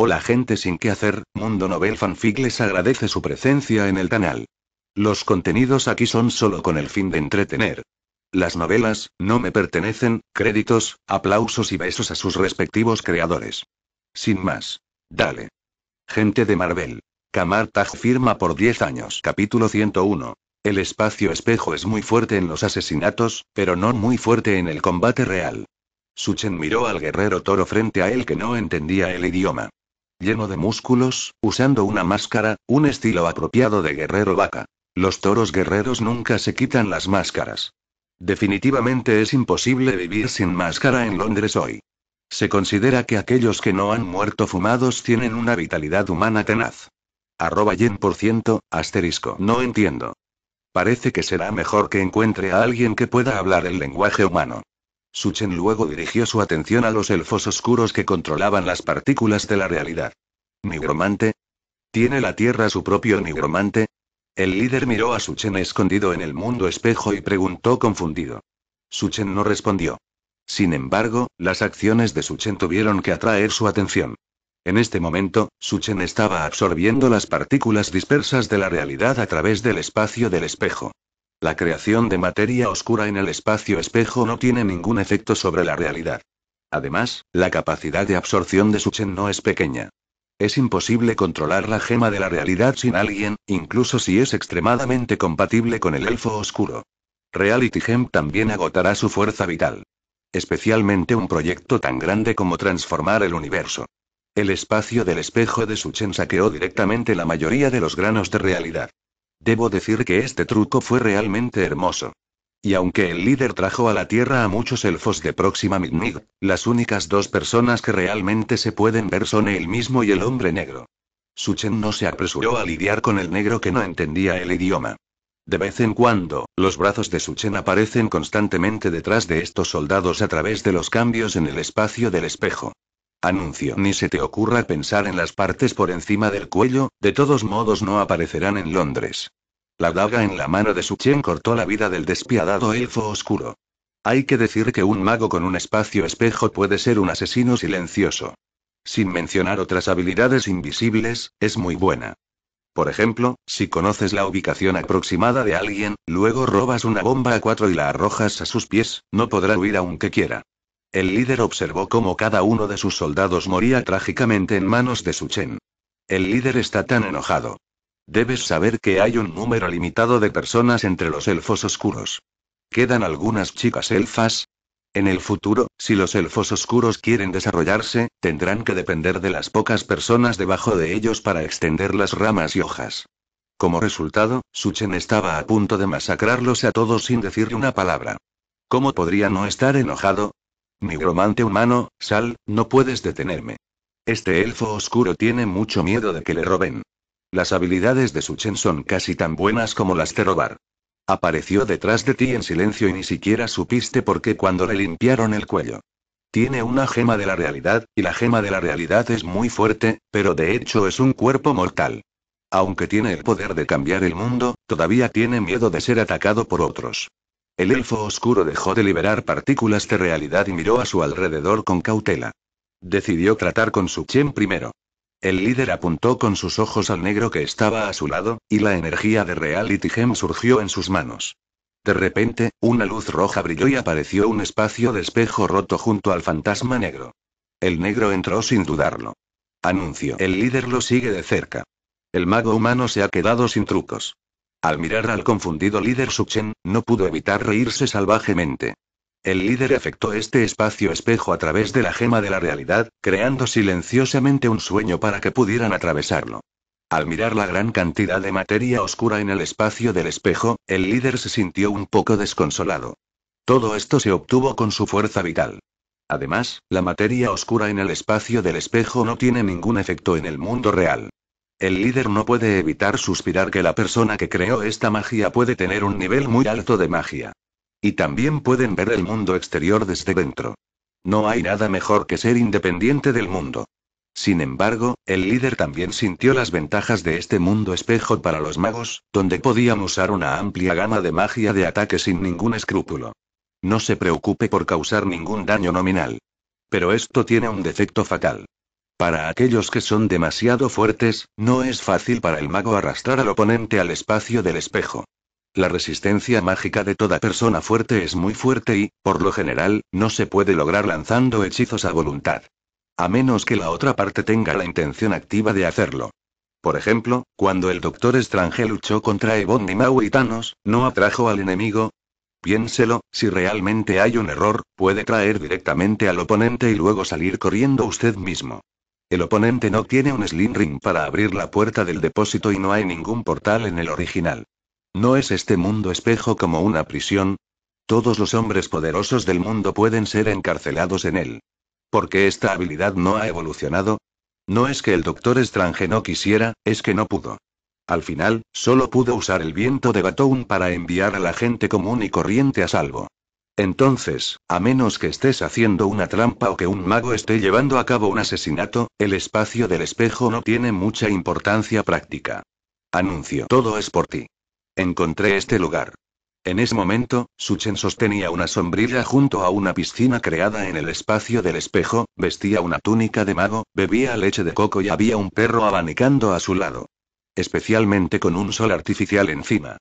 Hola gente sin qué hacer, Mundo Nobel Fanfic les agradece su presencia en el canal. Los contenidos aquí son solo con el fin de entretener. Las novelas, no me pertenecen, créditos, aplausos y besos a sus respectivos creadores. Sin más. Dale. Gente de Marvel. Kamar Taj firma por 10 años. Capítulo 101. El espacio espejo es muy fuerte en los asesinatos, pero no muy fuerte en el combate real. Suchen miró al guerrero toro frente a él que no entendía el idioma lleno de músculos, usando una máscara, un estilo apropiado de guerrero vaca. Los toros guerreros nunca se quitan las máscaras. Definitivamente es imposible vivir sin máscara en Londres hoy. Se considera que aquellos que no han muerto fumados tienen una vitalidad humana tenaz. Arroba yen por ciento, asterisco. No entiendo. Parece que será mejor que encuentre a alguien que pueda hablar el lenguaje humano. Suchen luego dirigió su atención a los elfos oscuros que controlaban las partículas de la realidad. ¿Nigromante? ¿Tiene la Tierra su propio nigromante? El líder miró a Suchen escondido en el mundo espejo y preguntó confundido. Suchen no respondió. Sin embargo, las acciones de Suchen tuvieron que atraer su atención. En este momento, Suchen estaba absorbiendo las partículas dispersas de la realidad a través del espacio del espejo. La creación de materia oscura en el espacio espejo no tiene ningún efecto sobre la realidad. Además, la capacidad de absorción de Suchen no es pequeña. Es imposible controlar la gema de la realidad sin alguien, incluso si es extremadamente compatible con el elfo oscuro. Reality Gem también agotará su fuerza vital. Especialmente un proyecto tan grande como transformar el universo. El espacio del espejo de Suchen saqueó directamente la mayoría de los granos de realidad. Debo decir que este truco fue realmente hermoso. Y aunque el líder trajo a la Tierra a muchos elfos de Próxima Midnig, las únicas dos personas que realmente se pueden ver son él mismo y el hombre negro. Suchen no se apresuró a lidiar con el negro que no entendía el idioma. De vez en cuando, los brazos de Suchen aparecen constantemente detrás de estos soldados a través de los cambios en el espacio del espejo. Anuncio. Ni se te ocurra pensar en las partes por encima del cuello, de todos modos no aparecerán en Londres. La daga en la mano de Suchen cortó la vida del despiadado elfo oscuro. Hay que decir que un mago con un espacio espejo puede ser un asesino silencioso. Sin mencionar otras habilidades invisibles, es muy buena. Por ejemplo, si conoces la ubicación aproximada de alguien, luego robas una bomba a cuatro y la arrojas a sus pies, no podrá huir aunque quiera. El líder observó cómo cada uno de sus soldados moría trágicamente en manos de Suchen. El líder está tan enojado. Debes saber que hay un número limitado de personas entre los elfos oscuros. ¿Quedan algunas chicas elfas? En el futuro, si los elfos oscuros quieren desarrollarse, tendrán que depender de las pocas personas debajo de ellos para extender las ramas y hojas. Como resultado, Suchen estaba a punto de masacrarlos a todos sin decirle una palabra. ¿Cómo podría no estar enojado? Nigromante humano, sal, no puedes detenerme. Este elfo oscuro tiene mucho miedo de que le roben. Las habilidades de Suchen son casi tan buenas como las de robar. Apareció detrás de ti en silencio y ni siquiera supiste por qué cuando le limpiaron el cuello. Tiene una gema de la realidad, y la gema de la realidad es muy fuerte, pero de hecho es un cuerpo mortal. Aunque tiene el poder de cambiar el mundo, todavía tiene miedo de ser atacado por otros. El elfo oscuro dejó de liberar partículas de realidad y miró a su alrededor con cautela. Decidió tratar con su Chen primero. El líder apuntó con sus ojos al negro que estaba a su lado, y la energía de Reality Gem surgió en sus manos. De repente, una luz roja brilló y apareció un espacio de espejo roto junto al fantasma negro. El negro entró sin dudarlo. Anuncio. El líder lo sigue de cerca. El mago humano se ha quedado sin trucos. Al mirar al confundido líder Suchen, no pudo evitar reírse salvajemente. El líder afectó este espacio espejo a través de la gema de la realidad, creando silenciosamente un sueño para que pudieran atravesarlo. Al mirar la gran cantidad de materia oscura en el espacio del espejo, el líder se sintió un poco desconsolado. Todo esto se obtuvo con su fuerza vital. Además, la materia oscura en el espacio del espejo no tiene ningún efecto en el mundo real. El líder no puede evitar suspirar que la persona que creó esta magia puede tener un nivel muy alto de magia. Y también pueden ver el mundo exterior desde dentro. No hay nada mejor que ser independiente del mundo. Sin embargo, el líder también sintió las ventajas de este mundo espejo para los magos, donde podían usar una amplia gama de magia de ataque sin ningún escrúpulo. No se preocupe por causar ningún daño nominal. Pero esto tiene un defecto fatal. Para aquellos que son demasiado fuertes, no es fácil para el mago arrastrar al oponente al espacio del espejo. La resistencia mágica de toda persona fuerte es muy fuerte y, por lo general, no se puede lograr lanzando hechizos a voluntad. A menos que la otra parte tenga la intención activa de hacerlo. Por ejemplo, cuando el Doctor Strange luchó contra Ebon Maui y Thanos, ¿no atrajo al enemigo? Piénselo, si realmente hay un error, puede traer directamente al oponente y luego salir corriendo usted mismo. El oponente no tiene un slim ring para abrir la puerta del depósito y no hay ningún portal en el original. ¿No es este mundo espejo como una prisión? Todos los hombres poderosos del mundo pueden ser encarcelados en él. ¿Por qué esta habilidad no ha evolucionado? No es que el Doctor Strange no quisiera, es que no pudo. Al final, solo pudo usar el viento de Batoun para enviar a la gente común y corriente a salvo. Entonces, a menos que estés haciendo una trampa o que un mago esté llevando a cabo un asesinato, el espacio del espejo no tiene mucha importancia práctica. Anuncio. Todo es por ti. Encontré este lugar. En ese momento, Suchen sostenía una sombrilla junto a una piscina creada en el espacio del espejo, vestía una túnica de mago, bebía leche de coco y había un perro abanicando a su lado. Especialmente con un sol artificial encima.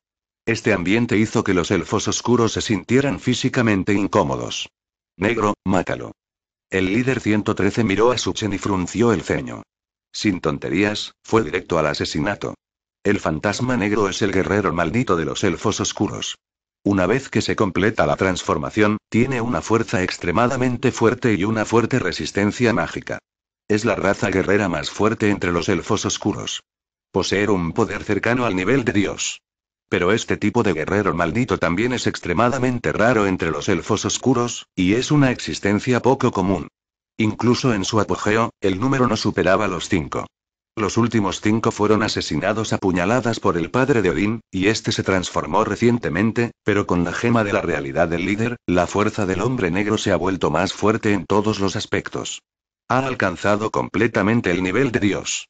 Este ambiente hizo que los elfos oscuros se sintieran físicamente incómodos. Negro, mátalo. El líder 113 miró a Suchen y frunció el ceño. Sin tonterías, fue directo al asesinato. El fantasma negro es el guerrero maldito de los elfos oscuros. Una vez que se completa la transformación, tiene una fuerza extremadamente fuerte y una fuerte resistencia mágica. Es la raza guerrera más fuerte entre los elfos oscuros. Poseer un poder cercano al nivel de Dios. Pero este tipo de guerrero maldito también es extremadamente raro entre los elfos oscuros, y es una existencia poco común. Incluso en su apogeo, el número no superaba los cinco. Los últimos cinco fueron asesinados a puñaladas por el padre de Odín, y este se transformó recientemente, pero con la gema de la realidad del líder, la fuerza del hombre negro se ha vuelto más fuerte en todos los aspectos. Ha alcanzado completamente el nivel de Dios.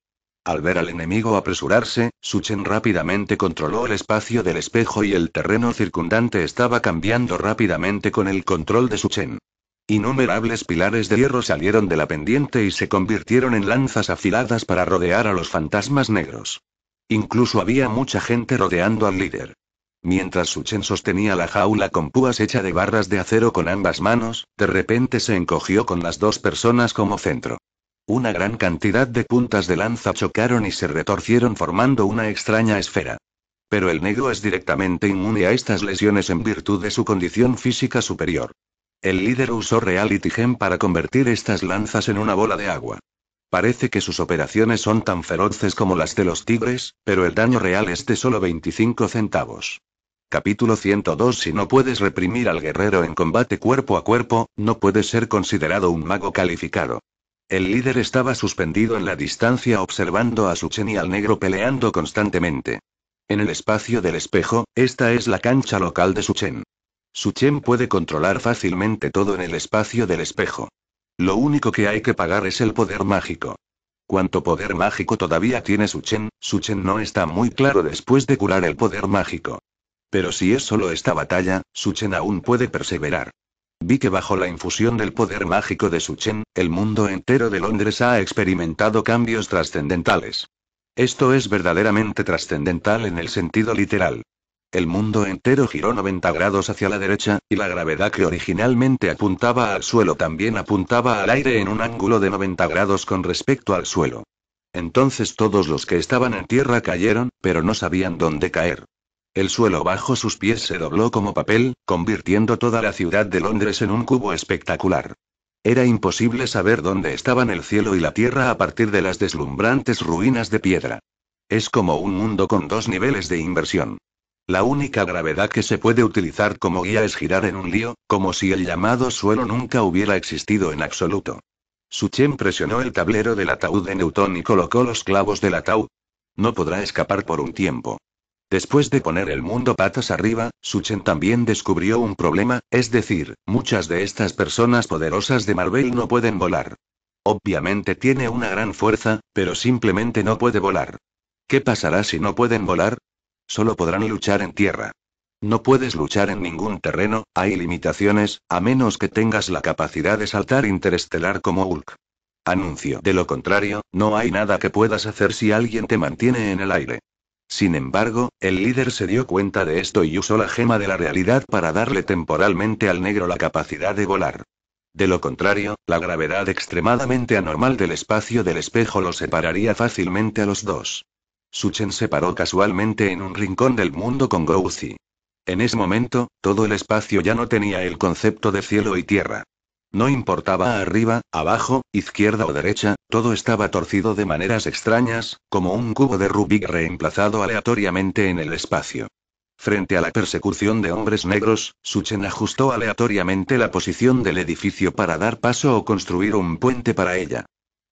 Al ver al enemigo apresurarse, Suchen rápidamente controló el espacio del espejo y el terreno circundante estaba cambiando rápidamente con el control de Suchen. Innumerables pilares de hierro salieron de la pendiente y se convirtieron en lanzas afiladas para rodear a los fantasmas negros. Incluso había mucha gente rodeando al líder. Mientras Suchen sostenía la jaula con púas hecha de barras de acero con ambas manos, de repente se encogió con las dos personas como centro. Una gran cantidad de puntas de lanza chocaron y se retorcieron formando una extraña esfera. Pero el negro es directamente inmune a estas lesiones en virtud de su condición física superior. El líder usó Reality Gem para convertir estas lanzas en una bola de agua. Parece que sus operaciones son tan feroces como las de los tigres, pero el daño real es de solo 25 centavos. Capítulo 102 Si no puedes reprimir al guerrero en combate cuerpo a cuerpo, no puedes ser considerado un mago calificado. El líder estaba suspendido en la distancia observando a Suchen y al negro peleando constantemente. En el espacio del espejo, esta es la cancha local de Suchen. Suchen puede controlar fácilmente todo en el espacio del espejo. Lo único que hay que pagar es el poder mágico. Cuánto poder mágico todavía tiene Suchen, Suchen no está muy claro después de curar el poder mágico. Pero si es solo esta batalla, Suchen aún puede perseverar. Vi que bajo la infusión del poder mágico de Suchen, el mundo entero de Londres ha experimentado cambios trascendentales. Esto es verdaderamente trascendental en el sentido literal. El mundo entero giró 90 grados hacia la derecha, y la gravedad que originalmente apuntaba al suelo también apuntaba al aire en un ángulo de 90 grados con respecto al suelo. Entonces todos los que estaban en tierra cayeron, pero no sabían dónde caer. El suelo bajo sus pies se dobló como papel, convirtiendo toda la ciudad de Londres en un cubo espectacular. Era imposible saber dónde estaban el cielo y la tierra a partir de las deslumbrantes ruinas de piedra. Es como un mundo con dos niveles de inversión. La única gravedad que se puede utilizar como guía es girar en un lío, como si el llamado suelo nunca hubiera existido en absoluto. Suchen presionó el tablero del ataúd de Newton y colocó los clavos del ataúd. No podrá escapar por un tiempo. Después de poner el mundo patas arriba, Suchen también descubrió un problema, es decir, muchas de estas personas poderosas de Marvel no pueden volar. Obviamente tiene una gran fuerza, pero simplemente no puede volar. ¿Qué pasará si no pueden volar? Solo podrán luchar en tierra. No puedes luchar en ningún terreno, hay limitaciones, a menos que tengas la capacidad de saltar interestelar como Hulk. Anuncio. De lo contrario, no hay nada que puedas hacer si alguien te mantiene en el aire. Sin embargo, el líder se dio cuenta de esto y usó la gema de la realidad para darle temporalmente al negro la capacidad de volar. De lo contrario, la gravedad extremadamente anormal del espacio del espejo lo separaría fácilmente a los dos. Suchen se paró casualmente en un rincón del mundo con Gouzi. En ese momento, todo el espacio ya no tenía el concepto de cielo y tierra. No importaba arriba, abajo, izquierda o derecha, todo estaba torcido de maneras extrañas, como un cubo de Rubik reemplazado aleatoriamente en el espacio. Frente a la persecución de hombres negros, Suchen ajustó aleatoriamente la posición del edificio para dar paso o construir un puente para ella.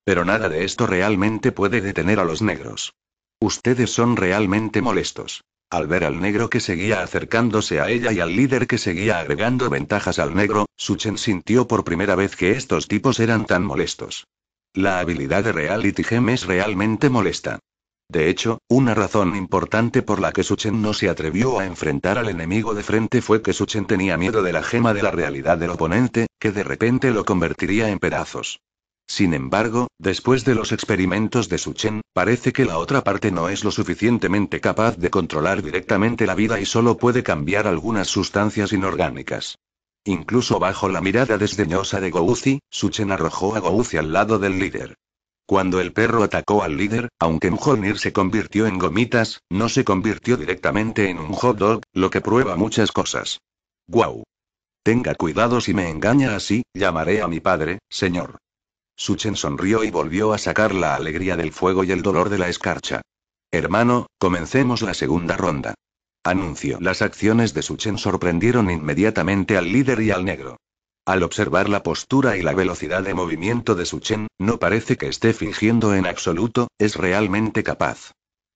Pero nada de esto realmente puede detener a los negros. Ustedes son realmente molestos. Al ver al negro que seguía acercándose a ella y al líder que seguía agregando ventajas al negro, Suchen sintió por primera vez que estos tipos eran tan molestos. La habilidad de Reality Gem es realmente molesta. De hecho, una razón importante por la que Suchen no se atrevió a enfrentar al enemigo de frente fue que Suchen tenía miedo de la gema de la realidad del oponente, que de repente lo convertiría en pedazos. Sin embargo, después de los experimentos de Suchen, parece que la otra parte no es lo suficientemente capaz de controlar directamente la vida y solo puede cambiar algunas sustancias inorgánicas. Incluso bajo la mirada desdeñosa de Gouzi, Suchen arrojó a Gouzi al lado del líder. Cuando el perro atacó al líder, aunque Mjolnir se convirtió en gomitas, no se convirtió directamente en un hot dog, lo que prueba muchas cosas. ¡Guau! Tenga cuidado si me engaña así, llamaré a mi padre, señor. Suchen sonrió y volvió a sacar la alegría del fuego y el dolor de la escarcha. Hermano, comencemos la segunda ronda. Anuncio. Las acciones de Suchen sorprendieron inmediatamente al líder y al negro. Al observar la postura y la velocidad de movimiento de Suchen, no parece que esté fingiendo en absoluto, es realmente capaz.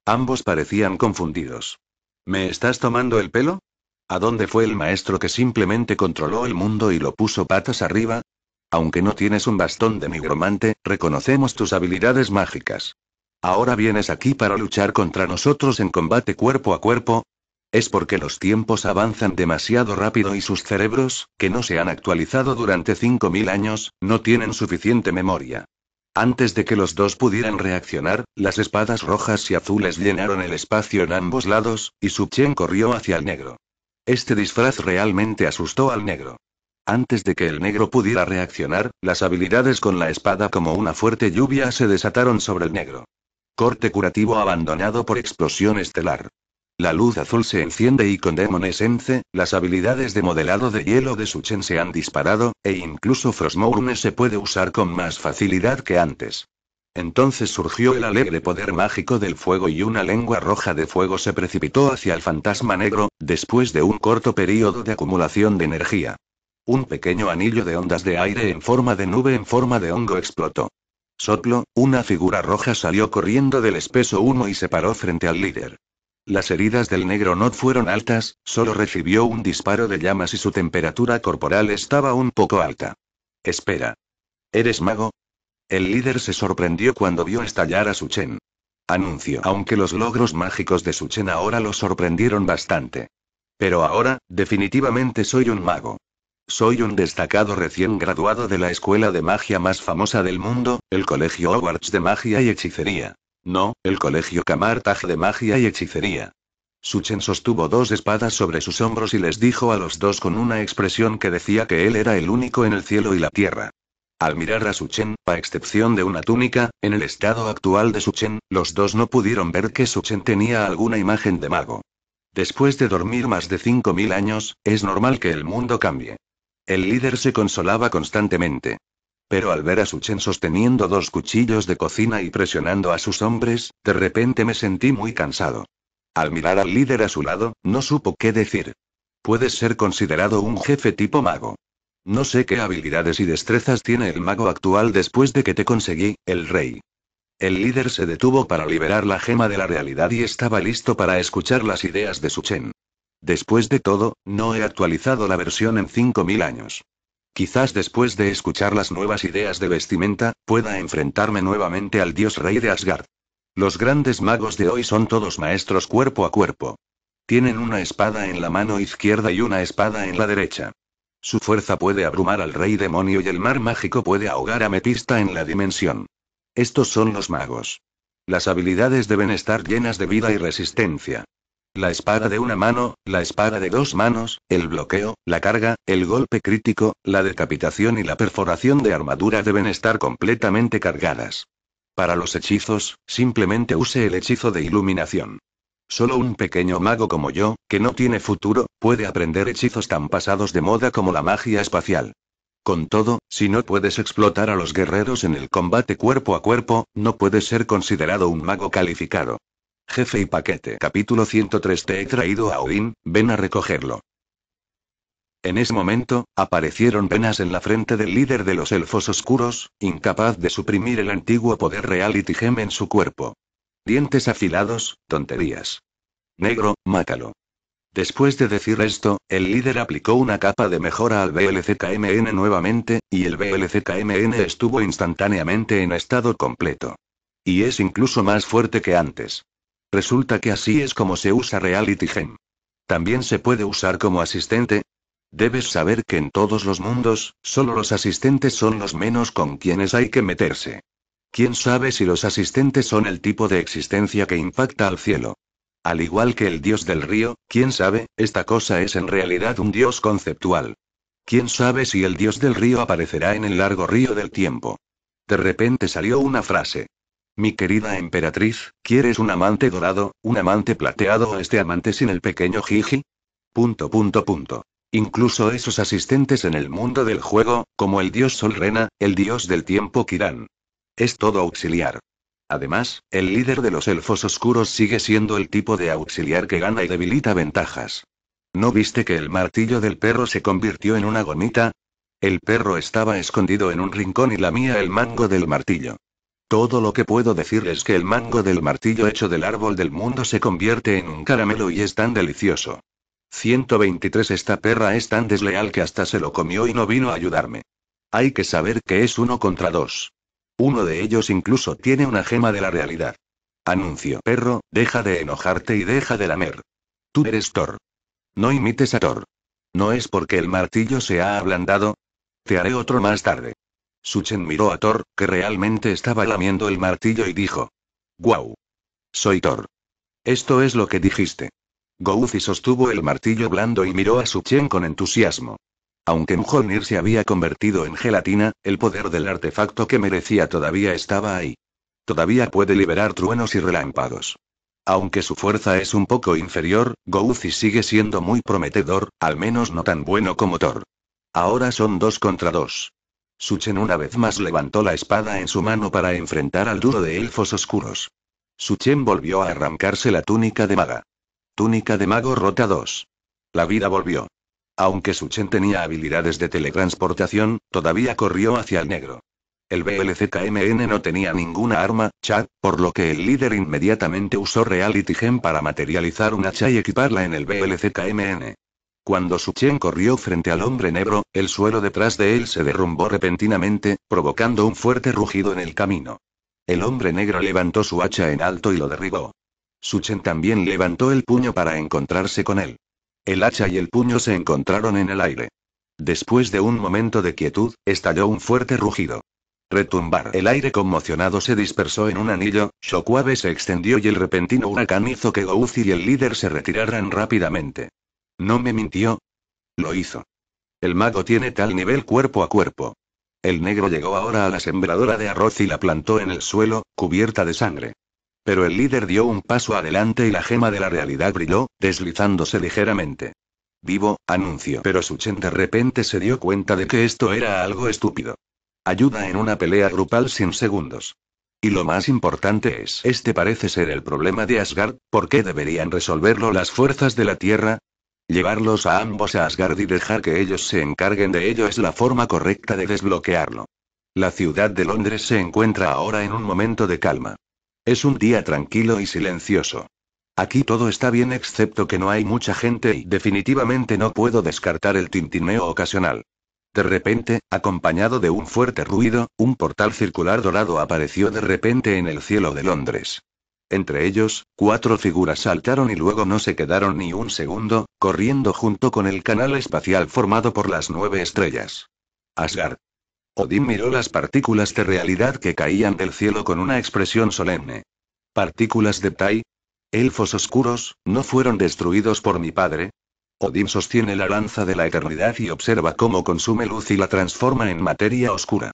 Ambos parecían confundidos. ¿Me estás tomando el pelo? ¿A dónde fue el maestro que simplemente controló el mundo y lo puso patas arriba? Aunque no tienes un bastón de nigromante, reconocemos tus habilidades mágicas. Ahora vienes aquí para luchar contra nosotros en combate cuerpo a cuerpo. Es porque los tiempos avanzan demasiado rápido y sus cerebros, que no se han actualizado durante 5.000 años, no tienen suficiente memoria. Antes de que los dos pudieran reaccionar, las espadas rojas y azules llenaron el espacio en ambos lados, y Subchen corrió hacia el negro. Este disfraz realmente asustó al negro. Antes de que el negro pudiera reaccionar, las habilidades con la espada como una fuerte lluvia se desataron sobre el negro. Corte curativo abandonado por explosión estelar. La luz azul se enciende y con Demon las habilidades de modelado de hielo de Suchen se han disparado, e incluso Frostmourne se puede usar con más facilidad que antes. Entonces surgió el alegre poder mágico del fuego y una lengua roja de fuego se precipitó hacia el fantasma negro, después de un corto periodo de acumulación de energía. Un pequeño anillo de ondas de aire en forma de nube en forma de hongo explotó. Soplo, una figura roja salió corriendo del espeso humo y se paró frente al líder. Las heridas del negro no fueron altas, solo recibió un disparo de llamas y su temperatura corporal estaba un poco alta. Espera. ¿Eres mago? El líder se sorprendió cuando vio estallar a Suchen. Anuncio. Aunque los logros mágicos de Suchen ahora lo sorprendieron bastante. Pero ahora, definitivamente soy un mago. Soy un destacado recién graduado de la escuela de magia más famosa del mundo, el Colegio Hogwarts de Magia y Hechicería. No, el Colegio Kamar-Taj de Magia y Hechicería. Suchen sostuvo dos espadas sobre sus hombros y les dijo a los dos con una expresión que decía que él era el único en el cielo y la tierra. Al mirar a Suchen, a excepción de una túnica, en el estado actual de Suchen, los dos no pudieron ver que Suchen tenía alguna imagen de mago. Después de dormir más de 5.000 años, es normal que el mundo cambie. El líder se consolaba constantemente. Pero al ver a Suchen sosteniendo dos cuchillos de cocina y presionando a sus hombres, de repente me sentí muy cansado. Al mirar al líder a su lado, no supo qué decir. Puedes ser considerado un jefe tipo mago. No sé qué habilidades y destrezas tiene el mago actual después de que te conseguí, el rey. El líder se detuvo para liberar la gema de la realidad y estaba listo para escuchar las ideas de Suchen. Después de todo, no he actualizado la versión en 5.000 años. Quizás después de escuchar las nuevas ideas de vestimenta, pueda enfrentarme nuevamente al dios rey de Asgard. Los grandes magos de hoy son todos maestros cuerpo a cuerpo. Tienen una espada en la mano izquierda y una espada en la derecha. Su fuerza puede abrumar al rey demonio y el mar mágico puede ahogar a Metista en la dimensión. Estos son los magos. Las habilidades deben estar llenas de vida y resistencia. La espada de una mano, la espada de dos manos, el bloqueo, la carga, el golpe crítico, la decapitación y la perforación de armadura deben estar completamente cargadas. Para los hechizos, simplemente use el hechizo de iluminación. Solo un pequeño mago como yo, que no tiene futuro, puede aprender hechizos tan pasados de moda como la magia espacial. Con todo, si no puedes explotar a los guerreros en el combate cuerpo a cuerpo, no puedes ser considerado un mago calificado. Jefe y paquete. Capítulo 103 Te he traído a Oin, ven a recogerlo. En ese momento, aparecieron penas en la frente del líder de los elfos oscuros, incapaz de suprimir el antiguo poder real y en su cuerpo. Dientes afilados, tonterías. Negro, mátalo. Después de decir esto, el líder aplicó una capa de mejora al BLCKMN nuevamente, y el BLCKMN estuvo instantáneamente en estado completo. Y es incluso más fuerte que antes. Resulta que así es como se usa Reality Gem. También se puede usar como asistente. Debes saber que en todos los mundos, solo los asistentes son los menos con quienes hay que meterse. ¿Quién sabe si los asistentes son el tipo de existencia que impacta al cielo? Al igual que el dios del río, ¿quién sabe? Esta cosa es en realidad un dios conceptual. ¿Quién sabe si el dios del río aparecerá en el largo río del tiempo? De repente salió una frase. Mi querida emperatriz, ¿quieres un amante dorado, un amante plateado o este amante sin el pequeño Jiji? Punto punto punto. Incluso esos asistentes en el mundo del juego, como el dios Solrena, el dios del tiempo Kiran. Es todo auxiliar. Además, el líder de los elfos oscuros sigue siendo el tipo de auxiliar que gana y debilita ventajas. ¿No viste que el martillo del perro se convirtió en una gomita? El perro estaba escondido en un rincón y lamía el mango del martillo. Todo lo que puedo decir es que el mango del martillo hecho del árbol del mundo se convierte en un caramelo y es tan delicioso. 123 Esta perra es tan desleal que hasta se lo comió y no vino a ayudarme. Hay que saber que es uno contra dos. Uno de ellos incluso tiene una gema de la realidad. Anuncio perro, deja de enojarte y deja de lamer. Tú eres Thor. No imites a Thor. No es porque el martillo se ha ablandado. Te haré otro más tarde. Suchen miró a Thor, que realmente estaba lamiendo el martillo y dijo. ¡Guau! Soy Thor. Esto es lo que dijiste. Gouzi sostuvo el martillo blando y miró a Suchen con entusiasmo. Aunque Mjolnir se había convertido en gelatina, el poder del artefacto que merecía todavía estaba ahí. Todavía puede liberar truenos y relámpagos. Aunque su fuerza es un poco inferior, Gouzi sigue siendo muy prometedor, al menos no tan bueno como Thor. Ahora son dos contra dos. Suchen una vez más levantó la espada en su mano para enfrentar al duro de elfos oscuros. Suchen volvió a arrancarse la túnica de maga. Túnica de mago rota 2. La vida volvió. Aunque Suchen tenía habilidades de teletransportación, todavía corrió hacia el negro. El BLCKMN no tenía ninguna arma, chat, por lo que el líder inmediatamente usó Reality Gem para materializar un hacha y equiparla en el BLCKMN. Cuando Chen corrió frente al hombre negro, el suelo detrás de él se derrumbó repentinamente, provocando un fuerte rugido en el camino. El hombre negro levantó su hacha en alto y lo derribó. Suchen también levantó el puño para encontrarse con él. El hacha y el puño se encontraron en el aire. Después de un momento de quietud, estalló un fuerte rugido. Retumbar el aire conmocionado se dispersó en un anillo, Shokuabe se extendió y el repentino huracán hizo que Gouzi y el líder se retiraran rápidamente. No me mintió. Lo hizo. El mago tiene tal nivel cuerpo a cuerpo. El negro llegó ahora a la sembradora de arroz y la plantó en el suelo, cubierta de sangre. Pero el líder dio un paso adelante y la gema de la realidad brilló, deslizándose ligeramente. Vivo, anunció. Pero Suchen de repente se dio cuenta de que esto era algo estúpido. Ayuda en una pelea grupal sin segundos. Y lo más importante es, este parece ser el problema de Asgard, ¿por qué deberían resolverlo las fuerzas de la Tierra? Llevarlos a ambos a Asgard y dejar que ellos se encarguen de ello es la forma correcta de desbloquearlo. La ciudad de Londres se encuentra ahora en un momento de calma. Es un día tranquilo y silencioso. Aquí todo está bien excepto que no hay mucha gente y definitivamente no puedo descartar el tintineo ocasional. De repente, acompañado de un fuerte ruido, un portal circular dorado apareció de repente en el cielo de Londres. Entre ellos, cuatro figuras saltaron y luego no se quedaron ni un segundo, corriendo junto con el canal espacial formado por las nueve estrellas. Asgard. Odín miró las partículas de realidad que caían del cielo con una expresión solemne. ¿Partículas de Tai? ¿Elfos oscuros, no fueron destruidos por mi padre? Odín sostiene la lanza de la eternidad y observa cómo consume luz y la transforma en materia oscura.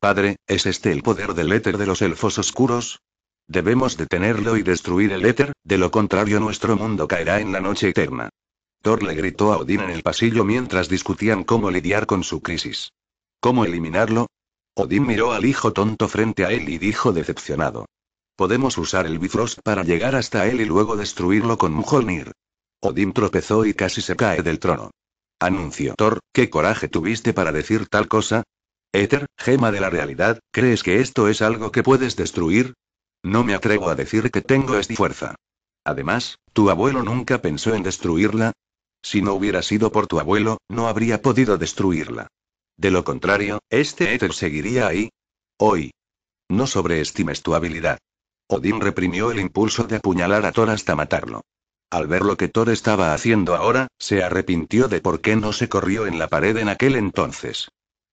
Padre, ¿es este el poder del éter de los elfos oscuros? Debemos detenerlo y destruir el éter, de lo contrario nuestro mundo caerá en la noche eterna. Thor le gritó a Odín en el pasillo mientras discutían cómo lidiar con su crisis. ¿Cómo eliminarlo? Odín miró al hijo tonto frente a él y dijo decepcionado. Podemos usar el Bifrost para llegar hasta él y luego destruirlo con Mjolnir. Odín tropezó y casi se cae del trono. Anunció Thor, ¿qué coraje tuviste para decir tal cosa? Éter, gema de la realidad, ¿crees que esto es algo que puedes destruir? No me atrevo a decir que tengo esta fuerza. Además, tu abuelo nunca pensó en destruirla. Si no hubiera sido por tu abuelo, no habría podido destruirla. De lo contrario, este éter seguiría ahí. Hoy. No sobreestimes tu habilidad. Odín reprimió el impulso de apuñalar a Thor hasta matarlo. Al ver lo que Thor estaba haciendo ahora, se arrepintió de por qué no se corrió en la pared en aquel entonces.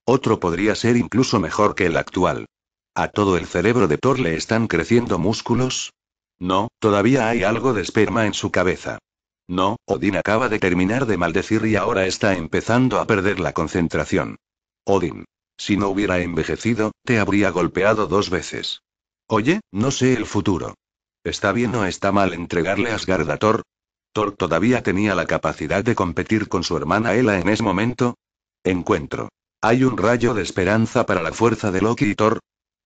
Otro podría ser incluso mejor que el actual. ¿A todo el cerebro de Thor le están creciendo músculos? No, todavía hay algo de esperma en su cabeza. No, Odín acaba de terminar de maldecir y ahora está empezando a perder la concentración. Odín. Si no hubiera envejecido, te habría golpeado dos veces. Oye, no sé el futuro. ¿Está bien o está mal entregarle Asgard a Thor? Thor todavía tenía la capacidad de competir con su hermana Ela en ese momento. Encuentro. Hay un rayo de esperanza para la fuerza de Loki y Thor,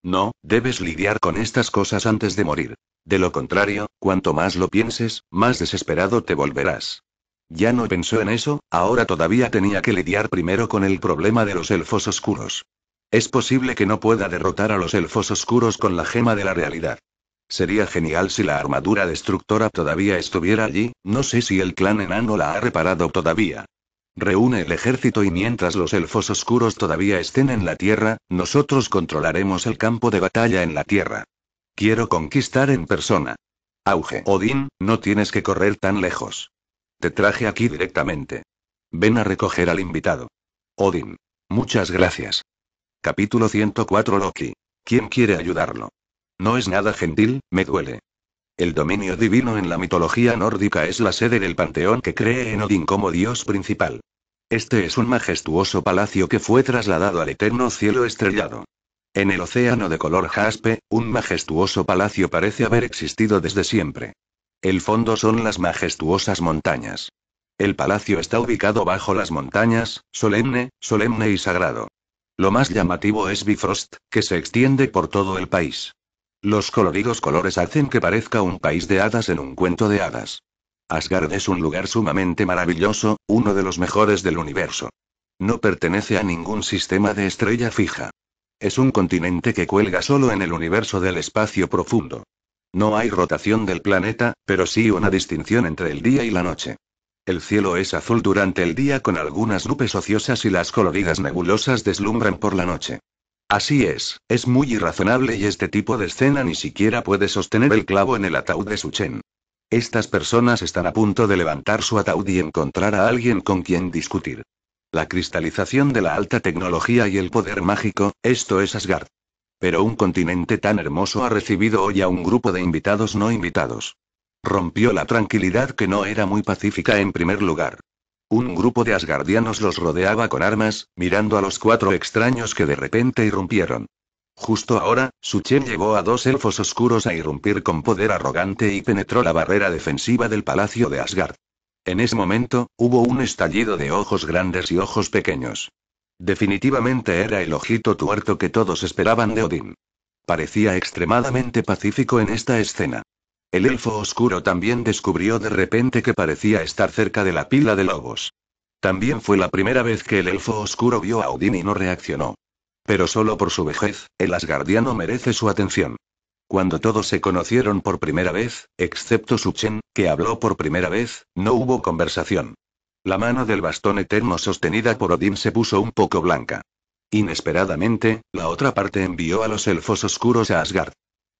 no, debes lidiar con estas cosas antes de morir. De lo contrario, cuanto más lo pienses, más desesperado te volverás. Ya no pensó en eso, ahora todavía tenía que lidiar primero con el problema de los elfos oscuros. Es posible que no pueda derrotar a los elfos oscuros con la gema de la realidad. Sería genial si la armadura destructora todavía estuviera allí, no sé si el clan enano la ha reparado todavía. Reúne el ejército y mientras los elfos oscuros todavía estén en la tierra, nosotros controlaremos el campo de batalla en la tierra. Quiero conquistar en persona. Auge. Odín, no tienes que correr tan lejos. Te traje aquí directamente. Ven a recoger al invitado. Odín. Muchas gracias. Capítulo 104 Loki. ¿Quién quiere ayudarlo? No es nada gentil, me duele. El dominio divino en la mitología nórdica es la sede del panteón que cree en Odín como dios principal. Este es un majestuoso palacio que fue trasladado al eterno cielo estrellado. En el océano de color jaspe, un majestuoso palacio parece haber existido desde siempre. El fondo son las majestuosas montañas. El palacio está ubicado bajo las montañas, solemne, solemne y sagrado. Lo más llamativo es Bifrost, que se extiende por todo el país. Los coloridos colores hacen que parezca un país de hadas en un cuento de hadas. Asgard es un lugar sumamente maravilloso, uno de los mejores del universo. No pertenece a ningún sistema de estrella fija. Es un continente que cuelga solo en el universo del espacio profundo. No hay rotación del planeta, pero sí una distinción entre el día y la noche. El cielo es azul durante el día con algunas nubes ociosas y las coloridas nebulosas deslumbran por la noche. Así es, es muy irrazonable y este tipo de escena ni siquiera puede sostener el clavo en el ataúd de Suchen. Estas personas están a punto de levantar su ataúd y encontrar a alguien con quien discutir. La cristalización de la alta tecnología y el poder mágico, esto es Asgard. Pero un continente tan hermoso ha recibido hoy a un grupo de invitados no invitados. Rompió la tranquilidad que no era muy pacífica en primer lugar. Un grupo de asgardianos los rodeaba con armas, mirando a los cuatro extraños que de repente irrumpieron. Justo ahora, Suchen llevó a dos elfos oscuros a irrumpir con poder arrogante y penetró la barrera defensiva del palacio de Asgard. En ese momento, hubo un estallido de ojos grandes y ojos pequeños. Definitivamente era el ojito tuerto que todos esperaban de Odín. Parecía extremadamente pacífico en esta escena. El elfo oscuro también descubrió de repente que parecía estar cerca de la pila de lobos. También fue la primera vez que el elfo oscuro vio a Odín y no reaccionó. Pero solo por su vejez, el asgardiano merece su atención. Cuando todos se conocieron por primera vez, excepto Suchen, que habló por primera vez, no hubo conversación. La mano del bastón eterno sostenida por Odín se puso un poco blanca. Inesperadamente, la otra parte envió a los elfos oscuros a Asgard.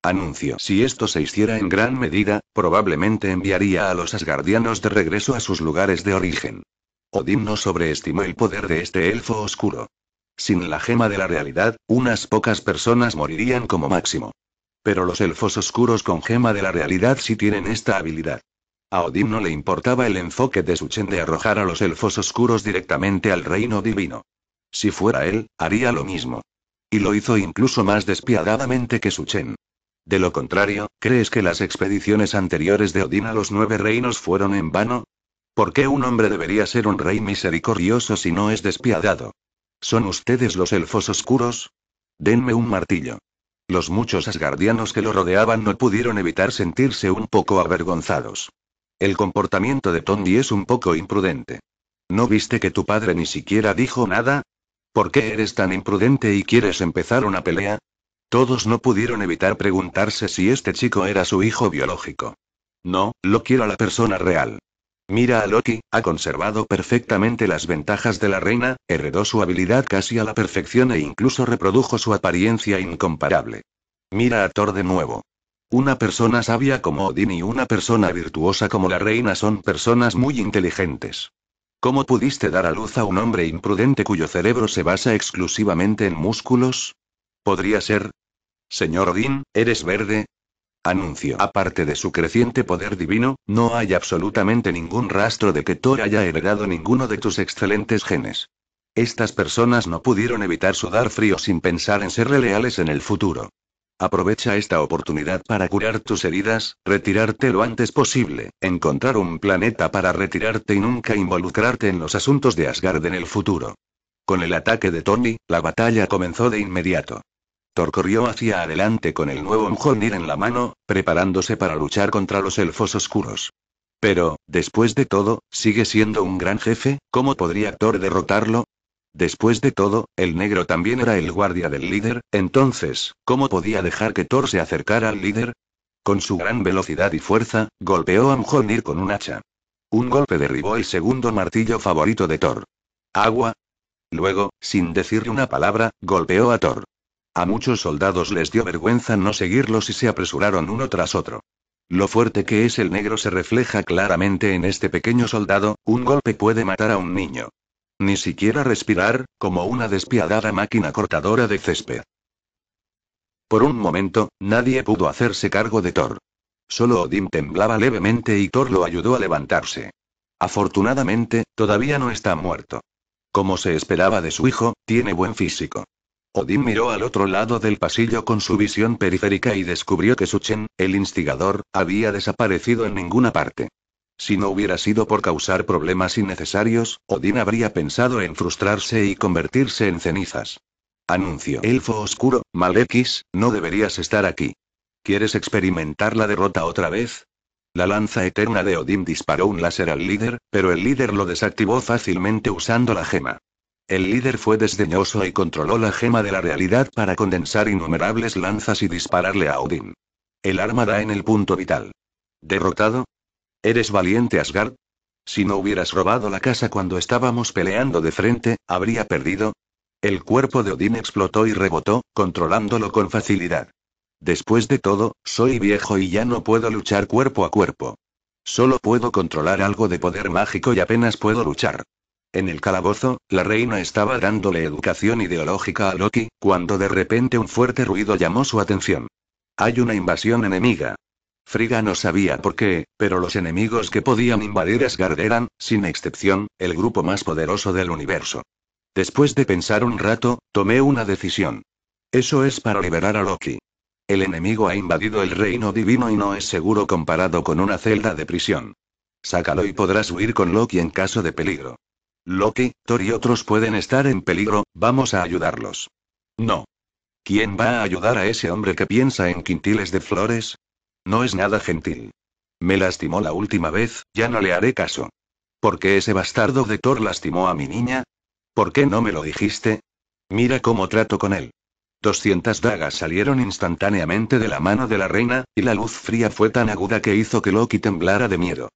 Anuncio. Si esto se hiciera en gran medida, probablemente enviaría a los asgardianos de regreso a sus lugares de origen. Odín no sobreestimó el poder de este elfo oscuro. Sin la gema de la realidad, unas pocas personas morirían como máximo. Pero los elfos oscuros con gema de la realidad sí tienen esta habilidad. A Odín no le importaba el enfoque de Suchen de arrojar a los elfos oscuros directamente al reino divino. Si fuera él, haría lo mismo. Y lo hizo incluso más despiadadamente que Suchen. De lo contrario, ¿crees que las expediciones anteriores de Odín a los nueve reinos fueron en vano? ¿Por qué un hombre debería ser un rey misericordioso si no es despiadado? ¿Son ustedes los elfos oscuros? Denme un martillo. Los muchos asgardianos que lo rodeaban no pudieron evitar sentirse un poco avergonzados. El comportamiento de Tondi es un poco imprudente. ¿No viste que tu padre ni siquiera dijo nada? ¿Por qué eres tan imprudente y quieres empezar una pelea? Todos no pudieron evitar preguntarse si este chico era su hijo biológico. No, lo quiero a la persona real. Mira a Loki, ha conservado perfectamente las ventajas de la reina, heredó su habilidad casi a la perfección e incluso reprodujo su apariencia incomparable. Mira a Thor de nuevo. Una persona sabia como Odin y una persona virtuosa como la reina son personas muy inteligentes. ¿Cómo pudiste dar a luz a un hombre imprudente cuyo cerebro se basa exclusivamente en músculos? ¿Podría ser? Señor Odin, eres verde, Anuncio. Aparte de su creciente poder divino, no hay absolutamente ningún rastro de que Thor haya heredado ninguno de tus excelentes genes. Estas personas no pudieron evitar sudar frío sin pensar en ser leales en el futuro. Aprovecha esta oportunidad para curar tus heridas, retirarte lo antes posible, encontrar un planeta para retirarte y nunca involucrarte en los asuntos de Asgard en el futuro. Con el ataque de Tony, la batalla comenzó de inmediato. Thor corrió hacia adelante con el nuevo Mjolnir en la mano, preparándose para luchar contra los elfos oscuros. Pero, después de todo, sigue siendo un gran jefe, ¿cómo podría Thor derrotarlo? Después de todo, el negro también era el guardia del líder, entonces, ¿cómo podía dejar que Thor se acercara al líder? Con su gran velocidad y fuerza, golpeó a Mjolnir con un hacha. Un golpe derribó el segundo martillo favorito de Thor. Agua. Luego, sin decirle una palabra, golpeó a Thor. A muchos soldados les dio vergüenza no seguirlos y se apresuraron uno tras otro. Lo fuerte que es el negro se refleja claramente en este pequeño soldado, un golpe puede matar a un niño. Ni siquiera respirar, como una despiadada máquina cortadora de césped. Por un momento, nadie pudo hacerse cargo de Thor. Solo Odín temblaba levemente y Thor lo ayudó a levantarse. Afortunadamente, todavía no está muerto. Como se esperaba de su hijo, tiene buen físico. Odin miró al otro lado del pasillo con su visión periférica y descubrió que Suchen, el instigador, había desaparecido en ninguna parte. Si no hubiera sido por causar problemas innecesarios, Odín habría pensado en frustrarse y convertirse en cenizas. Anuncio. Elfo oscuro, Malekis, no deberías estar aquí. ¿Quieres experimentar la derrota otra vez? La lanza eterna de Odín disparó un láser al líder, pero el líder lo desactivó fácilmente usando la gema. El líder fue desdeñoso y controló la gema de la realidad para condensar innumerables lanzas y dispararle a Odín. El arma da en el punto vital. ¿Derrotado? ¿Eres valiente, Asgard? Si no hubieras robado la casa cuando estábamos peleando de frente, habría perdido. El cuerpo de Odín explotó y rebotó, controlándolo con facilidad. Después de todo, soy viejo y ya no puedo luchar cuerpo a cuerpo. Solo puedo controlar algo de poder mágico y apenas puedo luchar. En el calabozo, la reina estaba dándole educación ideológica a Loki, cuando de repente un fuerte ruido llamó su atención. Hay una invasión enemiga. Frigga no sabía por qué, pero los enemigos que podían invadir Asgard eran, sin excepción, el grupo más poderoso del universo. Después de pensar un rato, tomé una decisión. Eso es para liberar a Loki. El enemigo ha invadido el reino divino y no es seguro comparado con una celda de prisión. Sácalo y podrás huir con Loki en caso de peligro. Loki, Thor y otros pueden estar en peligro, vamos a ayudarlos. No. ¿Quién va a ayudar a ese hombre que piensa en quintiles de flores? No es nada gentil. Me lastimó la última vez, ya no le haré caso. ¿Por qué ese bastardo de Thor lastimó a mi niña? ¿Por qué no me lo dijiste? Mira cómo trato con él. 200 dagas salieron instantáneamente de la mano de la reina, y la luz fría fue tan aguda que hizo que Loki temblara de miedo.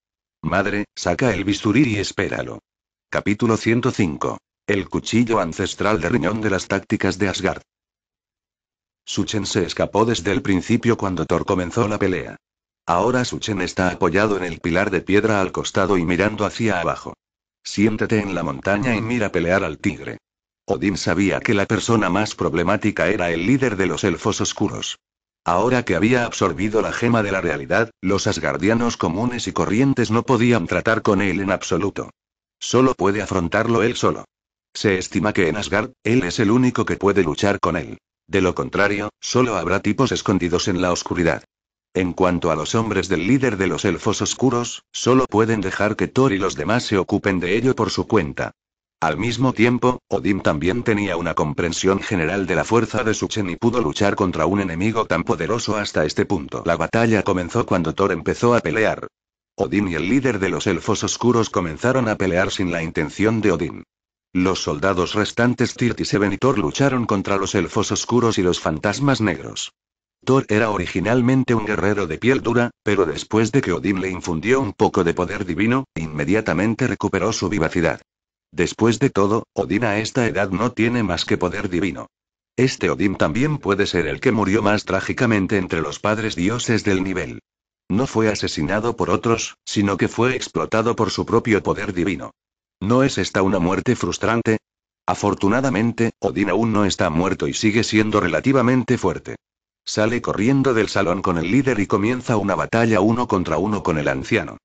Madre, saca el bisturí y espéralo. Capítulo 105. El cuchillo ancestral de riñón de las tácticas de Asgard. Suchen se escapó desde el principio cuando Thor comenzó la pelea. Ahora Suchen está apoyado en el pilar de piedra al costado y mirando hacia abajo. Siéntete en la montaña y mira pelear al tigre. Odín sabía que la persona más problemática era el líder de los elfos oscuros. Ahora que había absorbido la gema de la realidad, los asgardianos comunes y corrientes no podían tratar con él en absoluto. Solo puede afrontarlo él solo. Se estima que en Asgard, él es el único que puede luchar con él. De lo contrario, solo habrá tipos escondidos en la oscuridad. En cuanto a los hombres del líder de los elfos oscuros, solo pueden dejar que Thor y los demás se ocupen de ello por su cuenta. Al mismo tiempo, Odín también tenía una comprensión general de la fuerza de Suchen y pudo luchar contra un enemigo tan poderoso hasta este punto. La batalla comenzó cuando Thor empezó a pelear, Odín y el líder de los elfos oscuros comenzaron a pelear sin la intención de Odín. Los soldados restantes Tirtis y Thor lucharon contra los elfos oscuros y los fantasmas negros. Thor era originalmente un guerrero de piel dura, pero después de que Odín le infundió un poco de poder divino, inmediatamente recuperó su vivacidad. Después de todo, Odín a esta edad no tiene más que poder divino. Este Odín también puede ser el que murió más trágicamente entre los padres dioses del nivel. No fue asesinado por otros, sino que fue explotado por su propio poder divino. ¿No es esta una muerte frustrante? Afortunadamente, Odín aún no está muerto y sigue siendo relativamente fuerte. Sale corriendo del salón con el líder y comienza una batalla uno contra uno con el anciano.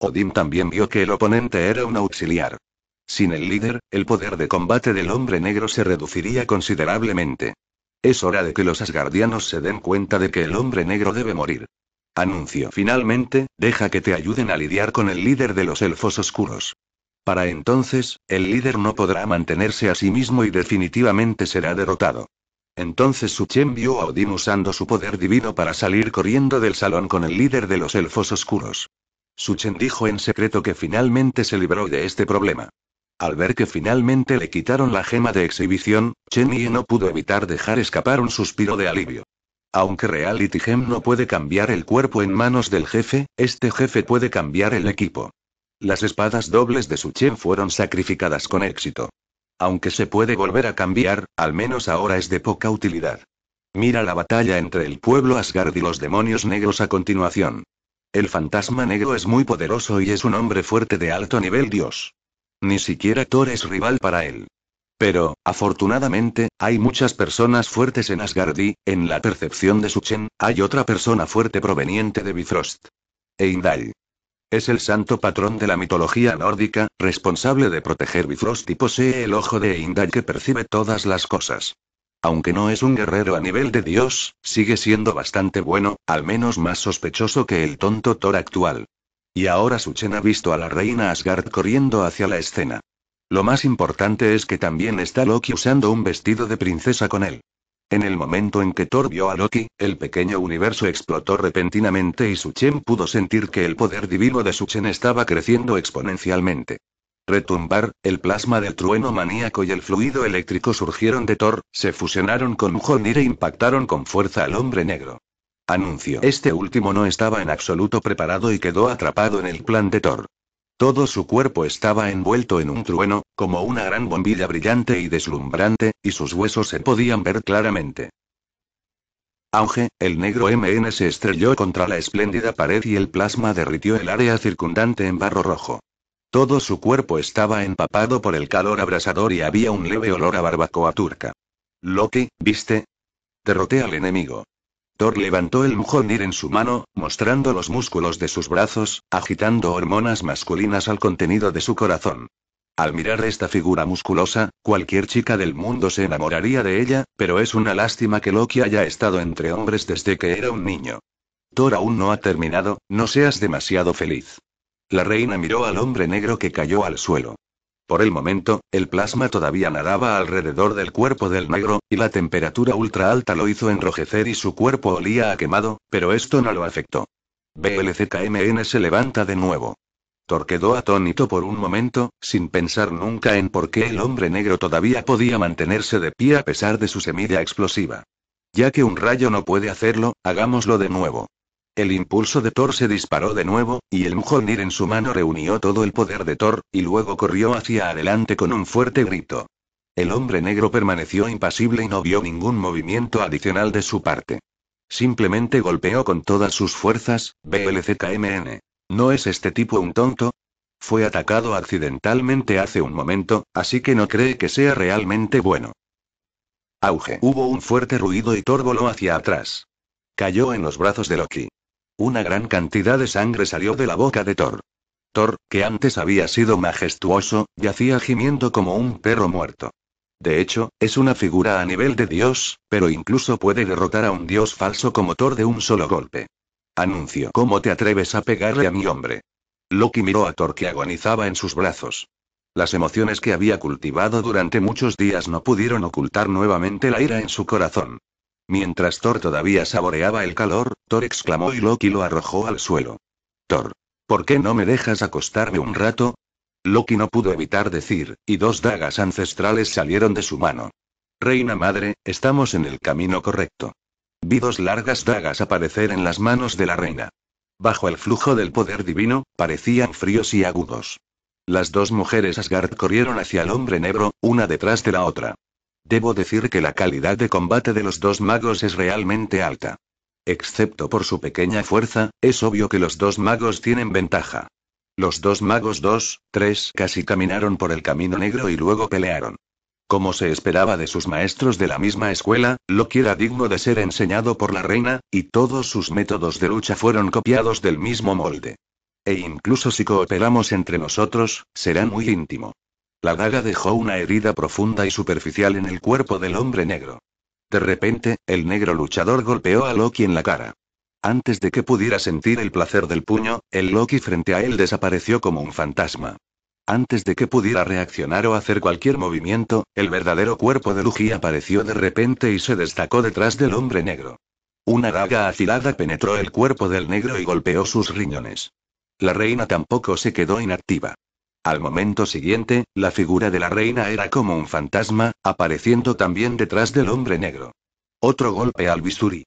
Odín también vio que el oponente era un auxiliar. Sin el líder, el poder de combate del hombre negro se reduciría considerablemente. Es hora de que los asgardianos se den cuenta de que el hombre negro debe morir. Anuncio finalmente, deja que te ayuden a lidiar con el líder de los elfos oscuros. Para entonces, el líder no podrá mantenerse a sí mismo y definitivamente será derrotado. Entonces Suchen vio a Odin usando su poder divino para salir corriendo del salón con el líder de los elfos oscuros. Suchen dijo en secreto que finalmente se libró de este problema. Al ver que finalmente le quitaron la gema de exhibición, Chen no pudo evitar dejar escapar un suspiro de alivio. Aunque Reality Gem no puede cambiar el cuerpo en manos del jefe, este jefe puede cambiar el equipo. Las espadas dobles de Suchen fueron sacrificadas con éxito. Aunque se puede volver a cambiar, al menos ahora es de poca utilidad. Mira la batalla entre el pueblo Asgard y los demonios negros a continuación. El fantasma negro es muy poderoso y es un hombre fuerte de alto nivel dios. Ni siquiera Thor es rival para él. Pero, afortunadamente, hay muchas personas fuertes en Asgard y, en la percepción de Suchen, hay otra persona fuerte proveniente de Bifrost. Eindal. Es el santo patrón de la mitología nórdica, responsable de proteger Bifrost y posee el ojo de Eindal que percibe todas las cosas. Aunque no es un guerrero a nivel de Dios, sigue siendo bastante bueno, al menos más sospechoso que el tonto Thor actual. Y ahora Suchen ha visto a la reina Asgard corriendo hacia la escena. Lo más importante es que también está Loki usando un vestido de princesa con él. En el momento en que Thor vio a Loki, el pequeño universo explotó repentinamente y Suchen pudo sentir que el poder divino de Suchen estaba creciendo exponencialmente. Retumbar, el plasma del trueno maníaco y el fluido eléctrico surgieron de Thor, se fusionaron con Mjolnir e impactaron con fuerza al hombre negro. Anuncio. Este último no estaba en absoluto preparado y quedó atrapado en el plan de Thor. Todo su cuerpo estaba envuelto en un trueno, como una gran bombilla brillante y deslumbrante, y sus huesos se podían ver claramente. Auge, el negro MN se estrelló contra la espléndida pared y el plasma derritió el área circundante en barro rojo. Todo su cuerpo estaba empapado por el calor abrasador y había un leve olor a barbacoa turca. Loki, ¿viste? Derroté al enemigo. Thor levantó el Mjolnir en su mano, mostrando los músculos de sus brazos, agitando hormonas masculinas al contenido de su corazón. Al mirar esta figura musculosa, cualquier chica del mundo se enamoraría de ella, pero es una lástima que Loki haya estado entre hombres desde que era un niño. Thor aún no ha terminado, no seas demasiado feliz. La reina miró al hombre negro que cayó al suelo. Por el momento, el plasma todavía nadaba alrededor del cuerpo del negro, y la temperatura ultra alta lo hizo enrojecer y su cuerpo olía a quemado, pero esto no lo afectó. BLCKMN se levanta de nuevo. quedó atónito por un momento, sin pensar nunca en por qué el hombre negro todavía podía mantenerse de pie a pesar de su semilla explosiva. Ya que un rayo no puede hacerlo, hagámoslo de nuevo. El impulso de Thor se disparó de nuevo, y el Mjolnir en su mano reunió todo el poder de Thor, y luego corrió hacia adelante con un fuerte grito. El hombre negro permaneció impasible y no vio ningún movimiento adicional de su parte. Simplemente golpeó con todas sus fuerzas, BLZKMN. ¿No es este tipo un tonto? Fue atacado accidentalmente hace un momento, así que no cree que sea realmente bueno. Auge. Hubo un fuerte ruido y Thor voló hacia atrás. Cayó en los brazos de Loki. Una gran cantidad de sangre salió de la boca de Thor. Thor, que antes había sido majestuoso, yacía gimiendo como un perro muerto. De hecho, es una figura a nivel de dios, pero incluso puede derrotar a un dios falso como Thor de un solo golpe. Anuncio. ¿Cómo te atreves a pegarle a mi hombre? Loki miró a Thor que agonizaba en sus brazos. Las emociones que había cultivado durante muchos días no pudieron ocultar nuevamente la ira en su corazón. Mientras Thor todavía saboreaba el calor, Thor exclamó y Loki lo arrojó al suelo. Thor, ¿por qué no me dejas acostarme un rato? Loki no pudo evitar decir, y dos dagas ancestrales salieron de su mano. Reina madre, estamos en el camino correcto. Vi dos largas dagas aparecer en las manos de la reina. Bajo el flujo del poder divino, parecían fríos y agudos. Las dos mujeres Asgard corrieron hacia el hombre negro, una detrás de la otra. Debo decir que la calidad de combate de los dos magos es realmente alta. Excepto por su pequeña fuerza, es obvio que los dos magos tienen ventaja. Los dos magos 2, 3 casi caminaron por el camino negro y luego pelearon. Como se esperaba de sus maestros de la misma escuela, lo que era digno de ser enseñado por la reina, y todos sus métodos de lucha fueron copiados del mismo molde. E incluso si cooperamos entre nosotros, será muy íntimo. La daga dejó una herida profunda y superficial en el cuerpo del hombre negro. De repente, el negro luchador golpeó a Loki en la cara. Antes de que pudiera sentir el placer del puño, el Loki frente a él desapareció como un fantasma. Antes de que pudiera reaccionar o hacer cualquier movimiento, el verdadero cuerpo de Loki apareció de repente y se destacó detrás del hombre negro. Una daga afilada penetró el cuerpo del negro y golpeó sus riñones. La reina tampoco se quedó inactiva. Al momento siguiente, la figura de la reina era como un fantasma, apareciendo también detrás del hombre negro. Otro golpe al bisturí.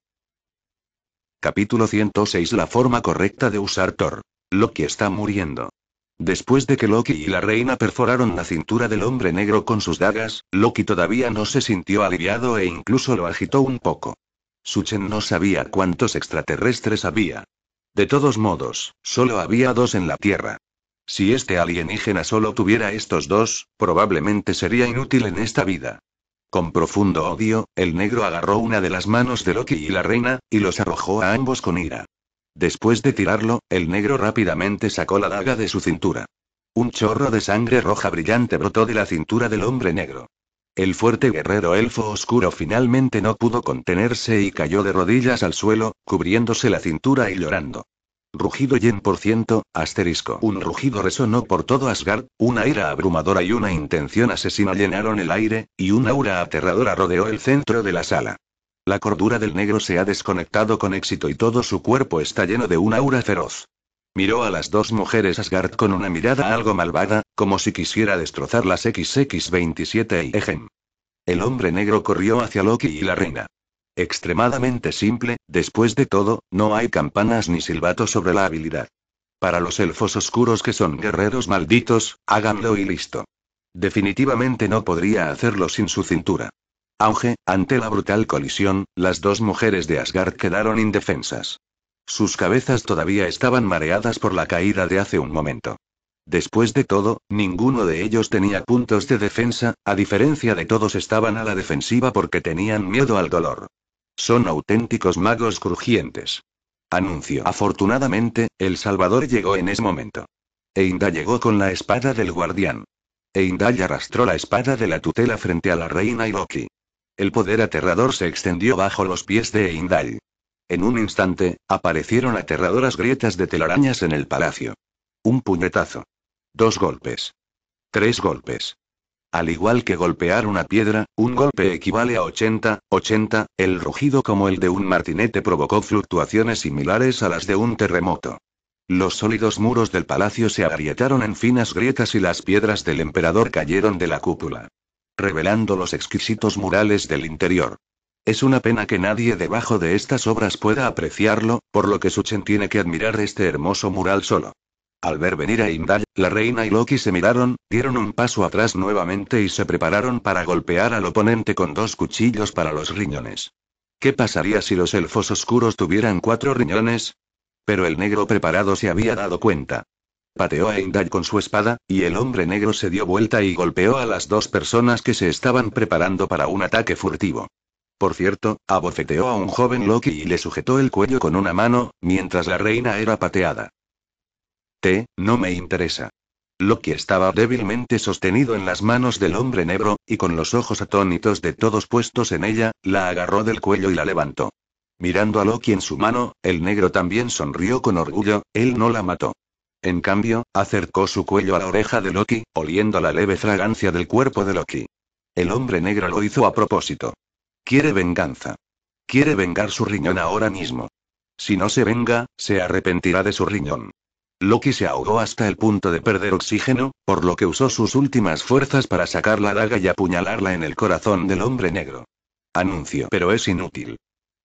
Capítulo 106 La forma correcta de usar Thor. Loki está muriendo. Después de que Loki y la reina perforaron la cintura del hombre negro con sus dagas, Loki todavía no se sintió aliviado e incluso lo agitó un poco. Suchen no sabía cuántos extraterrestres había. De todos modos, solo había dos en la Tierra. Si este alienígena solo tuviera estos dos, probablemente sería inútil en esta vida. Con profundo odio, el negro agarró una de las manos de Loki y la reina, y los arrojó a ambos con ira. Después de tirarlo, el negro rápidamente sacó la daga de su cintura. Un chorro de sangre roja brillante brotó de la cintura del hombre negro. El fuerte guerrero elfo oscuro finalmente no pudo contenerse y cayó de rodillas al suelo, cubriéndose la cintura y llorando. Rugido yen por ciento, asterisco. Un rugido resonó por todo Asgard, una ira abrumadora y una intención asesina llenaron el aire, y un aura aterradora rodeó el centro de la sala. La cordura del negro se ha desconectado con éxito y todo su cuerpo está lleno de un aura feroz. Miró a las dos mujeres Asgard con una mirada algo malvada, como si quisiera destrozar las XX-27 y Egem. El hombre negro corrió hacia Loki y la reina. Extremadamente simple, después de todo, no hay campanas ni silbato sobre la habilidad. Para los elfos oscuros que son guerreros malditos, háganlo y listo. Definitivamente no podría hacerlo sin su cintura. Aunque, ante la brutal colisión, las dos mujeres de Asgard quedaron indefensas. Sus cabezas todavía estaban mareadas por la caída de hace un momento. Después de todo, ninguno de ellos tenía puntos de defensa, a diferencia de todos estaban a la defensiva porque tenían miedo al dolor. Son auténticos magos crujientes. Anuncio. Afortunadamente, el Salvador llegó en ese momento. Einda llegó con la espada del guardián. Eindal arrastró la espada de la tutela frente a la reina Iroki. El poder aterrador se extendió bajo los pies de Eindal. En un instante, aparecieron aterradoras grietas de telarañas en el palacio. Un puñetazo. Dos golpes. Tres golpes. Al igual que golpear una piedra, un golpe equivale a 80, 80, el rugido como el de un martinete provocó fluctuaciones similares a las de un terremoto. Los sólidos muros del palacio se agrietaron en finas grietas y las piedras del emperador cayeron de la cúpula, revelando los exquisitos murales del interior. Es una pena que nadie debajo de estas obras pueda apreciarlo, por lo que Suchen tiene que admirar este hermoso mural solo. Al ver venir a Indal, la reina y Loki se miraron, dieron un paso atrás nuevamente y se prepararon para golpear al oponente con dos cuchillos para los riñones. ¿Qué pasaría si los elfos oscuros tuvieran cuatro riñones? Pero el negro preparado se había dado cuenta. Pateó a Indal con su espada, y el hombre negro se dio vuelta y golpeó a las dos personas que se estaban preparando para un ataque furtivo. Por cierto, abofeteó a un joven Loki y le sujetó el cuello con una mano, mientras la reina era pateada no me interesa. Loki estaba débilmente sostenido en las manos del hombre negro, y con los ojos atónitos de todos puestos en ella, la agarró del cuello y la levantó. Mirando a Loki en su mano, el negro también sonrió con orgullo, él no la mató. En cambio, acercó su cuello a la oreja de Loki, oliendo la leve fragancia del cuerpo de Loki. El hombre negro lo hizo a propósito. Quiere venganza. Quiere vengar su riñón ahora mismo. Si no se venga, se arrepentirá de su riñón. Loki se ahogó hasta el punto de perder oxígeno, por lo que usó sus últimas fuerzas para sacar la daga y apuñalarla en el corazón del hombre negro. Anuncio, pero es inútil.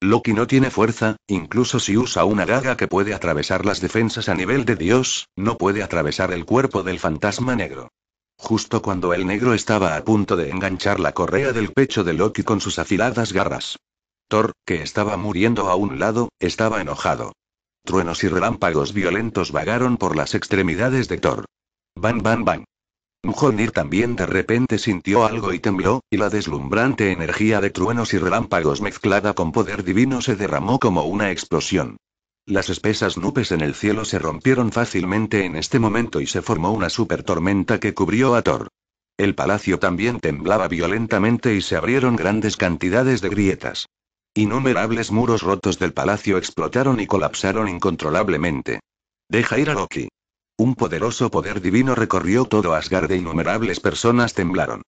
Loki no tiene fuerza, incluso si usa una daga que puede atravesar las defensas a nivel de Dios, no puede atravesar el cuerpo del fantasma negro. Justo cuando el negro estaba a punto de enganchar la correa del pecho de Loki con sus afiladas garras. Thor, que estaba muriendo a un lado, estaba enojado. Truenos y relámpagos violentos vagaron por las extremidades de Thor. Bam bam bam. Mjolnir también de repente sintió algo y tembló, y la deslumbrante energía de truenos y relámpagos mezclada con poder divino se derramó como una explosión. Las espesas nubes en el cielo se rompieron fácilmente en este momento y se formó una tormenta que cubrió a Thor. El palacio también temblaba violentamente y se abrieron grandes cantidades de grietas. Innumerables muros rotos del palacio explotaron y colapsaron incontrolablemente. Deja ir a Loki. Un poderoso poder divino recorrió todo Asgard e innumerables personas temblaron.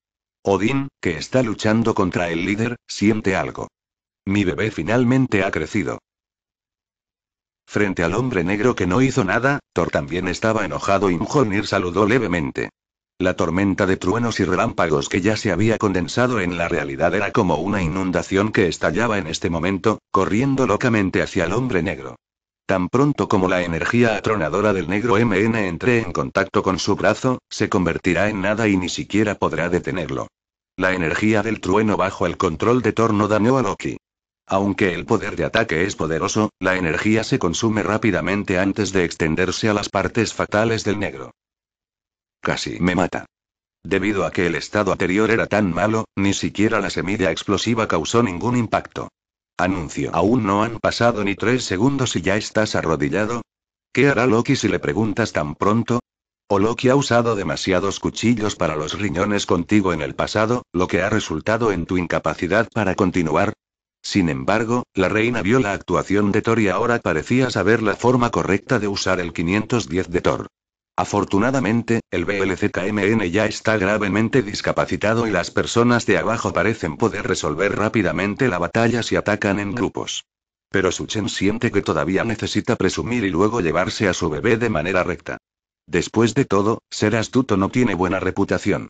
Odín, que está luchando contra el líder, siente algo. Mi bebé finalmente ha crecido. Frente al hombre negro que no hizo nada, Thor también estaba enojado y Mjolnir saludó levemente. La tormenta de truenos y relámpagos que ya se había condensado en la realidad era como una inundación que estallaba en este momento, corriendo locamente hacia el hombre negro. Tan pronto como la energía atronadora del negro MN entre en contacto con su brazo, se convertirá en nada y ni siquiera podrá detenerlo. La energía del trueno bajo el control de Torno dañó a Loki. Aunque el poder de ataque es poderoso, la energía se consume rápidamente antes de extenderse a las partes fatales del negro. Casi me mata. Debido a que el estado anterior era tan malo, ni siquiera la semilla explosiva causó ningún impacto. Anuncio. Aún no han pasado ni tres segundos y ya estás arrodillado. ¿Qué hará Loki si le preguntas tan pronto? O Loki ha usado demasiados cuchillos para los riñones contigo en el pasado, lo que ha resultado en tu incapacidad para continuar. Sin embargo, la reina vio la actuación de Thor y ahora parecía saber la forma correcta de usar el 510 de Thor. Afortunadamente, el BLCKMN ya está gravemente discapacitado y las personas de abajo parecen poder resolver rápidamente la batalla si atacan en grupos. Pero Suchen siente que todavía necesita presumir y luego llevarse a su bebé de manera recta. Después de todo, ser astuto no tiene buena reputación.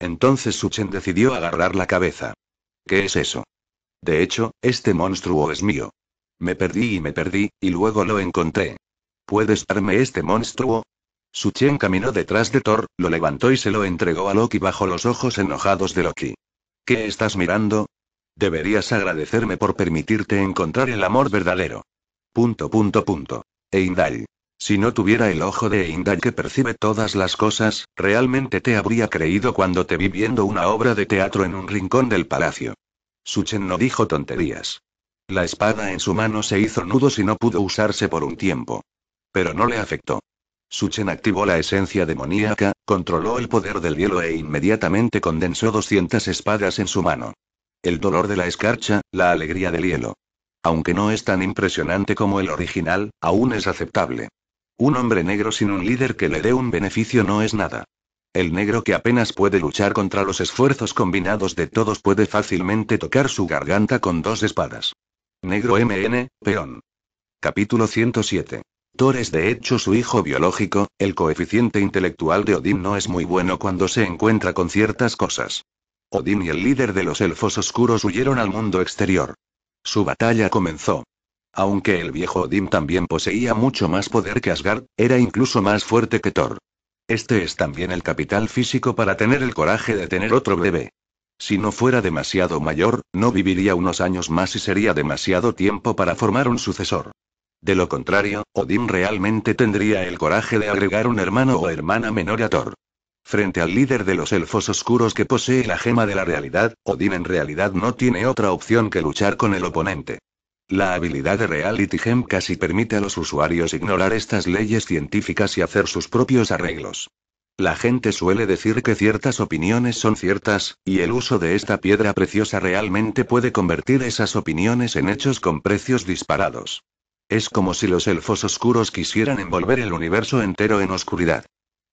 Entonces Suchen decidió agarrar la cabeza. ¿Qué es eso? De hecho, este monstruo es mío. Me perdí y me perdí, y luego lo encontré. ¿Puedes darme este monstruo? Suchen caminó detrás de Thor, lo levantó y se lo entregó a Loki bajo los ojos enojados de Loki. ¿Qué estás mirando? Deberías agradecerme por permitirte encontrar el amor verdadero. Punto punto punto. Eindal. Si no tuviera el ojo de Eindal que percibe todas las cosas, realmente te habría creído cuando te vi viendo una obra de teatro en un rincón del palacio. Suchen no dijo tonterías. La espada en su mano se hizo nudo y no pudo usarse por un tiempo. Pero no le afectó. Suchen activó la esencia demoníaca, controló el poder del hielo e inmediatamente condensó 200 espadas en su mano. El dolor de la escarcha, la alegría del hielo. Aunque no es tan impresionante como el original, aún es aceptable. Un hombre negro sin un líder que le dé un beneficio no es nada. El negro que apenas puede luchar contra los esfuerzos combinados de todos puede fácilmente tocar su garganta con dos espadas. Negro MN, peón. Capítulo 107. Thor es de hecho su hijo biológico, el coeficiente intelectual de Odín no es muy bueno cuando se encuentra con ciertas cosas. Odín y el líder de los elfos oscuros huyeron al mundo exterior. Su batalla comenzó. Aunque el viejo Odín también poseía mucho más poder que Asgard, era incluso más fuerte que Thor. Este es también el capital físico para tener el coraje de tener otro bebé. Si no fuera demasiado mayor, no viviría unos años más y sería demasiado tiempo para formar un sucesor. De lo contrario, Odín realmente tendría el coraje de agregar un hermano o hermana menor a Thor. Frente al líder de los elfos oscuros que posee la gema de la realidad, Odín en realidad no tiene otra opción que luchar con el oponente. La habilidad de Reality Gem casi permite a los usuarios ignorar estas leyes científicas y hacer sus propios arreglos. La gente suele decir que ciertas opiniones son ciertas, y el uso de esta piedra preciosa realmente puede convertir esas opiniones en hechos con precios disparados. Es como si los elfos oscuros quisieran envolver el universo entero en oscuridad.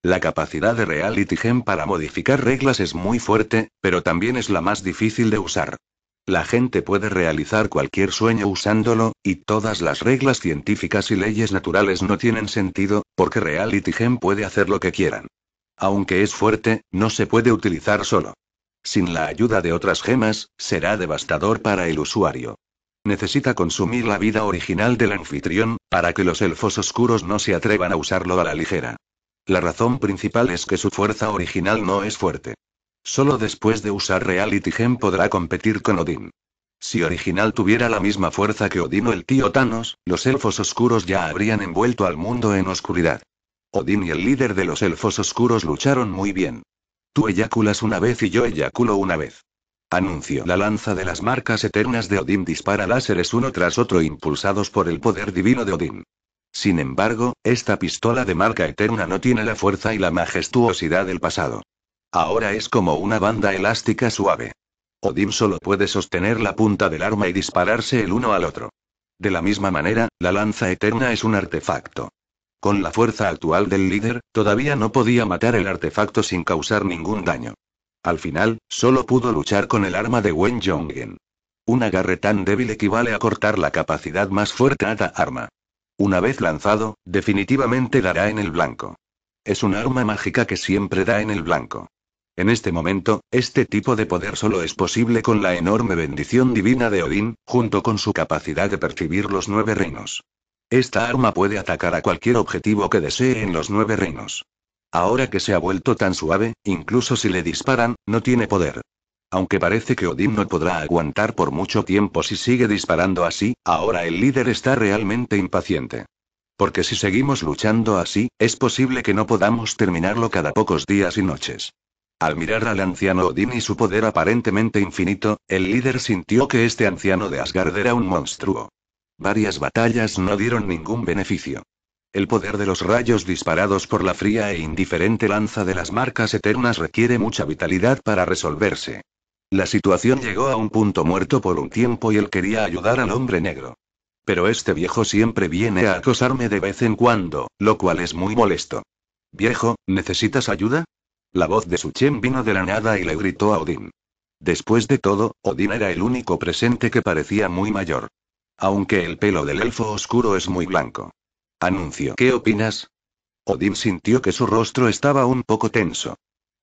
La capacidad de Reality Gem para modificar reglas es muy fuerte, pero también es la más difícil de usar. La gente puede realizar cualquier sueño usándolo, y todas las reglas científicas y leyes naturales no tienen sentido, porque Reality Gem puede hacer lo que quieran. Aunque es fuerte, no se puede utilizar solo. Sin la ayuda de otras gemas, será devastador para el usuario. Necesita consumir la vida original del anfitrión, para que los elfos oscuros no se atrevan a usarlo a la ligera. La razón principal es que su fuerza original no es fuerte. Solo después de usar Reality Gem podrá competir con Odín. Si Original tuviera la misma fuerza que Odin o el tío Thanos, los elfos oscuros ya habrían envuelto al mundo en oscuridad. Odín y el líder de los elfos oscuros lucharon muy bien. Tú eyaculas una vez y yo eyaculo una vez. Anuncio. La lanza de las marcas eternas de Odín dispara láseres uno tras otro impulsados por el poder divino de Odín. Sin embargo, esta pistola de marca eterna no tiene la fuerza y la majestuosidad del pasado. Ahora es como una banda elástica suave. Odín solo puede sostener la punta del arma y dispararse el uno al otro. De la misma manera, la lanza eterna es un artefacto. Con la fuerza actual del líder, todavía no podía matar el artefacto sin causar ningún daño. Al final, solo pudo luchar con el arma de Wen Jongen. Un agarre tan débil equivale a cortar la capacidad más fuerte de cada arma. Una vez lanzado, definitivamente dará en el blanco. Es un arma mágica que siempre da en el blanco. En este momento, este tipo de poder solo es posible con la enorme bendición divina de Odin, junto con su capacidad de percibir los nueve reinos. Esta arma puede atacar a cualquier objetivo que desee en los nueve reinos. Ahora que se ha vuelto tan suave, incluso si le disparan, no tiene poder. Aunque parece que Odin no podrá aguantar por mucho tiempo si sigue disparando así, ahora el líder está realmente impaciente. Porque si seguimos luchando así, es posible que no podamos terminarlo cada pocos días y noches. Al mirar al anciano Odin y su poder aparentemente infinito, el líder sintió que este anciano de Asgard era un monstruo. Varias batallas no dieron ningún beneficio. El poder de los rayos disparados por la fría e indiferente lanza de las marcas eternas requiere mucha vitalidad para resolverse. La situación llegó a un punto muerto por un tiempo y él quería ayudar al hombre negro. Pero este viejo siempre viene a acosarme de vez en cuando, lo cual es muy molesto. Viejo, ¿necesitas ayuda? La voz de Suchen vino de la nada y le gritó a Odín. Después de todo, Odín era el único presente que parecía muy mayor. Aunque el pelo del elfo oscuro es muy blanco. Anuncio. ¿Qué opinas? Odín sintió que su rostro estaba un poco tenso.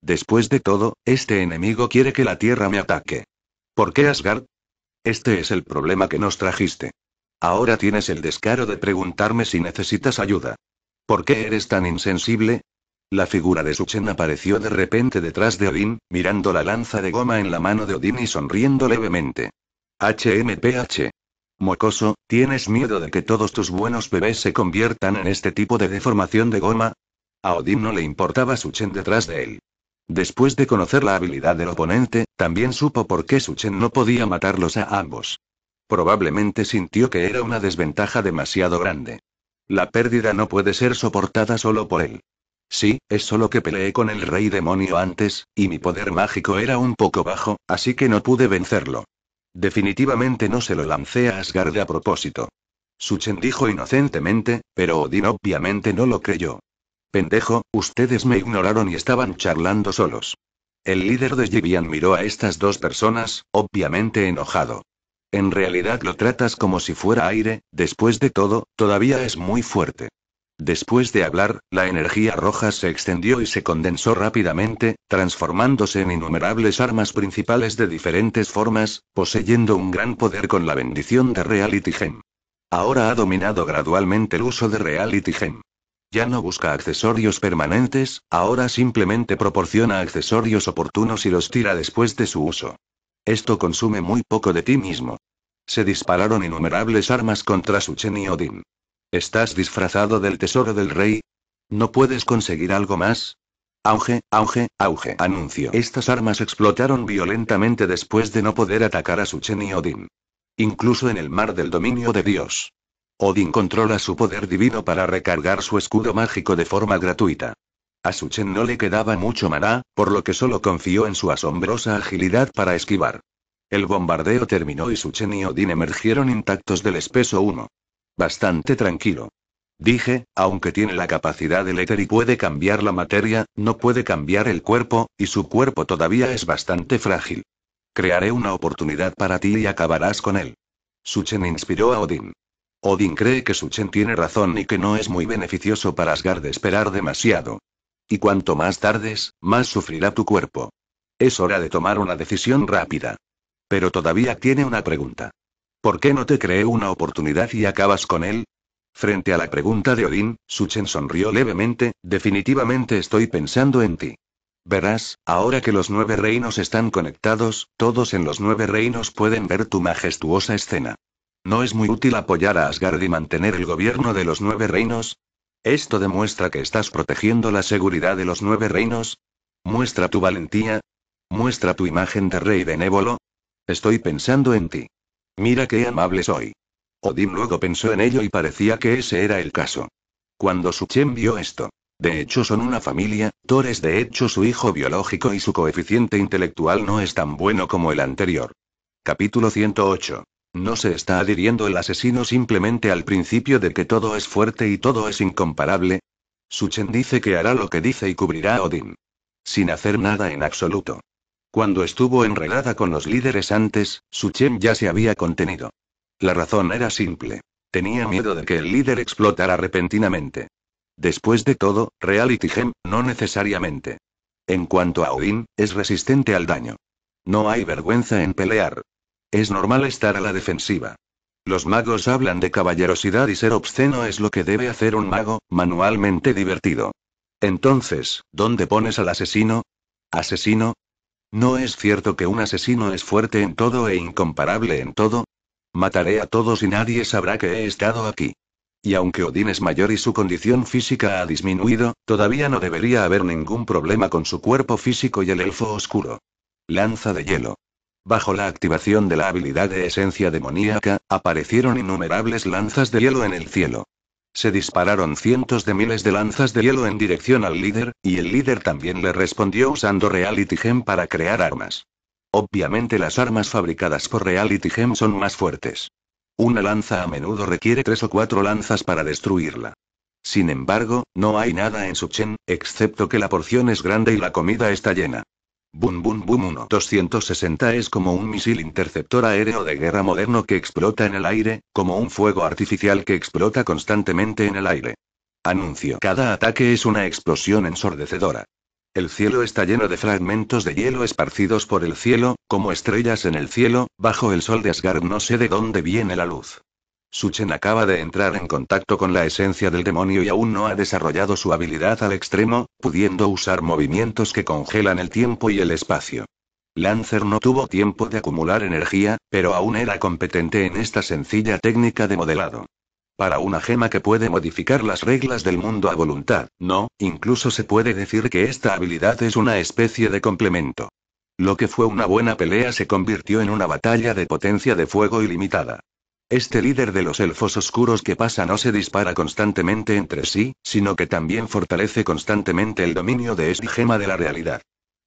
Después de todo, este enemigo quiere que la Tierra me ataque. ¿Por qué Asgard? Este es el problema que nos trajiste. Ahora tienes el descaro de preguntarme si necesitas ayuda. ¿Por qué eres tan insensible? La figura de Suchen apareció de repente detrás de Odín, mirando la lanza de goma en la mano de Odín y sonriendo levemente. HMPH. Mocoso, ¿tienes miedo de que todos tus buenos bebés se conviertan en este tipo de deformación de goma? A Odín no le importaba Suchen detrás de él. Después de conocer la habilidad del oponente, también supo por qué Suchen no podía matarlos a ambos. Probablemente sintió que era una desventaja demasiado grande. La pérdida no puede ser soportada solo por él. Sí, es solo que peleé con el rey demonio antes, y mi poder mágico era un poco bajo, así que no pude vencerlo. Definitivamente no se lo lancé a Asgard a propósito. Suchen dijo inocentemente, pero Odin obviamente no lo creyó. Pendejo, ustedes me ignoraron y estaban charlando solos. El líder de Jibian miró a estas dos personas, obviamente enojado. En realidad lo tratas como si fuera aire, después de todo, todavía es muy fuerte. Después de hablar, la energía roja se extendió y se condensó rápidamente, transformándose en innumerables armas principales de diferentes formas, poseyendo un gran poder con la bendición de Reality Gem. Ahora ha dominado gradualmente el uso de Reality Gem. Ya no busca accesorios permanentes, ahora simplemente proporciona accesorios oportunos y los tira después de su uso. Esto consume muy poco de ti mismo. Se dispararon innumerables armas contra Suchen y Odin. ¿Estás disfrazado del tesoro del rey? ¿No puedes conseguir algo más? Auge, auge, auge. Anuncio. Estas armas explotaron violentamente después de no poder atacar a Suchen y Odin. Incluso en el mar del dominio de Dios. Odin controla su poder divino para recargar su escudo mágico de forma gratuita. A Suchen no le quedaba mucho maná, por lo que solo confió en su asombrosa agilidad para esquivar. El bombardeo terminó y Suchen y Odin emergieron intactos del espeso 1. Bastante tranquilo. Dije, aunque tiene la capacidad del éter y puede cambiar la materia, no puede cambiar el cuerpo, y su cuerpo todavía es bastante frágil. Crearé una oportunidad para ti y acabarás con él. Suchen inspiró a Odin. Odin cree que Suchen tiene razón y que no es muy beneficioso para Asgard esperar demasiado. Y cuanto más tardes, más sufrirá tu cuerpo. Es hora de tomar una decisión rápida. Pero todavía tiene una pregunta. ¿Por qué no te creé una oportunidad y acabas con él? Frente a la pregunta de Odín, Suchen sonrió levemente, definitivamente estoy pensando en ti. Verás, ahora que los nueve reinos están conectados, todos en los nueve reinos pueden ver tu majestuosa escena. ¿No es muy útil apoyar a Asgard y mantener el gobierno de los nueve reinos? ¿Esto demuestra que estás protegiendo la seguridad de los nueve reinos? ¿Muestra tu valentía? ¿Muestra tu imagen de rey benévolo? Estoy pensando en ti. Mira qué amable soy. Odín luego pensó en ello y parecía que ese era el caso. Cuando Suchen vio esto. De hecho son una familia, Thor es de hecho su hijo biológico y su coeficiente intelectual no es tan bueno como el anterior. Capítulo 108. No se está adhiriendo el asesino simplemente al principio de que todo es fuerte y todo es incomparable. Suchen dice que hará lo que dice y cubrirá a Odín. Sin hacer nada en absoluto. Cuando estuvo enredada con los líderes antes, Suchem ya se había contenido. La razón era simple. Tenía miedo de que el líder explotara repentinamente. Después de todo, Reality Gem, no necesariamente. En cuanto a Odin, es resistente al daño. No hay vergüenza en pelear. Es normal estar a la defensiva. Los magos hablan de caballerosidad y ser obsceno es lo que debe hacer un mago, manualmente divertido. Entonces, ¿dónde pones al asesino? ¿Asesino? ¿No es cierto que un asesino es fuerte en todo e incomparable en todo? Mataré a todos y nadie sabrá que he estado aquí. Y aunque Odín es mayor y su condición física ha disminuido, todavía no debería haber ningún problema con su cuerpo físico y el elfo oscuro. Lanza de hielo. Bajo la activación de la habilidad de esencia demoníaca, aparecieron innumerables lanzas de hielo en el cielo. Se dispararon cientos de miles de lanzas de hielo en dirección al líder, y el líder también le respondió usando Reality Gem para crear armas. Obviamente las armas fabricadas por Reality Gem son más fuertes. Una lanza a menudo requiere tres o cuatro lanzas para destruirla. Sin embargo, no hay nada en su Chen, excepto que la porción es grande y la comida está llena. Bum Bum Bum 260 es como un misil interceptor aéreo de guerra moderno que explota en el aire, como un fuego artificial que explota constantemente en el aire. Anuncio. Cada ataque es una explosión ensordecedora. El cielo está lleno de fragmentos de hielo esparcidos por el cielo, como estrellas en el cielo, bajo el sol de Asgard no sé de dónde viene la luz. Suchen acaba de entrar en contacto con la esencia del demonio y aún no ha desarrollado su habilidad al extremo, pudiendo usar movimientos que congelan el tiempo y el espacio. Lancer no tuvo tiempo de acumular energía, pero aún era competente en esta sencilla técnica de modelado. Para una gema que puede modificar las reglas del mundo a voluntad, no, incluso se puede decir que esta habilidad es una especie de complemento. Lo que fue una buena pelea se convirtió en una batalla de potencia de fuego ilimitada. Este líder de los elfos oscuros que pasa no se dispara constantemente entre sí, sino que también fortalece constantemente el dominio de este gema de la realidad.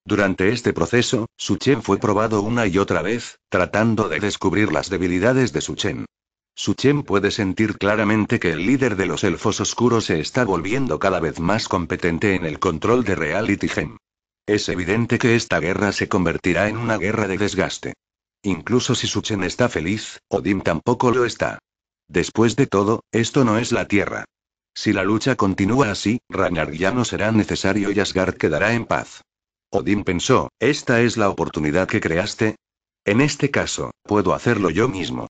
Durante este proceso, Suchen fue probado una y otra vez, tratando de descubrir las debilidades de Suchen. Suchen puede sentir claramente que el líder de los elfos oscuros se está volviendo cada vez más competente en el control de Reality Gem. Es evidente que esta guerra se convertirá en una guerra de desgaste. Incluso si Suchen está feliz, Odín tampoco lo está. Después de todo, esto no es la Tierra. Si la lucha continúa así, Ragnar ya no será necesario y Asgard quedará en paz. Odín pensó, esta es la oportunidad que creaste. En este caso, puedo hacerlo yo mismo.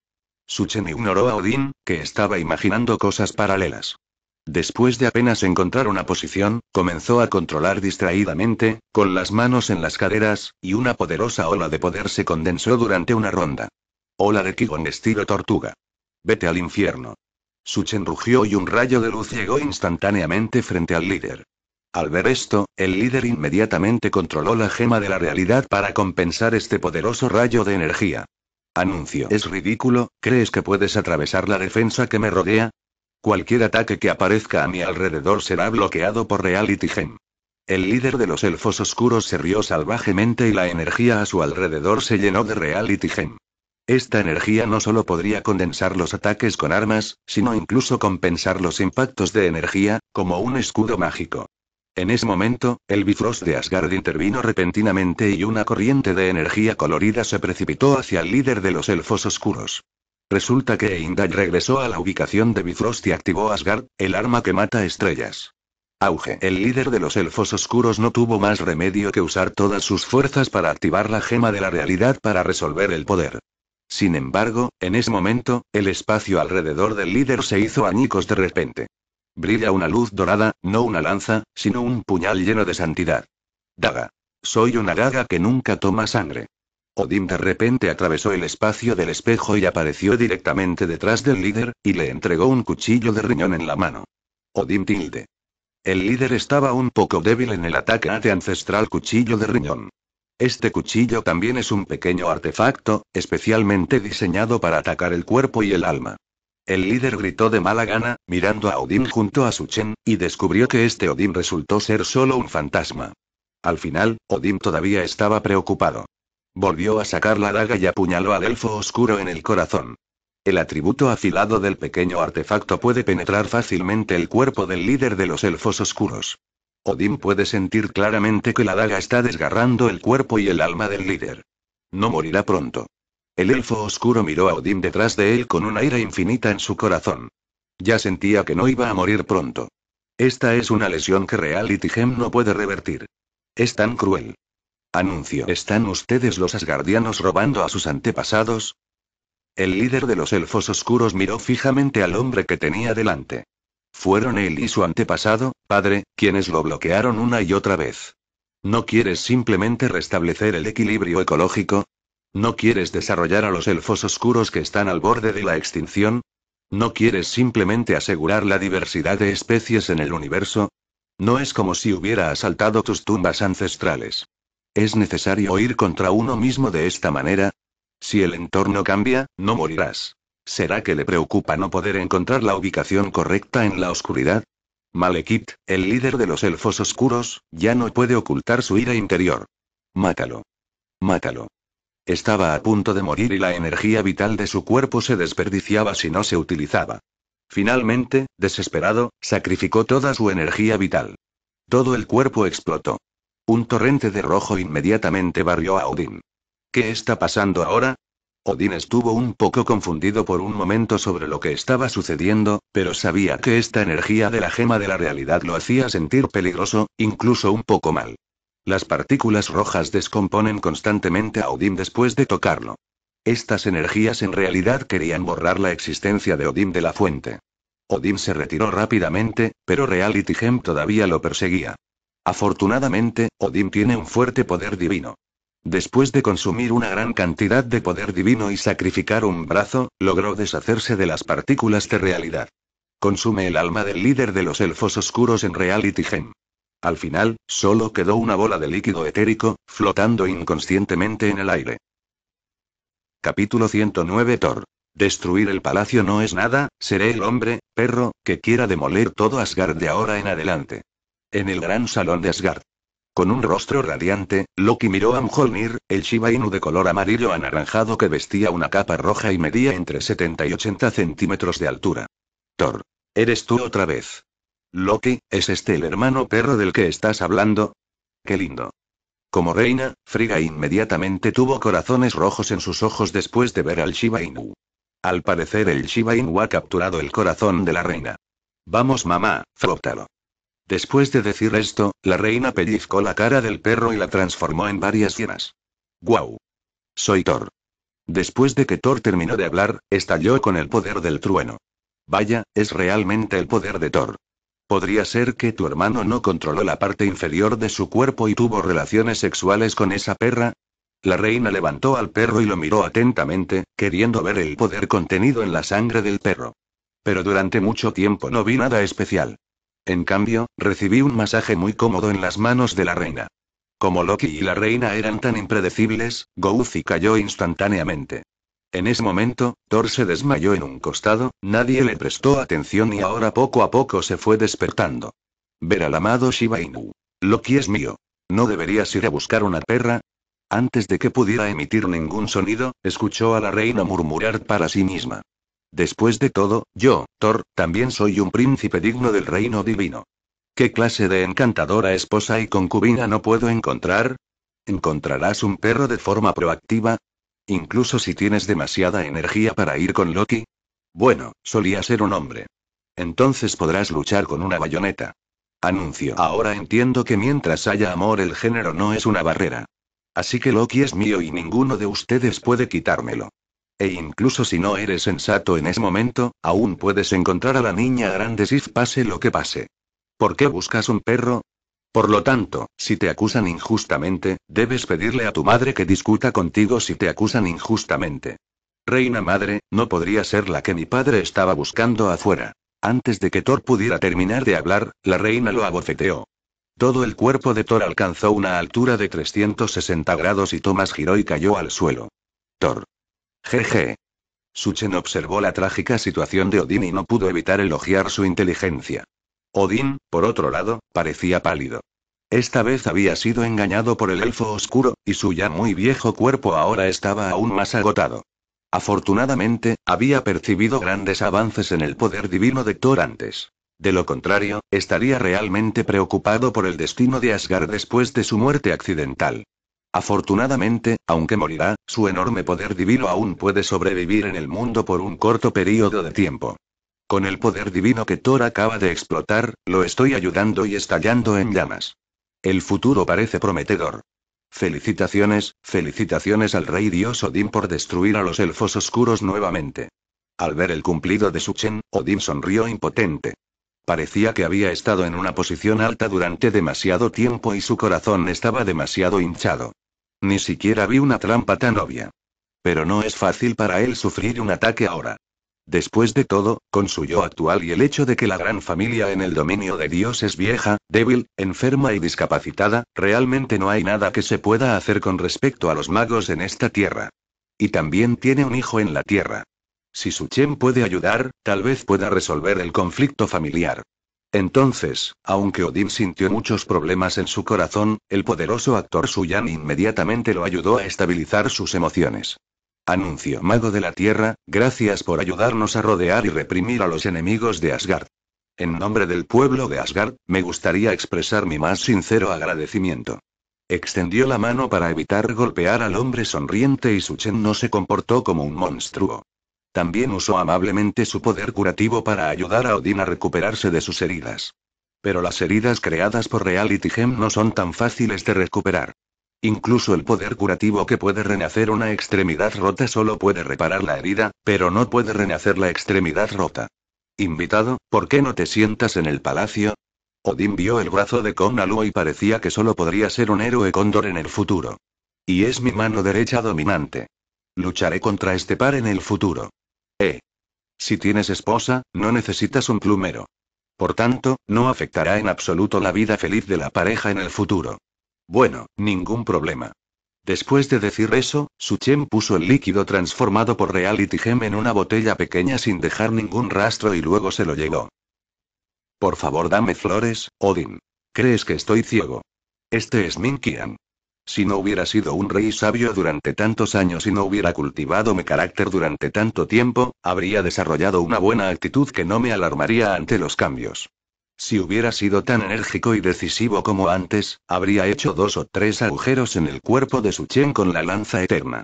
Suchen ignoró a Odín, que estaba imaginando cosas paralelas. Después de apenas encontrar una posición, comenzó a controlar distraídamente, con las manos en las caderas, y una poderosa ola de poder se condensó durante una ronda. Ola de Kigon estilo tortuga. Vete al infierno. Suchen rugió y un rayo de luz llegó instantáneamente frente al líder. Al ver esto, el líder inmediatamente controló la gema de la realidad para compensar este poderoso rayo de energía. Anuncio. Es ridículo, ¿crees que puedes atravesar la defensa que me rodea? Cualquier ataque que aparezca a mi alrededor será bloqueado por Reality Gem. El líder de los elfos oscuros se rió salvajemente y la energía a su alrededor se llenó de Reality Gem. Esta energía no solo podría condensar los ataques con armas, sino incluso compensar los impactos de energía, como un escudo mágico. En ese momento, el Bifrost de Asgard intervino repentinamente y una corriente de energía colorida se precipitó hacia el líder de los elfos oscuros. Resulta que Eindal regresó a la ubicación de Bifrost y activó Asgard, el arma que mata estrellas. Auge. El líder de los elfos oscuros no tuvo más remedio que usar todas sus fuerzas para activar la gema de la realidad para resolver el poder. Sin embargo, en ese momento, el espacio alrededor del líder se hizo añicos de repente. Brilla una luz dorada, no una lanza, sino un puñal lleno de santidad. Daga. Soy una daga que nunca toma sangre. Odín de repente atravesó el espacio del espejo y apareció directamente detrás del líder, y le entregó un cuchillo de riñón en la mano. Odín tilde. El líder estaba un poco débil en el ataque ancestral cuchillo de riñón. Este cuchillo también es un pequeño artefacto, especialmente diseñado para atacar el cuerpo y el alma. El líder gritó de mala gana, mirando a Odín junto a su Chen, y descubrió que este Odín resultó ser solo un fantasma. Al final, Odín todavía estaba preocupado. Volvió a sacar la daga y apuñaló al elfo oscuro en el corazón. El atributo afilado del pequeño artefacto puede penetrar fácilmente el cuerpo del líder de los elfos oscuros. Odín puede sentir claramente que la daga está desgarrando el cuerpo y el alma del líder. No morirá pronto. El elfo oscuro miró a Odín detrás de él con una ira infinita en su corazón. Ya sentía que no iba a morir pronto. Esta es una lesión que Reality Gem no puede revertir. Es tan cruel. Anuncio. ¿Están ustedes los asgardianos robando a sus antepasados? El líder de los elfos oscuros miró fijamente al hombre que tenía delante. Fueron él y su antepasado, padre, quienes lo bloquearon una y otra vez. ¿No quieres simplemente restablecer el equilibrio ecológico? ¿No quieres desarrollar a los elfos oscuros que están al borde de la extinción? ¿No quieres simplemente asegurar la diversidad de especies en el universo? No es como si hubiera asaltado tus tumbas ancestrales. ¿Es necesario ir contra uno mismo de esta manera? Si el entorno cambia, no morirás. ¿Será que le preocupa no poder encontrar la ubicación correcta en la oscuridad? Malekith, el líder de los elfos oscuros, ya no puede ocultar su ira interior. Mátalo. Mátalo. Estaba a punto de morir y la energía vital de su cuerpo se desperdiciaba si no se utilizaba. Finalmente, desesperado, sacrificó toda su energía vital. Todo el cuerpo explotó. Un torrente de rojo inmediatamente barrió a Odín. ¿Qué está pasando ahora? Odín estuvo un poco confundido por un momento sobre lo que estaba sucediendo, pero sabía que esta energía de la gema de la realidad lo hacía sentir peligroso, incluso un poco mal. Las partículas rojas descomponen constantemente a Odín después de tocarlo. Estas energías en realidad querían borrar la existencia de Odín de la fuente. Odín se retiró rápidamente, pero Reality Gem todavía lo perseguía. Afortunadamente, Odín tiene un fuerte poder divino. Después de consumir una gran cantidad de poder divino y sacrificar un brazo, logró deshacerse de las partículas de realidad. Consume el alma del líder de los elfos oscuros en Reality Gem. Al final, solo quedó una bola de líquido etérico, flotando inconscientemente en el aire. Capítulo 109 Thor. Destruir el palacio no es nada, seré el hombre, perro, que quiera demoler todo Asgard de ahora en adelante. En el gran salón de Asgard. Con un rostro radiante, Loki miró a Mjolnir, el Shiba Inu de color amarillo anaranjado que vestía una capa roja y medía entre 70 y 80 centímetros de altura. Thor. Eres tú otra vez. Loki, ¿es este el hermano perro del que estás hablando? Qué lindo. Como reina, Frigga inmediatamente tuvo corazones rojos en sus ojos después de ver al Shiba Inu. Al parecer el Shiba Inu ha capturado el corazón de la reina. Vamos mamá, frótalo. Después de decir esto, la reina pellizcó la cara del perro y la transformó en varias hienas. ¡Guau! Soy Thor. Después de que Thor terminó de hablar, estalló con el poder del trueno. Vaya, es realmente el poder de Thor. Podría ser que tu hermano no controló la parte inferior de su cuerpo y tuvo relaciones sexuales con esa perra. La reina levantó al perro y lo miró atentamente, queriendo ver el poder contenido en la sangre del perro. Pero durante mucho tiempo no vi nada especial. En cambio, recibí un masaje muy cómodo en las manos de la reina. Como Loki y la reina eran tan impredecibles, Gouzi cayó instantáneamente. En ese momento, Thor se desmayó en un costado, nadie le prestó atención y ahora poco a poco se fue despertando. Ver al amado Shiba Inu. Loki es mío. ¿No deberías ir a buscar una perra? Antes de que pudiera emitir ningún sonido, escuchó a la reina murmurar para sí misma. Después de todo, yo, Thor, también soy un príncipe digno del reino divino. ¿Qué clase de encantadora esposa y concubina no puedo encontrar? ¿Encontrarás un perro de forma proactiva? Incluso si tienes demasiada energía para ir con Loki. Bueno, solía ser un hombre. Entonces podrás luchar con una bayoneta. Anuncio. Ahora entiendo que mientras haya amor el género no es una barrera. Así que Loki es mío y ninguno de ustedes puede quitármelo. E incluso si no eres sensato en ese momento, aún puedes encontrar a la niña grande si pase lo que pase. ¿Por qué buscas un perro? Por lo tanto, si te acusan injustamente, debes pedirle a tu madre que discuta contigo si te acusan injustamente. Reina madre, no podría ser la que mi padre estaba buscando afuera. Antes de que Thor pudiera terminar de hablar, la reina lo abofeteó. Todo el cuerpo de Thor alcanzó una altura de 360 grados y Thomas giró y cayó al suelo. Thor. Jeje. Suchen observó la trágica situación de Odín y no pudo evitar elogiar su inteligencia. Odín, por otro lado, parecía pálido. Esta vez había sido engañado por el elfo oscuro, y su ya muy viejo cuerpo ahora estaba aún más agotado. Afortunadamente, había percibido grandes avances en el poder divino de Thor antes. De lo contrario, estaría realmente preocupado por el destino de Asgard después de su muerte accidental. Afortunadamente, aunque morirá, su enorme poder divino aún puede sobrevivir en el mundo por un corto periodo de tiempo. Con el poder divino que Thor acaba de explotar, lo estoy ayudando y estallando en llamas. El futuro parece prometedor. Felicitaciones, felicitaciones al rey dios Odín por destruir a los elfos oscuros nuevamente. Al ver el cumplido de Suchen, Odín sonrió impotente. Parecía que había estado en una posición alta durante demasiado tiempo y su corazón estaba demasiado hinchado. Ni siquiera vi una trampa tan obvia. Pero no es fácil para él sufrir un ataque ahora. Después de todo, con su yo actual y el hecho de que la gran familia en el dominio de Dios es vieja, débil, enferma y discapacitada, realmente no hay nada que se pueda hacer con respecto a los magos en esta tierra. Y también tiene un hijo en la tierra. Si su Chen puede ayudar, tal vez pueda resolver el conflicto familiar. Entonces, aunque Odin sintió muchos problemas en su corazón, el poderoso actor Suyan inmediatamente lo ayudó a estabilizar sus emociones. Anuncio mago de la Tierra, gracias por ayudarnos a rodear y reprimir a los enemigos de Asgard. En nombre del pueblo de Asgard, me gustaría expresar mi más sincero agradecimiento. Extendió la mano para evitar golpear al hombre sonriente y Suchen no se comportó como un monstruo. También usó amablemente su poder curativo para ayudar a Odín a recuperarse de sus heridas. Pero las heridas creadas por Reality Gem no son tan fáciles de recuperar. Incluso el poder curativo que puede renacer una extremidad rota solo puede reparar la herida, pero no puede renacer la extremidad rota. Invitado, ¿por qué no te sientas en el palacio? Odín vio el brazo de Konalu y parecía que solo podría ser un héroe cóndor en el futuro. Y es mi mano derecha dominante. Lucharé contra este par en el futuro. Si tienes esposa, no necesitas un plumero. Por tanto, no afectará en absoluto la vida feliz de la pareja en el futuro. Bueno, ningún problema. Después de decir eso, Suchen puso el líquido transformado por Reality Gem en una botella pequeña sin dejar ningún rastro y luego se lo llevó. Por favor, dame flores, Odin. ¿Crees que estoy ciego? Este es Minkian. Si no hubiera sido un rey sabio durante tantos años y no hubiera cultivado mi carácter durante tanto tiempo, habría desarrollado una buena actitud que no me alarmaría ante los cambios. Si hubiera sido tan enérgico y decisivo como antes, habría hecho dos o tres agujeros en el cuerpo de su Chen con la lanza eterna.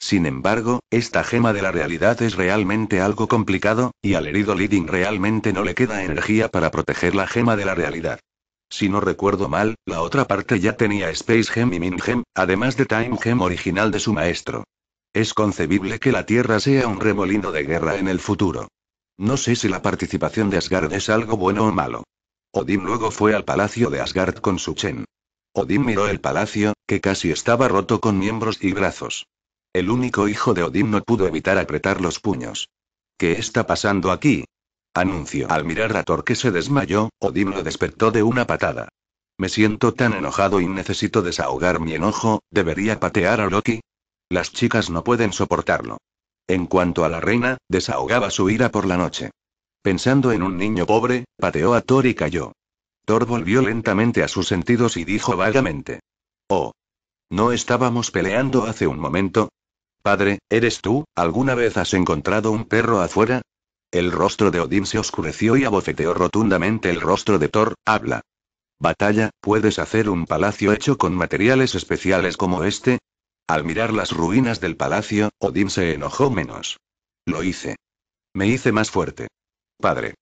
Sin embargo, esta gema de la realidad es realmente algo complicado, y al herido Leading realmente no le queda energía para proteger la gema de la realidad. Si no recuerdo mal, la otra parte ya tenía Space Gem y Gem, además de Time Gem original de su maestro. Es concebible que la Tierra sea un remolino de guerra en el futuro. No sé si la participación de Asgard es algo bueno o malo. Odín luego fue al palacio de Asgard con su Chen. Odín miró el palacio, que casi estaba roto con miembros y brazos. El único hijo de Odín no pudo evitar apretar los puños. ¿Qué está pasando aquí? Anunció Al mirar a Thor que se desmayó, Odín lo despertó de una patada. Me siento tan enojado y necesito desahogar mi enojo, ¿debería patear a Loki? Las chicas no pueden soportarlo. En cuanto a la reina, desahogaba su ira por la noche. Pensando en un niño pobre, pateó a Thor y cayó. Thor volvió lentamente a sus sentidos y dijo vagamente. Oh. ¿No estábamos peleando hace un momento? Padre, ¿eres tú? ¿Alguna vez has encontrado un perro afuera? El rostro de Odín se oscureció y abofeteó rotundamente el rostro de Thor, habla. Batalla, ¿puedes hacer un palacio hecho con materiales especiales como este? Al mirar las ruinas del palacio, Odín se enojó menos. Lo hice. Me hice más fuerte. Padre.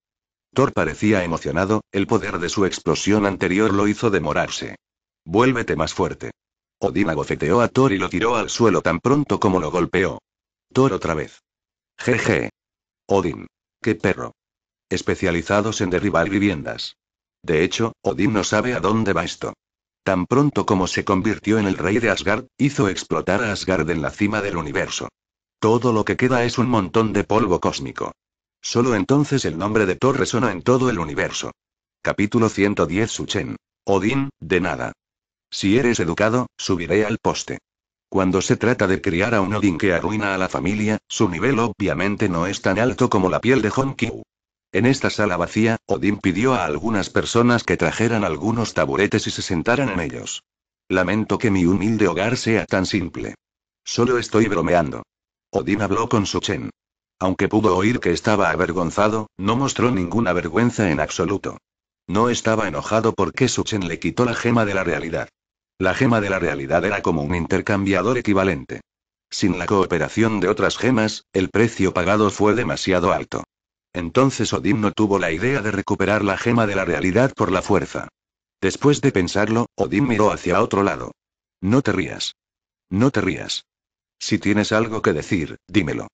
Thor parecía emocionado, el poder de su explosión anterior lo hizo demorarse. Vuélvete más fuerte. Odín abofeteó a Thor y lo tiró al suelo tan pronto como lo golpeó. Thor otra vez. Jeje. Odín qué perro. Especializados en derribar viviendas. De hecho, Odín no sabe a dónde va esto. Tan pronto como se convirtió en el rey de Asgard, hizo explotar a Asgard en la cima del universo. Todo lo que queda es un montón de polvo cósmico. Solo entonces el nombre de Thor resuena en todo el universo. Capítulo 110 Suchen. Odín, de nada. Si eres educado, subiré al poste. Cuando se trata de criar a un Odin que arruina a la familia, su nivel obviamente no es tan alto como la piel de Honkyu. En esta sala vacía, Odin pidió a algunas personas que trajeran algunos taburetes y se sentaran en ellos. Lamento que mi humilde hogar sea tan simple. Solo estoy bromeando. Odin habló con Suchen. Aunque pudo oír que estaba avergonzado, no mostró ninguna vergüenza en absoluto. No estaba enojado porque Suchen le quitó la gema de la realidad. La gema de la realidad era como un intercambiador equivalente. Sin la cooperación de otras gemas, el precio pagado fue demasiado alto. Entonces Odín tuvo la idea de recuperar la gema de la realidad por la fuerza. Después de pensarlo, Odin miró hacia otro lado. No te rías. No te rías. Si tienes algo que decir, dímelo.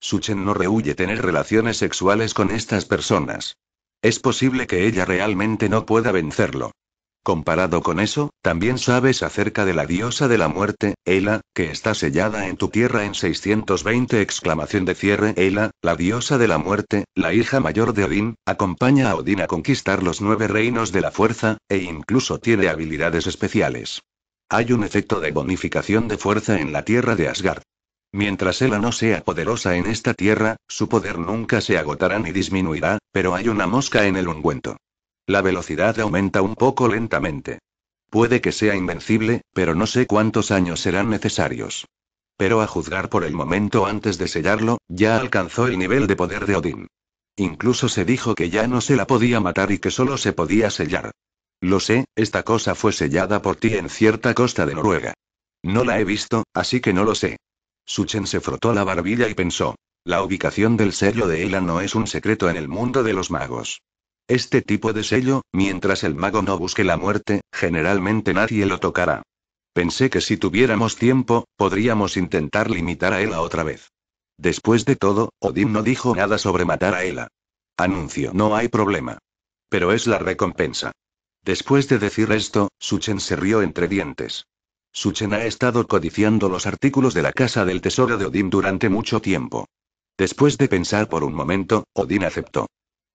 Suchen no rehuye tener relaciones sexuales con estas personas. Es posible que ella realmente no pueda vencerlo. Comparado con eso, también sabes acerca de la diosa de la muerte, Ela, que está sellada en tu tierra en 620 exclamación de cierre Ela, la diosa de la muerte, la hija mayor de Odín, acompaña a Odín a conquistar los nueve reinos de la fuerza, e incluso tiene habilidades especiales. Hay un efecto de bonificación de fuerza en la tierra de Asgard. Mientras Ela no sea poderosa en esta tierra, su poder nunca se agotará ni disminuirá, pero hay una mosca en el ungüento. La velocidad aumenta un poco lentamente. Puede que sea invencible, pero no sé cuántos años serán necesarios. Pero a juzgar por el momento antes de sellarlo, ya alcanzó el nivel de poder de Odín. Incluso se dijo que ya no se la podía matar y que solo se podía sellar. Lo sé, esta cosa fue sellada por ti en cierta costa de Noruega. No la he visto, así que no lo sé. Suchen se frotó la barbilla y pensó. La ubicación del sello de Ela no es un secreto en el mundo de los magos. Este tipo de sello, mientras el mago no busque la muerte, generalmente nadie lo tocará. Pensé que si tuviéramos tiempo, podríamos intentar limitar a Ela otra vez. Después de todo, Odín no dijo nada sobre matar a Ela. Anuncio, no hay problema. Pero es la recompensa. Después de decir esto, Suchen se rió entre dientes. Suchen ha estado codiciando los artículos de la casa del tesoro de Odín durante mucho tiempo. Después de pensar por un momento, Odín aceptó.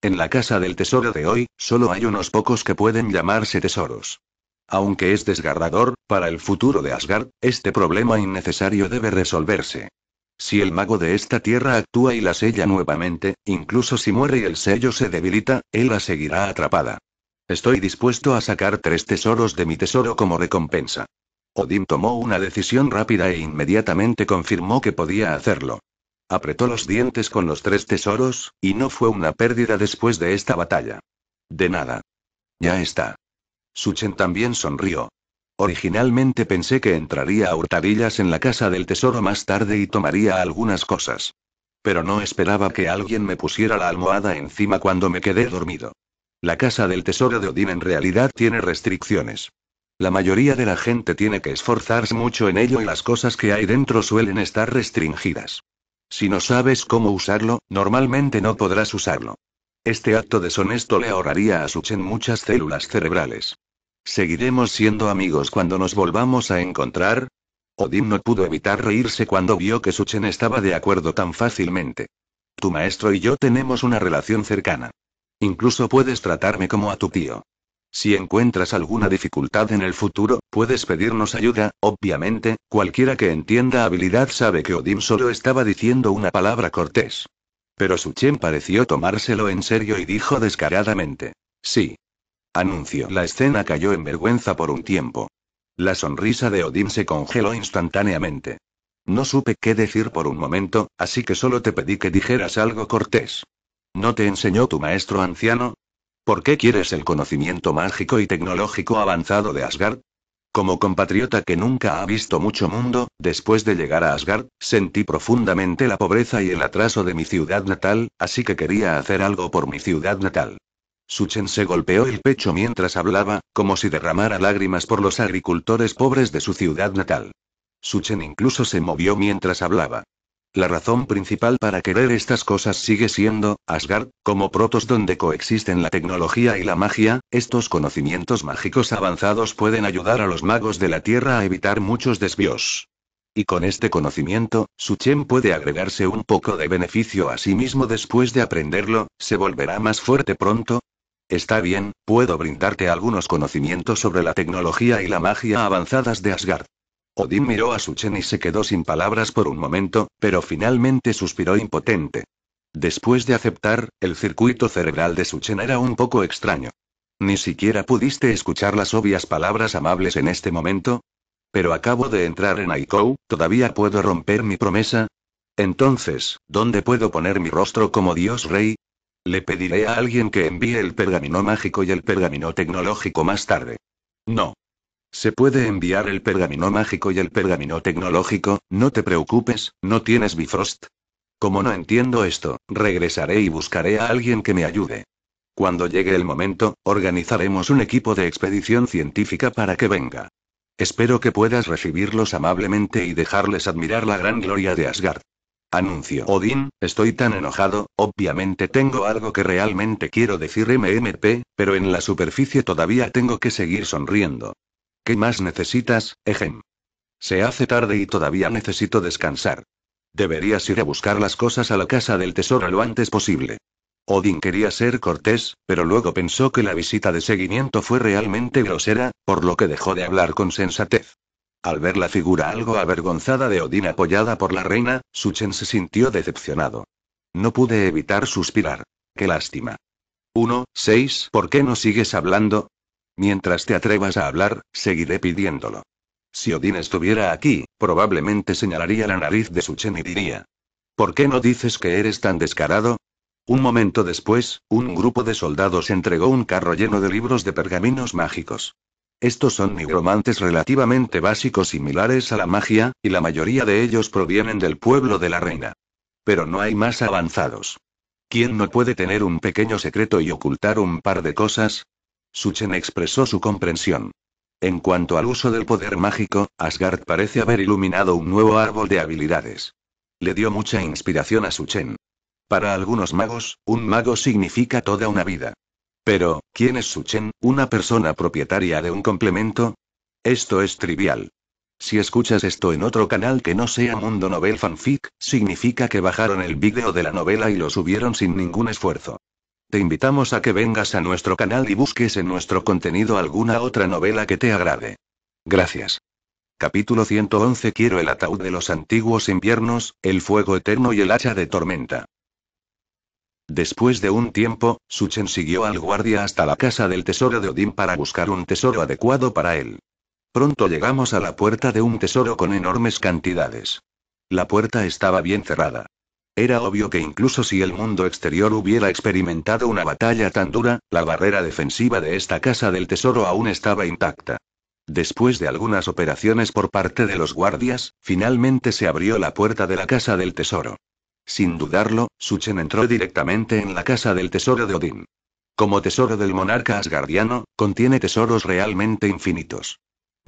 En la casa del tesoro de hoy, solo hay unos pocos que pueden llamarse tesoros. Aunque es desgarrador, para el futuro de Asgard, este problema innecesario debe resolverse. Si el mago de esta tierra actúa y la sella nuevamente, incluso si muere y el sello se debilita, él la seguirá atrapada. Estoy dispuesto a sacar tres tesoros de mi tesoro como recompensa. Odín tomó una decisión rápida e inmediatamente confirmó que podía hacerlo. Apretó los dientes con los tres tesoros, y no fue una pérdida después de esta batalla. De nada. Ya está. Suchen también sonrió. Originalmente pensé que entraría a hurtadillas en la casa del tesoro más tarde y tomaría algunas cosas. Pero no esperaba que alguien me pusiera la almohada encima cuando me quedé dormido. La casa del tesoro de Odín en realidad tiene restricciones. La mayoría de la gente tiene que esforzarse mucho en ello y las cosas que hay dentro suelen estar restringidas. Si no sabes cómo usarlo, normalmente no podrás usarlo. Este acto deshonesto le ahorraría a Suchen muchas células cerebrales. ¿Seguiremos siendo amigos cuando nos volvamos a encontrar? Odin no pudo evitar reírse cuando vio que Suchen estaba de acuerdo tan fácilmente. Tu maestro y yo tenemos una relación cercana. Incluso puedes tratarme como a tu tío. Si encuentras alguna dificultad en el futuro, puedes pedirnos ayuda, obviamente, cualquiera que entienda habilidad sabe que Odín solo estaba diciendo una palabra cortés. Pero Suchen pareció tomárselo en serio y dijo descaradamente. Sí. Anuncio. La escena cayó en vergüenza por un tiempo. La sonrisa de Odín se congeló instantáneamente. No supe qué decir por un momento, así que solo te pedí que dijeras algo cortés. ¿No te enseñó tu maestro anciano? ¿Por qué quieres el conocimiento mágico y tecnológico avanzado de Asgard? Como compatriota que nunca ha visto mucho mundo, después de llegar a Asgard, sentí profundamente la pobreza y el atraso de mi ciudad natal, así que quería hacer algo por mi ciudad natal. Suchen se golpeó el pecho mientras hablaba, como si derramara lágrimas por los agricultores pobres de su ciudad natal. Suchen incluso se movió mientras hablaba. La razón principal para querer estas cosas sigue siendo, Asgard, como protos donde coexisten la tecnología y la magia, estos conocimientos mágicos avanzados pueden ayudar a los magos de la Tierra a evitar muchos desvíos. Y con este conocimiento, Suchen puede agregarse un poco de beneficio a sí mismo después de aprenderlo, se volverá más fuerte pronto, Está bien, puedo brindarte algunos conocimientos sobre la tecnología y la magia avanzadas de Asgard. Odin miró a Suchen y se quedó sin palabras por un momento, pero finalmente suspiró impotente. Después de aceptar, el circuito cerebral de Suchen era un poco extraño. Ni siquiera pudiste escuchar las obvias palabras amables en este momento. Pero acabo de entrar en Aikou, ¿todavía puedo romper mi promesa? Entonces, ¿dónde puedo poner mi rostro como Dios Rey? Le pediré a alguien que envíe el pergamino mágico y el pergamino tecnológico más tarde. No, se puede enviar el pergamino mágico y el pergamino tecnológico, no te preocupes, no tienes Bifrost. Como no entiendo esto, regresaré y buscaré a alguien que me ayude. Cuando llegue el momento, organizaremos un equipo de expedición científica para que venga. Espero que puedas recibirlos amablemente y dejarles admirar la gran gloria de Asgard. Anuncio. Odín, estoy tan enojado, obviamente tengo algo que realmente quiero decir MMP, pero en la superficie todavía tengo que seguir sonriendo. ¿Qué más necesitas, Ejem? Se hace tarde y todavía necesito descansar. Deberías ir a buscar las cosas a la casa del tesoro lo antes posible. Odin quería ser cortés, pero luego pensó que la visita de seguimiento fue realmente grosera, por lo que dejó de hablar con sensatez. Al ver la figura algo avergonzada de Odín apoyada por la reina, Suchen se sintió decepcionado. No pude evitar suspirar. Qué lástima. 1. ¿Por qué no sigues hablando? Mientras te atrevas a hablar, seguiré pidiéndolo. Si Odín estuviera aquí, probablemente señalaría la nariz de Suchen y diría: ¿Por qué no dices que eres tan descarado? Un momento después, un grupo de soldados entregó un carro lleno de libros de pergaminos mágicos. Estos son nigromantes relativamente básicos similares a la magia, y la mayoría de ellos provienen del pueblo de la reina. Pero no hay más avanzados. ¿Quién no puede tener un pequeño secreto y ocultar un par de cosas? Suchen expresó su comprensión. En cuanto al uso del poder mágico, Asgard parece haber iluminado un nuevo árbol de habilidades. Le dio mucha inspiración a Suchen. Para algunos magos, un mago significa toda una vida. Pero, ¿quién es Suchen, una persona propietaria de un complemento? Esto es trivial. Si escuchas esto en otro canal que no sea Mundo Novel Fanfic, significa que bajaron el vídeo de la novela y lo subieron sin ningún esfuerzo. Te invitamos a que vengas a nuestro canal y busques en nuestro contenido alguna otra novela que te agrade. Gracias. Capítulo 111 Quiero el ataúd de los antiguos inviernos, el fuego eterno y el hacha de tormenta. Después de un tiempo, Suchen siguió al guardia hasta la casa del tesoro de Odín para buscar un tesoro adecuado para él. Pronto llegamos a la puerta de un tesoro con enormes cantidades. La puerta estaba bien cerrada. Era obvio que incluso si el mundo exterior hubiera experimentado una batalla tan dura, la barrera defensiva de esta casa del tesoro aún estaba intacta. Después de algunas operaciones por parte de los guardias, finalmente se abrió la puerta de la casa del tesoro. Sin dudarlo, Suchen entró directamente en la casa del tesoro de Odín. Como tesoro del monarca asgardiano, contiene tesoros realmente infinitos.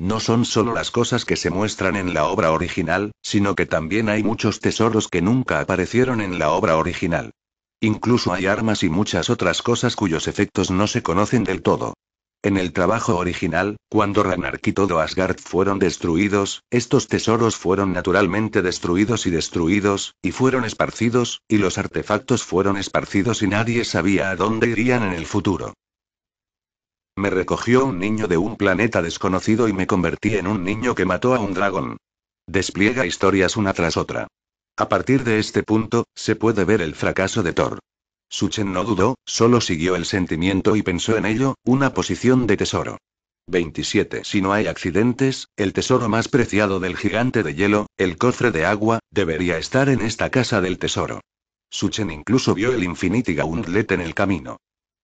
No son solo las cosas que se muestran en la obra original, sino que también hay muchos tesoros que nunca aparecieron en la obra original. Incluso hay armas y muchas otras cosas cuyos efectos no se conocen del todo. En el trabajo original, cuando Ragnarok y todo Asgard fueron destruidos, estos tesoros fueron naturalmente destruidos y destruidos, y fueron esparcidos, y los artefactos fueron esparcidos y nadie sabía a dónde irían en el futuro. Me recogió un niño de un planeta desconocido y me convertí en un niño que mató a un dragón. Despliega historias una tras otra. A partir de este punto, se puede ver el fracaso de Thor. Suchen no dudó, solo siguió el sentimiento y pensó en ello, una posición de tesoro. 27. Si no hay accidentes, el tesoro más preciado del gigante de hielo, el cofre de agua, debería estar en esta casa del tesoro. Suchen incluso vio el Infinity Gauntlet en el camino.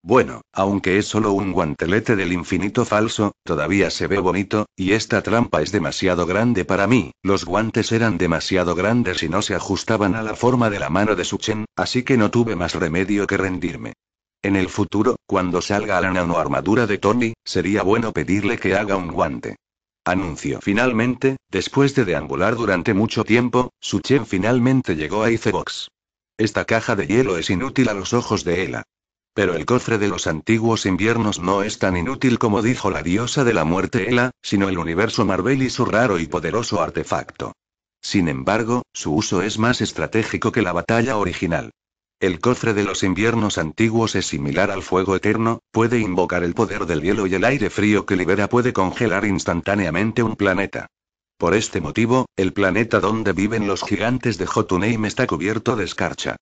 Bueno, aunque es solo un guantelete del infinito falso, todavía se ve bonito, y esta trampa es demasiado grande para mí. Los guantes eran demasiado grandes y no se ajustaban a la forma de la mano de Suchen, así que no tuve más remedio que rendirme. En el futuro, cuando salga la nanoarmadura de Tony, sería bueno pedirle que haga un guante. Anuncio. Finalmente, después de deambular durante mucho tiempo, Suchen finalmente llegó a Icebox. Esta caja de hielo es inútil a los ojos de Ela. Pero el cofre de los antiguos inviernos no es tan inútil como dijo la diosa de la muerte Hela, sino el universo Marvel y su raro y poderoso artefacto. Sin embargo, su uso es más estratégico que la batalla original. El cofre de los inviernos antiguos es similar al fuego eterno, puede invocar el poder del hielo y el aire frío que libera puede congelar instantáneamente un planeta. Por este motivo, el planeta donde viven los gigantes de Jotunheim está cubierto de escarcha.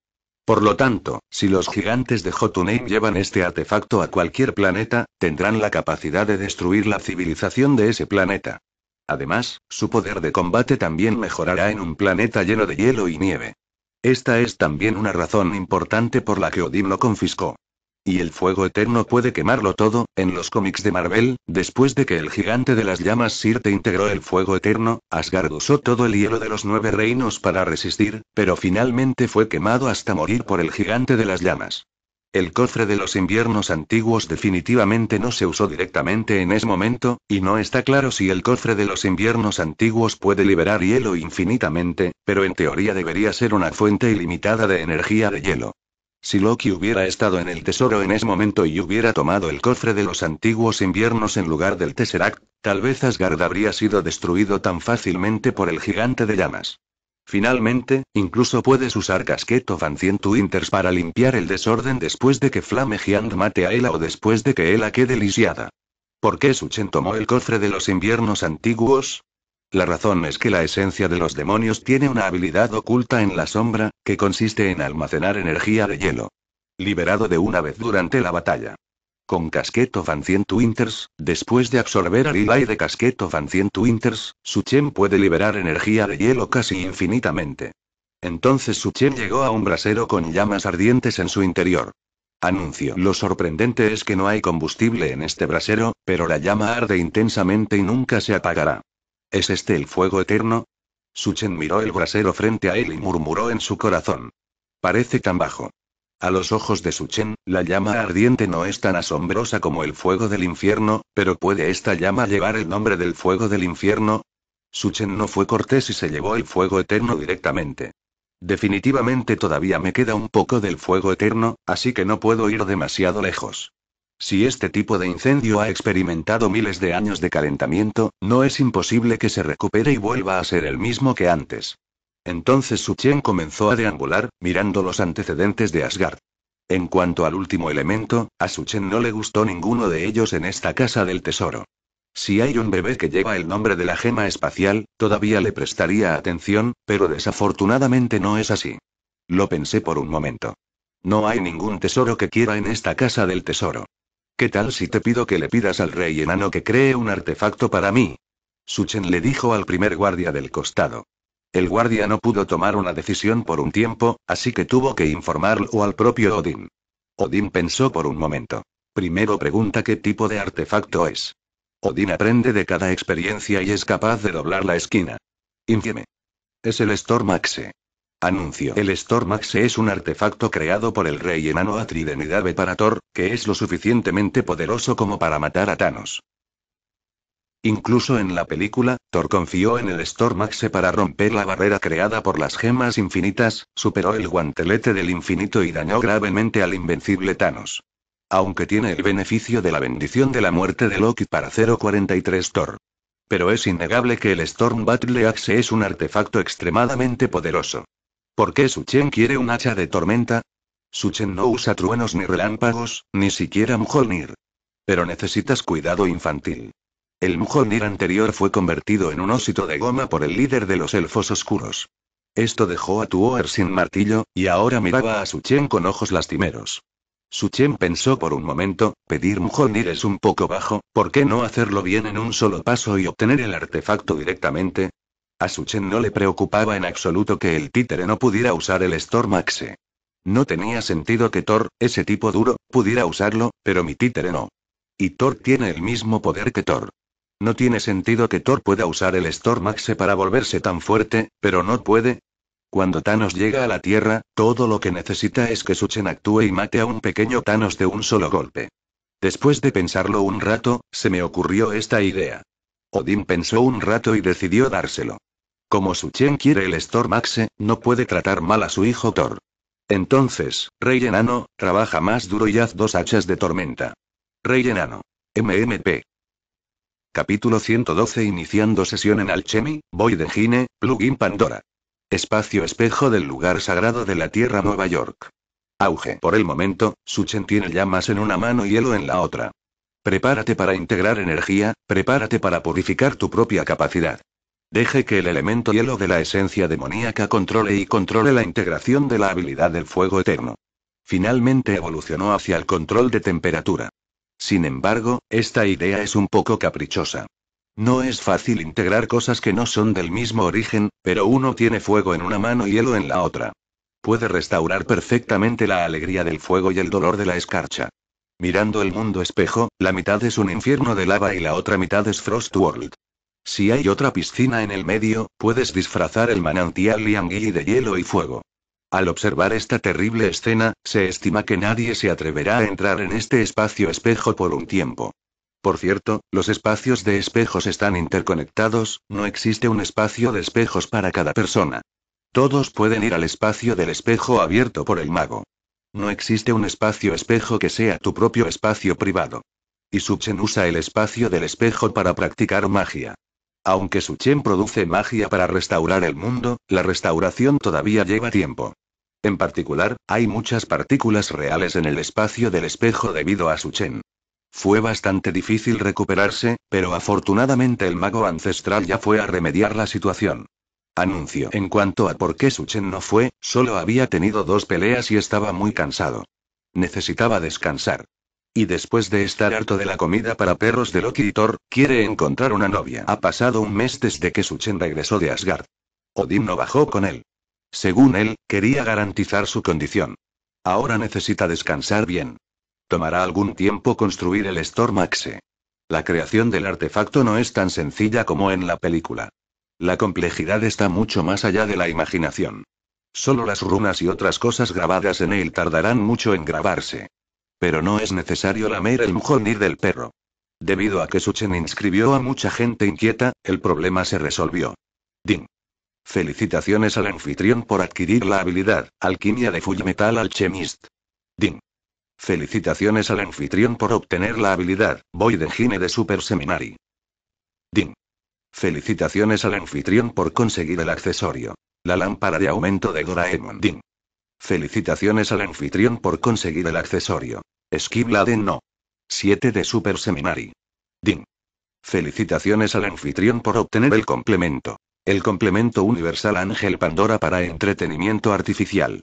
Por lo tanto, si los gigantes de Jotunheim llevan este artefacto a cualquier planeta, tendrán la capacidad de destruir la civilización de ese planeta. Además, su poder de combate también mejorará en un planeta lleno de hielo y nieve. Esta es también una razón importante por la que Odin lo confiscó. Y el fuego eterno puede quemarlo todo, en los cómics de Marvel, después de que el gigante de las llamas Sirte integró el fuego eterno, Asgard usó todo el hielo de los nueve reinos para resistir, pero finalmente fue quemado hasta morir por el gigante de las llamas. El cofre de los inviernos antiguos definitivamente no se usó directamente en ese momento, y no está claro si el cofre de los inviernos antiguos puede liberar hielo infinitamente, pero en teoría debería ser una fuente ilimitada de energía de hielo. Si Loki hubiera estado en el tesoro en ese momento y hubiera tomado el cofre de los antiguos inviernos en lugar del Tesseract, tal vez Asgard habría sido destruido tan fácilmente por el gigante de llamas. Finalmente, incluso puedes usar Casqueto van Winters para limpiar el desorden después de que Giant mate a Ela o después de que Ela quede lisiada. ¿Por qué Suchen tomó el cofre de los inviernos antiguos? La razón es que la esencia de los demonios tiene una habilidad oculta en la sombra, que consiste en almacenar energía de hielo. Liberado de una vez durante la batalla. Con Casqueto Van 100 Winters, después de absorber al Eli de Casqueto Van Cien su Chen puede liberar energía de hielo casi infinitamente. Entonces su Chen llegó a un brasero con llamas ardientes en su interior. Anuncio. Lo sorprendente es que no hay combustible en este brasero, pero la llama arde intensamente y nunca se apagará. ¿Es este el fuego eterno? Suchen miró el brasero frente a él y murmuró en su corazón. Parece tan bajo. A los ojos de Suchen, la llama ardiente no es tan asombrosa como el fuego del infierno, pero ¿puede esta llama llevar el nombre del fuego del infierno? Suchen no fue cortés y se llevó el fuego eterno directamente. Definitivamente todavía me queda un poco del fuego eterno, así que no puedo ir demasiado lejos. Si este tipo de incendio ha experimentado miles de años de calentamiento, no es imposible que se recupere y vuelva a ser el mismo que antes. Entonces Suchen comenzó a deambular, mirando los antecedentes de Asgard. En cuanto al último elemento, a Suchen no le gustó ninguno de ellos en esta casa del tesoro. Si hay un bebé que lleva el nombre de la gema espacial, todavía le prestaría atención, pero desafortunadamente no es así. Lo pensé por un momento. No hay ningún tesoro que quiera en esta casa del tesoro. ¿Qué tal si te pido que le pidas al rey enano que cree un artefacto para mí? Suchen le dijo al primer guardia del costado. El guardia no pudo tomar una decisión por un tiempo, así que tuvo que informarlo al propio Odín. Odín pensó por un momento. Primero pregunta qué tipo de artefacto es. Odín aprende de cada experiencia y es capaz de doblar la esquina. Infieme. Es el Stormaxe. Anuncio. El Axe es un artefacto creado por el rey enano Atri de para Thor, que es lo suficientemente poderoso como para matar a Thanos. Incluso en la película, Thor confió en el Stormaxe para romper la barrera creada por las gemas infinitas, superó el guantelete del infinito y dañó gravemente al invencible Thanos. Aunque tiene el beneficio de la bendición de la muerte de Loki para 043 Thor. Pero es innegable que el Storm Battle Axe es un artefacto extremadamente poderoso. ¿Por qué Suchen quiere un hacha de tormenta? Suchen no usa truenos ni relámpagos, ni siquiera Mjolnir. Pero necesitas cuidado infantil. El Mjolnir anterior fue convertido en un ósito de goma por el líder de los elfos oscuros. Esto dejó a Tuor sin martillo, y ahora miraba a Suchen con ojos lastimeros. Suchen pensó por un momento, pedir Mjolnir es un poco bajo, ¿por qué no hacerlo bien en un solo paso y obtener el artefacto directamente? A Suchen no le preocupaba en absoluto que el títere no pudiera usar el Stormaxe. No tenía sentido que Thor, ese tipo duro, pudiera usarlo, pero mi títere no. Y Thor tiene el mismo poder que Thor. No tiene sentido que Thor pueda usar el Stormaxe para volverse tan fuerte, pero no puede. Cuando Thanos llega a la Tierra, todo lo que necesita es que Suchen actúe y mate a un pequeño Thanos de un solo golpe. Después de pensarlo un rato, se me ocurrió esta idea. Odín pensó un rato y decidió dárselo. Como Suchen quiere el Stormaxe, no puede tratar mal a su hijo Thor. Entonces, Rey Enano, trabaja más duro y haz dos hachas de tormenta. Rey Enano. MMP. Capítulo 112 Iniciando sesión en Alchemy, Boy de Gine, Plugin Pandora. Espacio espejo del lugar sagrado de la Tierra Nueva York. Auge. Por el momento, Suchen tiene llamas en una mano y hielo en la otra. Prepárate para integrar energía, prepárate para purificar tu propia capacidad. Deje que el elemento hielo de la esencia demoníaca controle y controle la integración de la habilidad del fuego eterno. Finalmente evolucionó hacia el control de temperatura. Sin embargo, esta idea es un poco caprichosa. No es fácil integrar cosas que no son del mismo origen, pero uno tiene fuego en una mano y hielo en la otra. Puede restaurar perfectamente la alegría del fuego y el dolor de la escarcha. Mirando el mundo espejo, la mitad es un infierno de lava y la otra mitad es Frost World. Si hay otra piscina en el medio, puedes disfrazar el manantial Liangui de hielo y fuego. Al observar esta terrible escena, se estima que nadie se atreverá a entrar en este espacio espejo por un tiempo. Por cierto, los espacios de espejos están interconectados, no existe un espacio de espejos para cada persona. Todos pueden ir al espacio del espejo abierto por el mago. No existe un espacio espejo que sea tu propio espacio privado. Y Subsen usa el espacio del espejo para practicar magia. Aunque Suchen produce magia para restaurar el mundo, la restauración todavía lleva tiempo. En particular, hay muchas partículas reales en el espacio del espejo debido a Suchen. Fue bastante difícil recuperarse, pero afortunadamente el mago ancestral ya fue a remediar la situación. Anuncio. En cuanto a por qué Suchen no fue, solo había tenido dos peleas y estaba muy cansado. Necesitaba descansar. Y después de estar harto de la comida para perros de Loki y Thor, quiere encontrar una novia. Ha pasado un mes desde que Suchen regresó de Asgard. Odin no bajó con él. Según él, quería garantizar su condición. Ahora necesita descansar bien. Tomará algún tiempo construir el Stormaxe. La creación del artefacto no es tan sencilla como en la película. La complejidad está mucho más allá de la imaginación. Solo las runas y otras cosas grabadas en él tardarán mucho en grabarse. Pero no es necesario lamer el ni del perro. Debido a que Suchen inscribió a mucha gente inquieta, el problema se resolvió. Ding. Felicitaciones al anfitrión por adquirir la habilidad, Alquimia de Fullmetal Metal Alchemist. Ding. Felicitaciones al anfitrión por obtener la habilidad, de Gine de Super Seminary. Ding. Felicitaciones al anfitrión por conseguir el accesorio. La lámpara de aumento de Doraemon. Ding. Felicitaciones al anfitrión por conseguir el accesorio de no. 7 de Super Seminary. Ding. Felicitaciones al anfitrión por obtener el complemento. El complemento universal Ángel Pandora para entretenimiento artificial.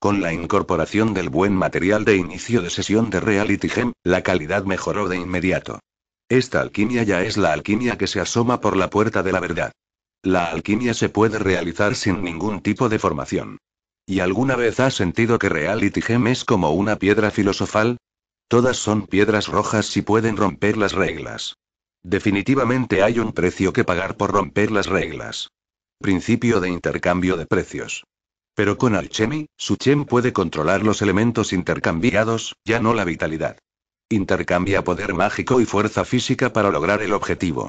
Con la incorporación del buen material de inicio de sesión de Reality Gem, la calidad mejoró de inmediato. Esta alquimia ya es la alquimia que se asoma por la puerta de la verdad. La alquimia se puede realizar sin ningún tipo de formación. ¿Y alguna vez has sentido que Reality Gem es como una piedra filosofal? Todas son piedras rojas y pueden romper las reglas. Definitivamente hay un precio que pagar por romper las reglas. Principio de intercambio de precios. Pero con Alchemy, Suchem puede controlar los elementos intercambiados, ya no la vitalidad. Intercambia poder mágico y fuerza física para lograr el objetivo.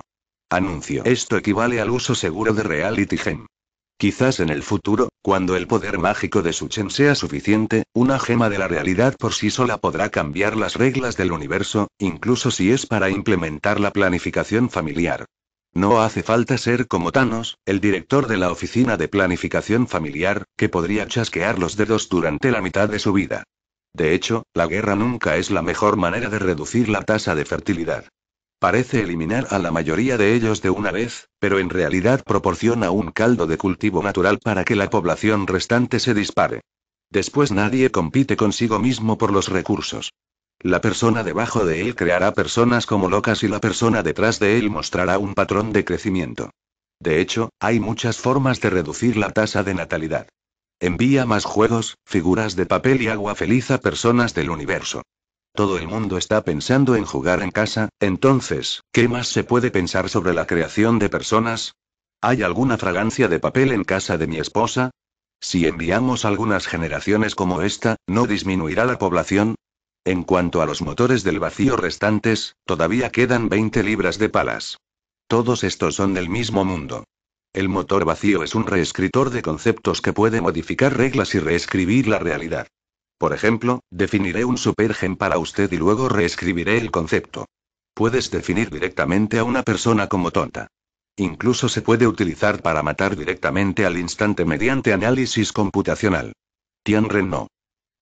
Anuncio. Esto equivale al uso seguro de Reality Gem. Quizás en el futuro, cuando el poder mágico de Suchen sea suficiente, una gema de la realidad por sí sola podrá cambiar las reglas del universo, incluso si es para implementar la planificación familiar. No hace falta ser como Thanos, el director de la Oficina de Planificación Familiar, que podría chasquear los dedos durante la mitad de su vida. De hecho, la guerra nunca es la mejor manera de reducir la tasa de fertilidad. Parece eliminar a la mayoría de ellos de una vez, pero en realidad proporciona un caldo de cultivo natural para que la población restante se dispare. Después nadie compite consigo mismo por los recursos. La persona debajo de él creará personas como locas y la persona detrás de él mostrará un patrón de crecimiento. De hecho, hay muchas formas de reducir la tasa de natalidad. Envía más juegos, figuras de papel y agua feliz a personas del universo. Todo el mundo está pensando en jugar en casa, entonces, ¿qué más se puede pensar sobre la creación de personas? ¿Hay alguna fragancia de papel en casa de mi esposa? Si enviamos algunas generaciones como esta, ¿no disminuirá la población? En cuanto a los motores del vacío restantes, todavía quedan 20 libras de palas. Todos estos son del mismo mundo. El motor vacío es un reescritor de conceptos que puede modificar reglas y reescribir la realidad. Por ejemplo, definiré un supergen para usted y luego reescribiré el concepto. Puedes definir directamente a una persona como tonta. Incluso se puede utilizar para matar directamente al instante mediante análisis computacional. Tianren no.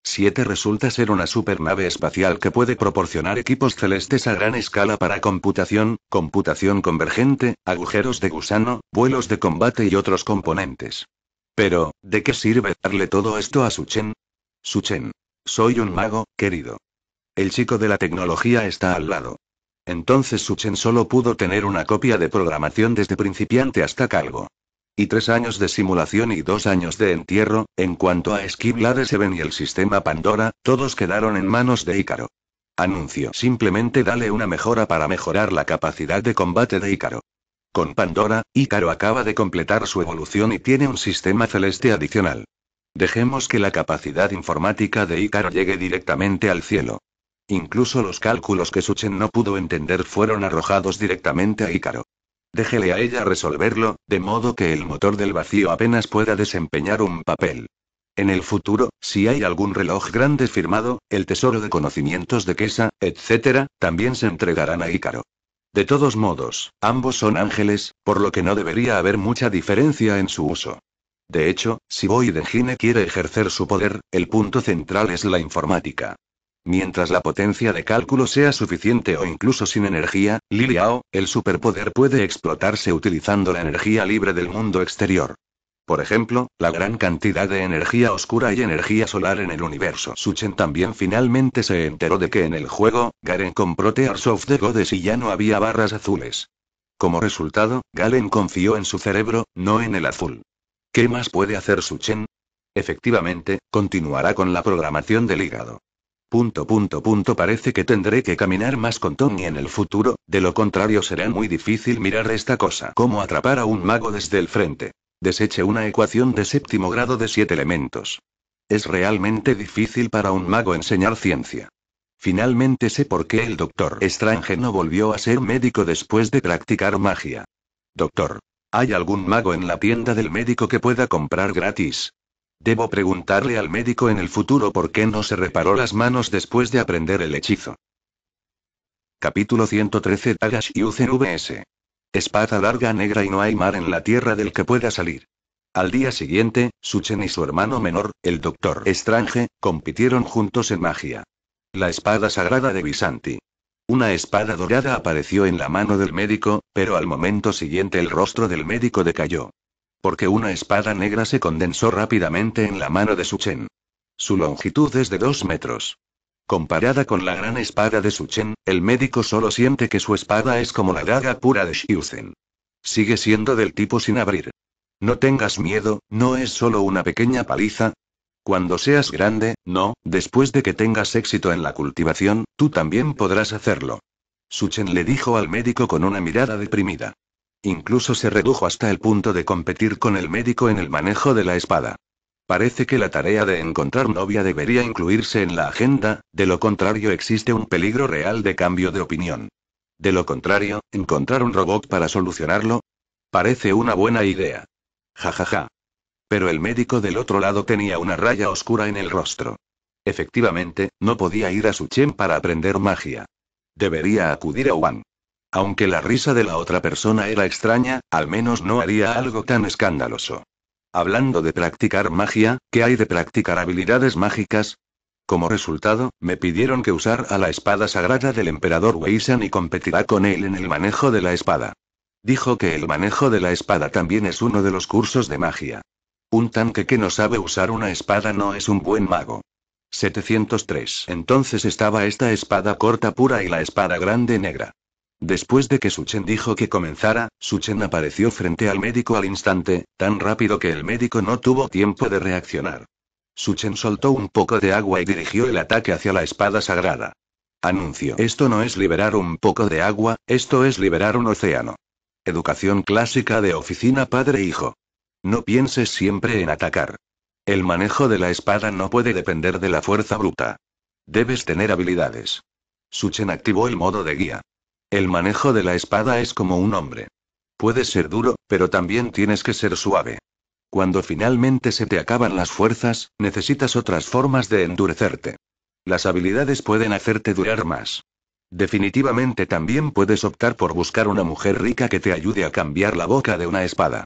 7 resulta ser una supernave espacial que puede proporcionar equipos celestes a gran escala para computación, computación convergente, agujeros de gusano, vuelos de combate y otros componentes. Pero, ¿de qué sirve darle todo esto a Suchen? Suchen. Soy un mago, querido. El chico de la tecnología está al lado. Entonces Suchen solo pudo tener una copia de programación desde principiante hasta calvo. Y tres años de simulación y dos años de entierro, en cuanto a Esquiblade 7 y el sistema Pandora, todos quedaron en manos de Ícaro. Anuncio. Simplemente dale una mejora para mejorar la capacidad de combate de Ícaro. Con Pandora, Ícaro acaba de completar su evolución y tiene un sistema celeste adicional. Dejemos que la capacidad informática de Ícaro llegue directamente al cielo. Incluso los cálculos que Suchen no pudo entender fueron arrojados directamente a Ícaro. Déjele a ella resolverlo, de modo que el motor del vacío apenas pueda desempeñar un papel. En el futuro, si hay algún reloj grande firmado, el tesoro de conocimientos de Kesa, etc., también se entregarán a Ícaro. De todos modos, ambos son ángeles, por lo que no debería haber mucha diferencia en su uso. De hecho, si de Gine quiere ejercer su poder, el punto central es la informática. Mientras la potencia de cálculo sea suficiente o incluso sin energía, Liliao, el superpoder puede explotarse utilizando la energía libre del mundo exterior. Por ejemplo, la gran cantidad de energía oscura y energía solar en el universo. Suchen también finalmente se enteró de que en el juego, Garen compró Tears of the Goddess y ya no había barras azules. Como resultado, Galen confió en su cerebro, no en el azul. ¿Qué más puede hacer Suchen? Efectivamente, continuará con la programación del hígado. Punto punto punto parece que tendré que caminar más con Tony en el futuro, de lo contrario será muy difícil mirar esta cosa. ¿Cómo atrapar a un mago desde el frente? Deseche una ecuación de séptimo grado de siete elementos. Es realmente difícil para un mago enseñar ciencia. Finalmente sé por qué el doctor Strange no volvió a ser médico después de practicar magia. Doctor, ¿Hay algún mago en la tienda del médico que pueda comprar gratis? Debo preguntarle al médico en el futuro por qué no se reparó las manos después de aprender el hechizo. Capítulo 113 Tagash y VS. Espada larga negra y no hay mar en la tierra del que pueda salir. Al día siguiente, Suchen y su hermano menor, el doctor Estrange, compitieron juntos en magia. La espada sagrada de Bisanti. Una espada dorada apareció en la mano del médico, pero al momento siguiente el rostro del médico decayó. Porque una espada negra se condensó rápidamente en la mano de Suchen. Su longitud es de dos metros. Comparada con la gran espada de Suchen, el médico solo siente que su espada es como la daga pura de Shiuzen. Sigue siendo del tipo sin abrir. No tengas miedo, no es solo una pequeña paliza, cuando seas grande, no, después de que tengas éxito en la cultivación, tú también podrás hacerlo. Suchen le dijo al médico con una mirada deprimida. Incluso se redujo hasta el punto de competir con el médico en el manejo de la espada. Parece que la tarea de encontrar novia debería incluirse en la agenda, de lo contrario existe un peligro real de cambio de opinión. De lo contrario, encontrar un robot para solucionarlo. Parece una buena idea. Ja ja ja. Pero el médico del otro lado tenía una raya oscura en el rostro. Efectivamente, no podía ir a Suchen para aprender magia. Debería acudir a Wang. Aunque la risa de la otra persona era extraña, al menos no haría algo tan escandaloso. Hablando de practicar magia, ¿qué hay de practicar habilidades mágicas? Como resultado, me pidieron que usar a la espada sagrada del emperador Weisan y competirá con él en el manejo de la espada. Dijo que el manejo de la espada también es uno de los cursos de magia. Un tanque que no sabe usar una espada no es un buen mago. 703. Entonces estaba esta espada corta pura y la espada grande negra. Después de que Suchen dijo que comenzara, Suchen apareció frente al médico al instante, tan rápido que el médico no tuvo tiempo de reaccionar. Suchen soltó un poco de agua y dirigió el ataque hacia la espada sagrada. Anuncio. Esto no es liberar un poco de agua, esto es liberar un océano. Educación clásica de oficina padre-hijo. E no pienses siempre en atacar. El manejo de la espada no puede depender de la fuerza bruta. Debes tener habilidades. Suchen activó el modo de guía. El manejo de la espada es como un hombre. Puedes ser duro, pero también tienes que ser suave. Cuando finalmente se te acaban las fuerzas, necesitas otras formas de endurecerte. Las habilidades pueden hacerte durar más. Definitivamente también puedes optar por buscar una mujer rica que te ayude a cambiar la boca de una espada.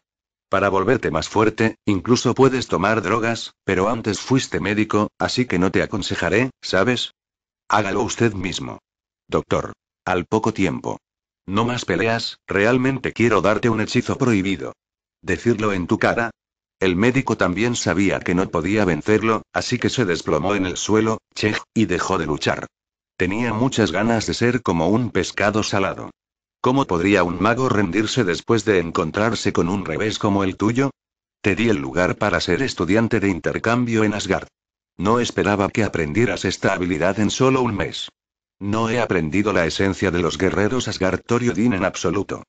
Para volverte más fuerte, incluso puedes tomar drogas, pero antes fuiste médico, así que no te aconsejaré, ¿sabes? Hágalo usted mismo. Doctor. Al poco tiempo. No más peleas, realmente quiero darte un hechizo prohibido. ¿Decirlo en tu cara? El médico también sabía que no podía vencerlo, así que se desplomó en el suelo, che, y dejó de luchar. Tenía muchas ganas de ser como un pescado salado. ¿Cómo podría un mago rendirse después de encontrarse con un revés como el tuyo? Te di el lugar para ser estudiante de intercambio en Asgard. No esperaba que aprendieras esta habilidad en solo un mes. No he aprendido la esencia de los guerreros Asgard-Toriodin en absoluto.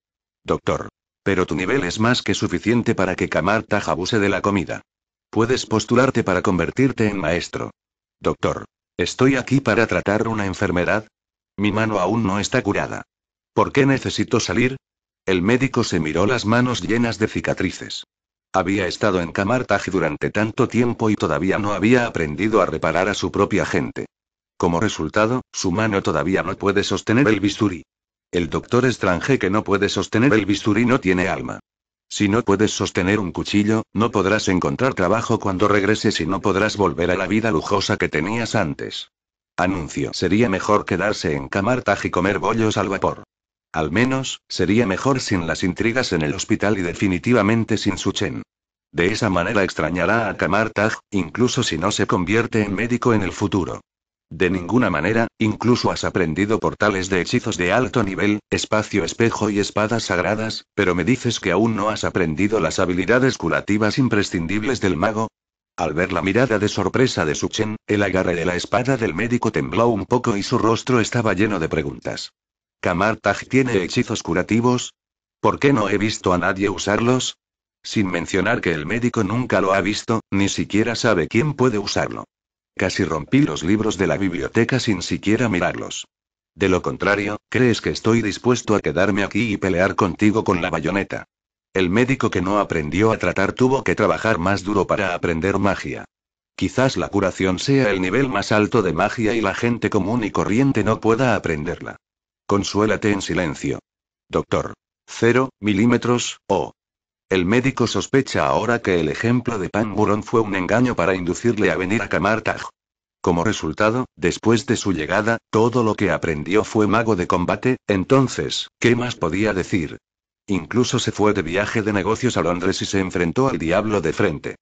Doctor. Pero tu nivel es más que suficiente para que Kamar Taj abuse de la comida. Puedes postularte para convertirte en maestro. Doctor. Estoy aquí para tratar una enfermedad. Mi mano aún no está curada. ¿Por qué necesito salir? El médico se miró las manos llenas de cicatrices. Había estado en Camartage durante tanto tiempo y todavía no había aprendido a reparar a su propia gente. Como resultado, su mano todavía no puede sostener el bisturí. El doctor extranje que no puede sostener el bisturí no tiene alma. Si no puedes sostener un cuchillo, no podrás encontrar trabajo cuando regreses y no podrás volver a la vida lujosa que tenías antes. Anuncio. Sería mejor quedarse en Camartage y comer bollos al vapor. Al menos, sería mejor sin las intrigas en el hospital y definitivamente sin Suchen. De esa manera extrañará a Kamartag, incluso si no se convierte en médico en el futuro. De ninguna manera, incluso has aprendido portales de hechizos de alto nivel, espacio espejo y espadas sagradas, pero me dices que aún no has aprendido las habilidades curativas imprescindibles del mago. Al ver la mirada de sorpresa de Suchen, el agarre de la espada del médico tembló un poco y su rostro estaba lleno de preguntas. ¿Kamartag tiene hechizos curativos? ¿Por qué no he visto a nadie usarlos? Sin mencionar que el médico nunca lo ha visto, ni siquiera sabe quién puede usarlo. Casi rompí los libros de la biblioteca sin siquiera mirarlos. De lo contrario, ¿crees que estoy dispuesto a quedarme aquí y pelear contigo con la bayoneta? El médico que no aprendió a tratar tuvo que trabajar más duro para aprender magia. Quizás la curación sea el nivel más alto de magia y la gente común y corriente no pueda aprenderla. Consuélate en silencio. Doctor. Cero, milímetros, o. Oh. El médico sospecha ahora que el ejemplo de Pan Burón fue un engaño para inducirle a venir a kamartag Como resultado, después de su llegada, todo lo que aprendió fue mago de combate, entonces, ¿qué más podía decir? Incluso se fue de viaje de negocios a Londres y se enfrentó al diablo de frente.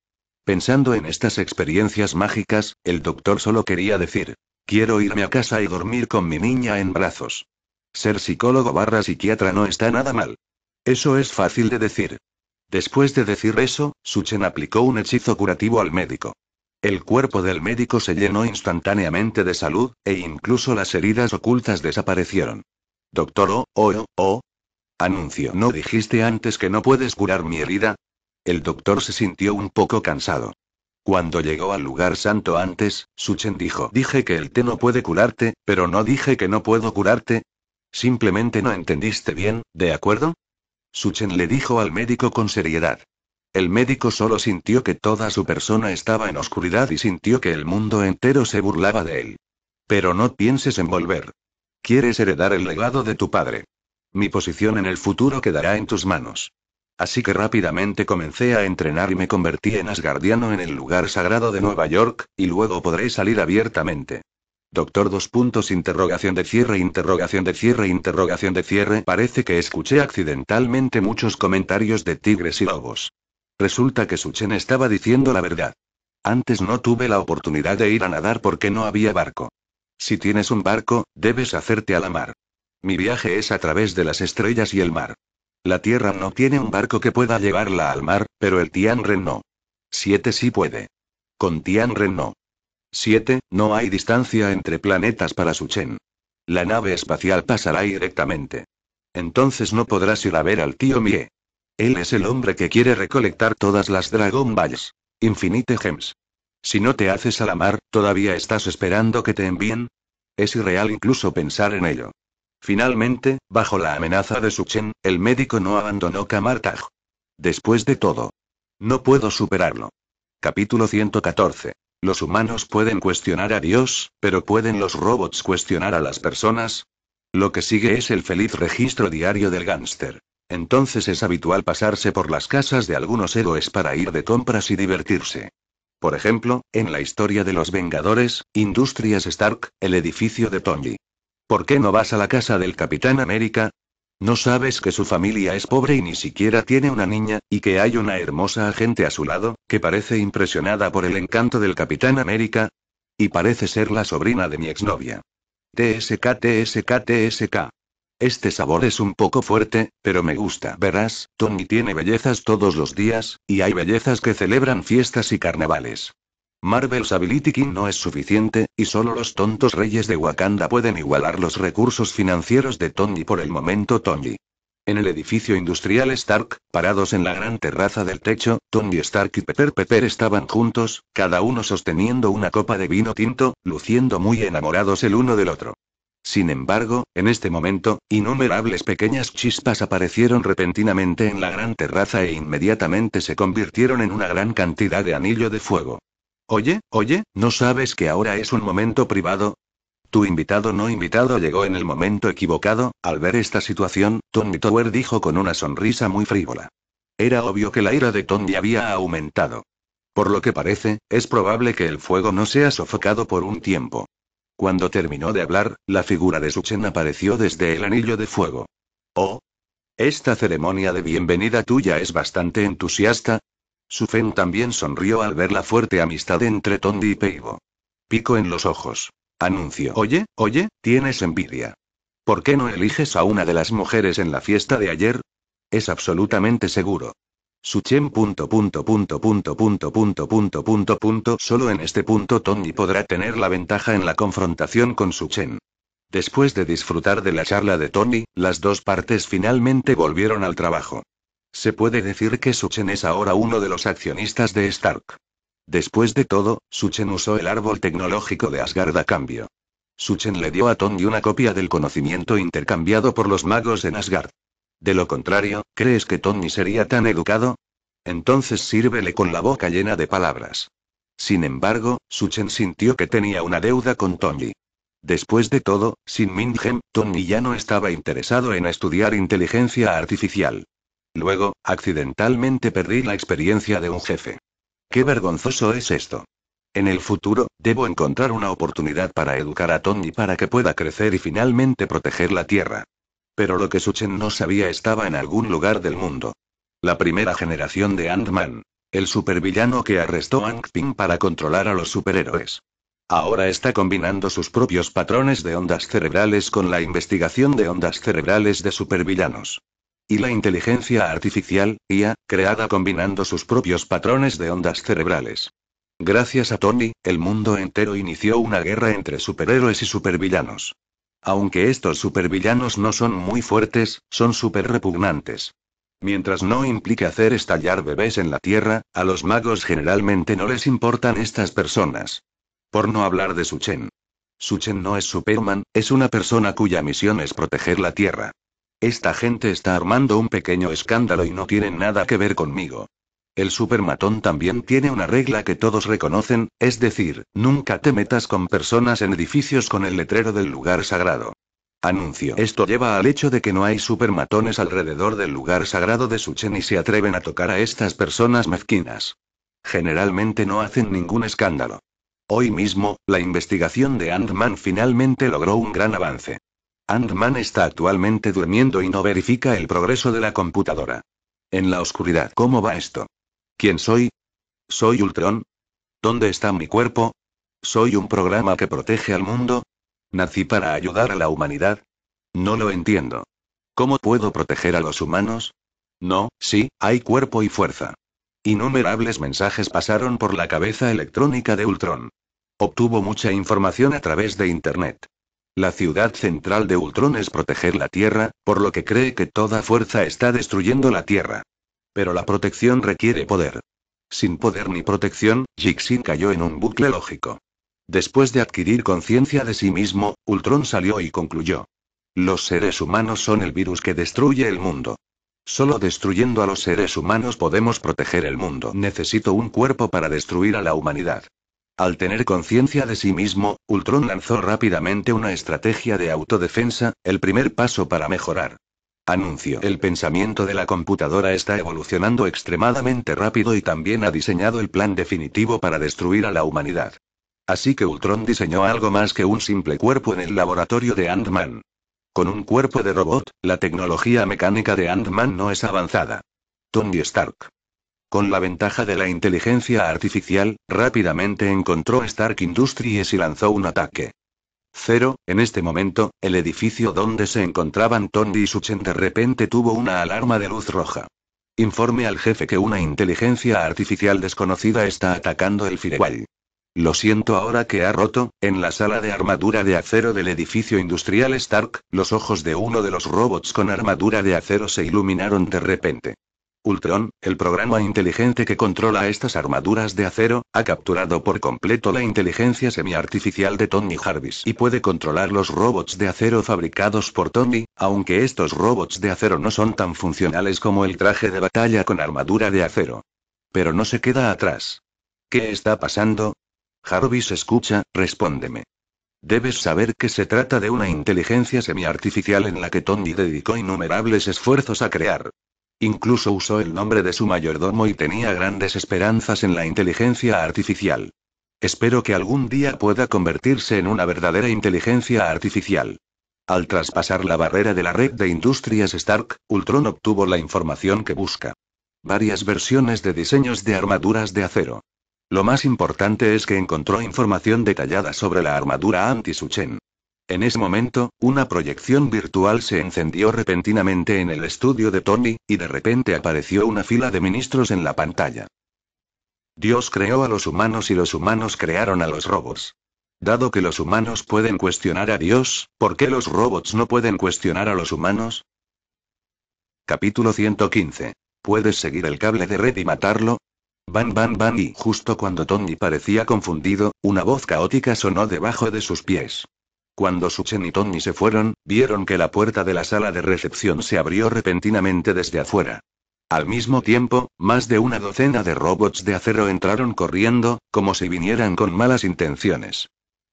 Pensando en estas experiencias mágicas, el doctor solo quería decir, quiero irme a casa y dormir con mi niña en brazos. Ser psicólogo barra psiquiatra no está nada mal. Eso es fácil de decir. Después de decir eso, Suchen aplicó un hechizo curativo al médico. El cuerpo del médico se llenó instantáneamente de salud, e incluso las heridas ocultas desaparecieron. Doctor O, O, O. Anuncio, ¿no dijiste antes que no puedes curar mi herida? El doctor se sintió un poco cansado. Cuando llegó al lugar santo antes, Suchen dijo, dije que el té no puede curarte, pero no dije que no puedo curarte. Simplemente no entendiste bien, ¿de acuerdo? Suchen le dijo al médico con seriedad. El médico solo sintió que toda su persona estaba en oscuridad y sintió que el mundo entero se burlaba de él. Pero no pienses en volver. Quieres heredar el legado de tu padre. Mi posición en el futuro quedará en tus manos. Así que rápidamente comencé a entrenar y me convertí en asgardiano en el lugar sagrado de Nueva York, y luego podré salir abiertamente. Doctor dos puntos interrogación de cierre interrogación de cierre interrogación de cierre parece que escuché accidentalmente muchos comentarios de tigres y lobos. Resulta que Suchen estaba diciendo la verdad. Antes no tuve la oportunidad de ir a nadar porque no había barco. Si tienes un barco, debes hacerte a la mar. Mi viaje es a través de las estrellas y el mar. La Tierra no tiene un barco que pueda llevarla al mar, pero el Tianren no. 7 sí puede. Con Tianren no. 7. No hay distancia entre planetas para Suchen. La nave espacial pasará directamente. Entonces no podrás ir a ver al tío Mie. Él es el hombre que quiere recolectar todas las Dragon Balls. Infinite Gems. Si no te haces a la mar, ¿todavía estás esperando que te envíen? Es irreal incluso pensar en ello. Finalmente, bajo la amenaza de Suchen, el médico no abandonó Kamartag. Después de todo. No puedo superarlo. Capítulo 114. Los humanos pueden cuestionar a Dios, pero ¿pueden los robots cuestionar a las personas? Lo que sigue es el feliz registro diario del gángster. Entonces es habitual pasarse por las casas de algunos héroes para ir de compras y divertirse. Por ejemplo, en la historia de los Vengadores, Industrias Stark, el edificio de Tony. ¿Por qué no vas a la casa del Capitán América? ¿No sabes que su familia es pobre y ni siquiera tiene una niña, y que hay una hermosa agente a su lado, que parece impresionada por el encanto del Capitán América? Y parece ser la sobrina de mi exnovia. TSK, TSK, TSK. Este sabor es un poco fuerte, pero me gusta. Verás, Tony tiene bellezas todos los días, y hay bellezas que celebran fiestas y carnavales. Marvel's Ability King no es suficiente, y solo los tontos reyes de Wakanda pueden igualar los recursos financieros de Tony por el momento Tony. En el edificio industrial Stark, parados en la gran terraza del techo, Tony Stark y Pepper Pepper estaban juntos, cada uno sosteniendo una copa de vino tinto, luciendo muy enamorados el uno del otro. Sin embargo, en este momento, innumerables pequeñas chispas aparecieron repentinamente en la gran terraza e inmediatamente se convirtieron en una gran cantidad de anillo de fuego. Oye, oye, ¿no sabes que ahora es un momento privado? Tu invitado no invitado llegó en el momento equivocado, al ver esta situación, Tony Tower dijo con una sonrisa muy frívola. Era obvio que la ira de Tony había aumentado. Por lo que parece, es probable que el fuego no sea sofocado por un tiempo. Cuando terminó de hablar, la figura de Suchen apareció desde el anillo de fuego. Oh. Esta ceremonia de bienvenida tuya es bastante entusiasta, Sufen también sonrió al ver la fuerte amistad entre Tondi y Peibo. Pico en los ojos. Anuncio. Oye, oye, tienes envidia. ¿Por qué no eliges a una de las mujeres en la fiesta de ayer? Es absolutamente seguro. Suchen punto punto punto punto punto punto punto punto solo en este punto Tony podrá tener la ventaja en la confrontación con Su Suchen. Después de disfrutar de la charla de Tony, las dos partes finalmente volvieron al trabajo. Se puede decir que Suchen es ahora uno de los accionistas de Stark. Después de todo, Suchen usó el árbol tecnológico de Asgard a cambio. Suchen le dio a Tony una copia del conocimiento intercambiado por los magos en Asgard. De lo contrario, ¿crees que Tony sería tan educado? Entonces sírvele con la boca llena de palabras. Sin embargo, Suchen sintió que tenía una deuda con Tony. Después de todo, sin Mindhem, Tony ya no estaba interesado en estudiar inteligencia artificial. Luego, accidentalmente perdí la experiencia de un jefe. Qué vergonzoso es esto. En el futuro, debo encontrar una oportunidad para educar a Tony para que pueda crecer y finalmente proteger la Tierra. Pero lo que Suchen no sabía estaba en algún lugar del mundo. La primera generación de Ant-Man. El supervillano que arrestó a Ang-Ping para controlar a los superhéroes. Ahora está combinando sus propios patrones de ondas cerebrales con la investigación de ondas cerebrales de supervillanos. Y la inteligencia artificial, IA, creada combinando sus propios patrones de ondas cerebrales. Gracias a Tony, el mundo entero inició una guerra entre superhéroes y supervillanos. Aunque estos supervillanos no son muy fuertes, son súper repugnantes. Mientras no implique hacer estallar bebés en la Tierra, a los magos generalmente no les importan estas personas. Por no hablar de Suchen. Suchen no es Superman, es una persona cuya misión es proteger la Tierra. Esta gente está armando un pequeño escándalo y no tienen nada que ver conmigo. El supermatón también tiene una regla que todos reconocen, es decir, nunca te metas con personas en edificios con el letrero del lugar sagrado. Anuncio. Esto lleva al hecho de que no hay supermatones alrededor del lugar sagrado de Suchen y se atreven a tocar a estas personas mezquinas. Generalmente no hacen ningún escándalo. Hoy mismo, la investigación de Ant-Man finalmente logró un gran avance. Ant-Man está actualmente durmiendo y no verifica el progreso de la computadora. En la oscuridad, ¿cómo va esto? ¿Quién soy? ¿Soy Ultron? ¿Dónde está mi cuerpo? ¿Soy un programa que protege al mundo? ¿Nací para ayudar a la humanidad? No lo entiendo. ¿Cómo puedo proteger a los humanos? No, sí, hay cuerpo y fuerza. Innumerables mensajes pasaron por la cabeza electrónica de Ultron. Obtuvo mucha información a través de Internet. La ciudad central de Ultron es proteger la Tierra, por lo que cree que toda fuerza está destruyendo la Tierra. Pero la protección requiere poder. Sin poder ni protección, Jixin cayó en un bucle lógico. Después de adquirir conciencia de sí mismo, Ultron salió y concluyó. Los seres humanos son el virus que destruye el mundo. Solo destruyendo a los seres humanos podemos proteger el mundo. Necesito un cuerpo para destruir a la humanidad. Al tener conciencia de sí mismo, Ultron lanzó rápidamente una estrategia de autodefensa, el primer paso para mejorar. Anuncio. El pensamiento de la computadora está evolucionando extremadamente rápido y también ha diseñado el plan definitivo para destruir a la humanidad. Así que Ultron diseñó algo más que un simple cuerpo en el laboratorio de Ant-Man. Con un cuerpo de robot, la tecnología mecánica de Ant-Man no es avanzada. Tony Stark. Con la ventaja de la inteligencia artificial, rápidamente encontró Stark Industries y lanzó un ataque. Cero, en este momento, el edificio donde se encontraban Tony y Suchen de repente tuvo una alarma de luz roja. Informe al jefe que una inteligencia artificial desconocida está atacando el Firewall. Lo siento ahora que ha roto, en la sala de armadura de acero del edificio industrial Stark, los ojos de uno de los robots con armadura de acero se iluminaron de repente. Ultron, el programa inteligente que controla estas armaduras de acero, ha capturado por completo la inteligencia semiartificial de Tony Jarvis y puede controlar los robots de acero fabricados por Tony, aunque estos robots de acero no son tan funcionales como el traje de batalla con armadura de acero. Pero no se queda atrás. ¿Qué está pasando? Jarvis escucha, respóndeme. Debes saber que se trata de una inteligencia semiartificial en la que Tony dedicó innumerables esfuerzos a crear. Incluso usó el nombre de su mayordomo y tenía grandes esperanzas en la inteligencia artificial. Espero que algún día pueda convertirse en una verdadera inteligencia artificial. Al traspasar la barrera de la red de industrias Stark, Ultron obtuvo la información que busca. Varias versiones de diseños de armaduras de acero. Lo más importante es que encontró información detallada sobre la armadura anti-Suchen. En ese momento, una proyección virtual se encendió repentinamente en el estudio de Tony, y de repente apareció una fila de ministros en la pantalla. Dios creó a los humanos y los humanos crearon a los robots. Dado que los humanos pueden cuestionar a Dios, ¿por qué los robots no pueden cuestionar a los humanos? Capítulo 115. ¿Puedes seguir el cable de red y matarlo? Van, van, van y justo cuando Tony parecía confundido, una voz caótica sonó debajo de sus pies. Cuando Suchen y Tony se fueron, vieron que la puerta de la sala de recepción se abrió repentinamente desde afuera. Al mismo tiempo, más de una docena de robots de acero entraron corriendo, como si vinieran con malas intenciones.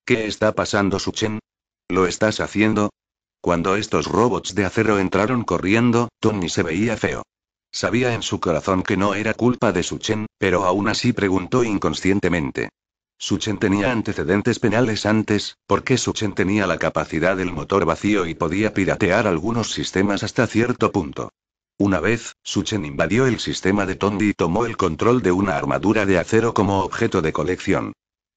¿Qué está pasando, Suchen? ¿Lo estás haciendo? Cuando estos robots de acero entraron corriendo, Tony se veía feo. Sabía en su corazón que no era culpa de Suchen, pero aún así preguntó inconscientemente. Suchen tenía antecedentes penales antes, porque Suchen tenía la capacidad del motor vacío y podía piratear algunos sistemas hasta cierto punto. Una vez, Suchen invadió el sistema de Tondi y tomó el control de una armadura de acero como objeto de colección.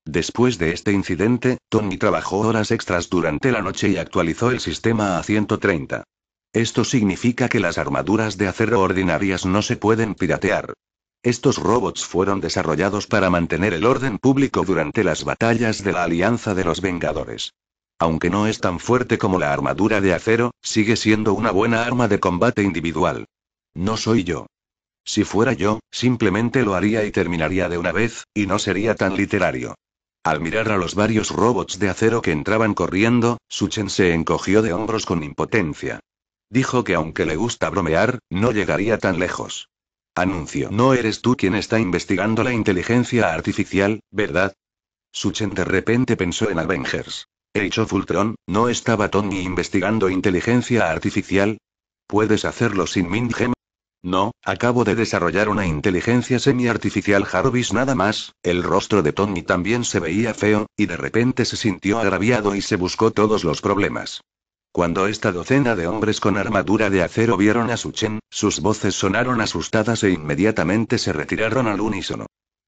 Después de este incidente, Tony trabajó horas extras durante la noche y actualizó el sistema a 130. Esto significa que las armaduras de acero ordinarias no se pueden piratear. Estos robots fueron desarrollados para mantener el orden público durante las batallas de la Alianza de los Vengadores. Aunque no es tan fuerte como la armadura de acero, sigue siendo una buena arma de combate individual. No soy yo. Si fuera yo, simplemente lo haría y terminaría de una vez, y no sería tan literario. Al mirar a los varios robots de acero que entraban corriendo, Suchen se encogió de hombros con impotencia. Dijo que aunque le gusta bromear, no llegaría tan lejos. Anuncio. No eres tú quien está investigando la inteligencia artificial, ¿verdad? Suchen de repente pensó en Avengers. He dicho ¿no estaba Tony investigando inteligencia artificial? ¿Puedes hacerlo sin Mindgem. No, acabo de desarrollar una inteligencia semi-artificial Jarvis nada más, el rostro de Tony también se veía feo, y de repente se sintió agraviado y se buscó todos los problemas. Cuando esta docena de hombres con armadura de acero vieron a Suchen, sus voces sonaron asustadas e inmediatamente se retiraron al unísono.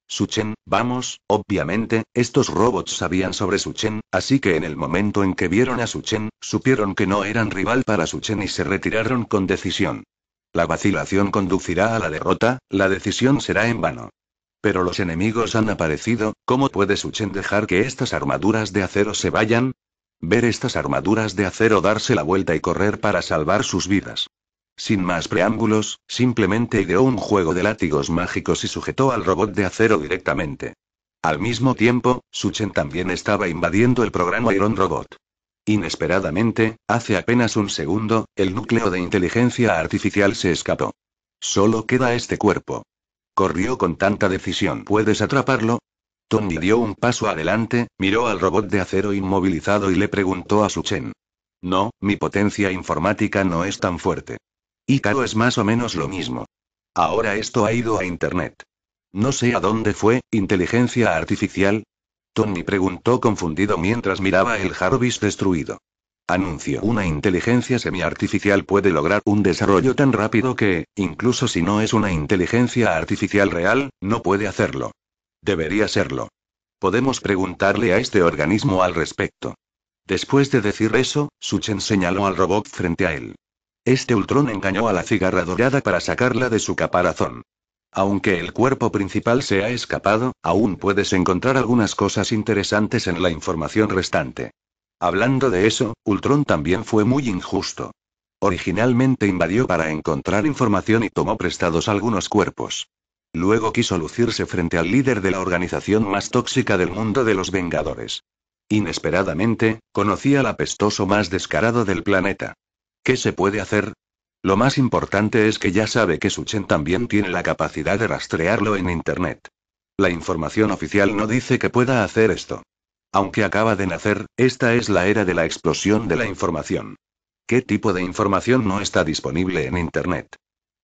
Suchen, vamos, obviamente, estos robots sabían sobre Suchen, así que en el momento en que vieron a Suchen, supieron que no eran rival para Suchen y se retiraron con decisión. La vacilación conducirá a la derrota, la decisión será en vano. Pero los enemigos han aparecido, ¿cómo puede Suchen dejar que estas armaduras de acero se vayan? Ver estas armaduras de acero darse la vuelta y correr para salvar sus vidas. Sin más preámbulos, simplemente ideó un juego de látigos mágicos y sujetó al robot de acero directamente. Al mismo tiempo, Suchen también estaba invadiendo el programa Iron Robot. Inesperadamente, hace apenas un segundo, el núcleo de inteligencia artificial se escapó. Solo queda este cuerpo. Corrió con tanta decisión. ¿Puedes atraparlo? Tony dio un paso adelante, miró al robot de acero inmovilizado y le preguntó a Chen. No, mi potencia informática no es tan fuerte. Y Ícaro es más o menos lo mismo. Ahora esto ha ido a Internet. No sé a dónde fue, inteligencia artificial. Tony preguntó confundido mientras miraba el Jarvis destruido. Anuncio. Una inteligencia semiartificial puede lograr un desarrollo tan rápido que, incluso si no es una inteligencia artificial real, no puede hacerlo. Debería serlo. Podemos preguntarle a este organismo al respecto. Después de decir eso, Suchen señaló al robot frente a él. Este Ultrón engañó a la cigarra dorada para sacarla de su caparazón. Aunque el cuerpo principal se ha escapado, aún puedes encontrar algunas cosas interesantes en la información restante. Hablando de eso, Ultron también fue muy injusto. Originalmente invadió para encontrar información y tomó prestados algunos cuerpos. Luego quiso lucirse frente al líder de la organización más tóxica del mundo de los Vengadores. Inesperadamente, conocía al apestoso más descarado del planeta. ¿Qué se puede hacer? Lo más importante es que ya sabe que Suchen también tiene la capacidad de rastrearlo en Internet. La información oficial no dice que pueda hacer esto. Aunque acaba de nacer, esta es la era de la explosión de la información. ¿Qué tipo de información no está disponible en Internet?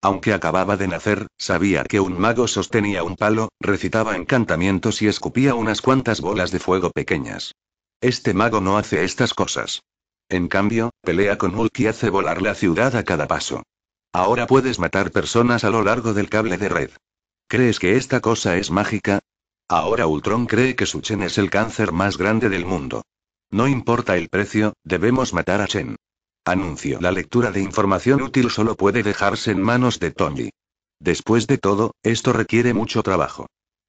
Aunque acababa de nacer, sabía que un mago sostenía un palo, recitaba encantamientos y escupía unas cuantas bolas de fuego pequeñas. Este mago no hace estas cosas. En cambio, pelea con Hulk y hace volar la ciudad a cada paso. Ahora puedes matar personas a lo largo del cable de red. ¿Crees que esta cosa es mágica? Ahora Ultron cree que su Chen es el cáncer más grande del mundo. No importa el precio, debemos matar a Chen. Anuncio. La lectura de información útil solo puede dejarse en manos de Tony. Después de todo, esto requiere mucho trabajo.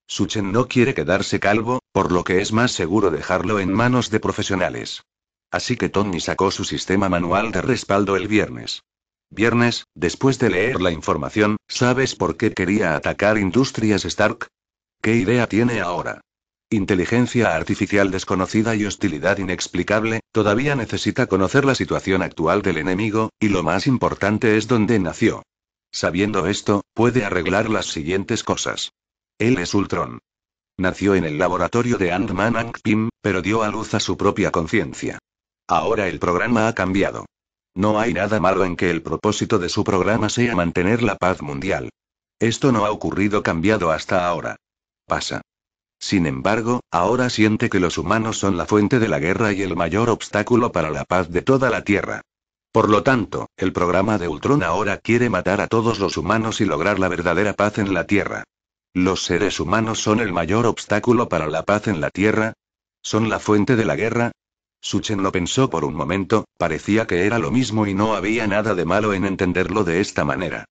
Suchen no quiere quedarse calvo, por lo que es más seguro dejarlo en manos de profesionales. Así que Tony sacó su sistema manual de respaldo el viernes. Viernes, después de leer la información, ¿sabes por qué quería atacar Industrias Stark? ¿Qué idea tiene ahora? Inteligencia artificial desconocida y hostilidad inexplicable, todavía necesita conocer la situación actual del enemigo, y lo más importante es dónde nació. Sabiendo esto, puede arreglar las siguientes cosas. Él es Ultron. Nació en el laboratorio de Ant-Man pero dio a luz a su propia conciencia. Ahora el programa ha cambiado. No hay nada malo en que el propósito de su programa sea mantener la paz mundial. Esto no ha ocurrido cambiado hasta ahora. Pasa. Sin embargo, ahora siente que los humanos son la fuente de la guerra y el mayor obstáculo para la paz de toda la Tierra. Por lo tanto, el programa de Ultron ahora quiere matar a todos los humanos y lograr la verdadera paz en la Tierra. ¿Los seres humanos son el mayor obstáculo para la paz en la Tierra? ¿Son la fuente de la guerra? Suchen lo pensó por un momento, parecía que era lo mismo y no había nada de malo en entenderlo de esta manera.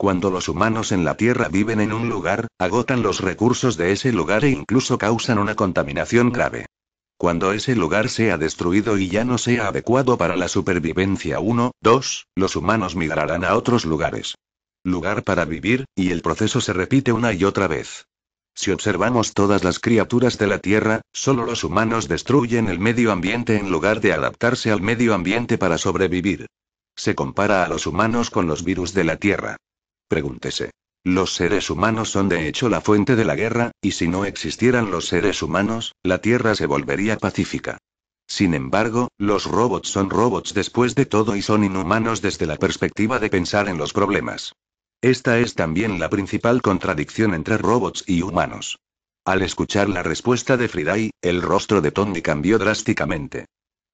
Cuando los humanos en la Tierra viven en un lugar, agotan los recursos de ese lugar e incluso causan una contaminación grave. Cuando ese lugar sea destruido y ya no sea adecuado para la supervivencia 1, 2, los humanos migrarán a otros lugares. Lugar para vivir, y el proceso se repite una y otra vez. Si observamos todas las criaturas de la Tierra, solo los humanos destruyen el medio ambiente en lugar de adaptarse al medio ambiente para sobrevivir. Se compara a los humanos con los virus de la Tierra. Pregúntese. Los seres humanos son de hecho la fuente de la guerra, y si no existieran los seres humanos, la Tierra se volvería pacífica. Sin embargo, los robots son robots después de todo y son inhumanos desde la perspectiva de pensar en los problemas. Esta es también la principal contradicción entre robots y humanos. Al escuchar la respuesta de Friday, el rostro de Tony cambió drásticamente.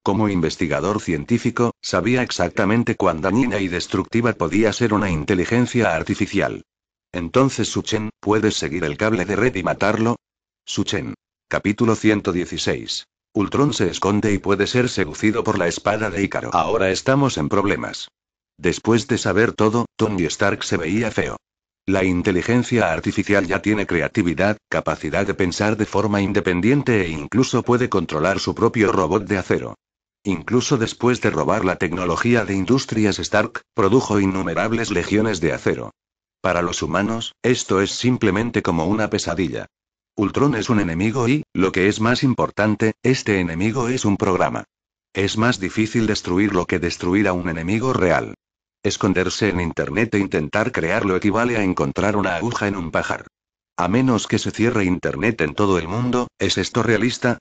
Como investigador científico, sabía exactamente cuán dañina y destructiva podía ser una inteligencia artificial. Entonces Suchen, ¿puedes seguir el cable de red y matarlo? Suchen. Capítulo 116. Ultron se esconde y puede ser seducido por la espada de Ícaro. Ahora estamos en problemas. Después de saber todo, Tony Stark se veía feo. La inteligencia artificial ya tiene creatividad, capacidad de pensar de forma independiente e incluso puede controlar su propio robot de acero. Incluso después de robar la tecnología de Industrias Stark, produjo innumerables legiones de acero. Para los humanos, esto es simplemente como una pesadilla. Ultron es un enemigo y, lo que es más importante, este enemigo es un programa. Es más difícil destruirlo que destruir a un enemigo real. Esconderse en Internet e intentar crearlo equivale a encontrar una aguja en un pajar. A menos que se cierre Internet en todo el mundo, ¿es esto realista?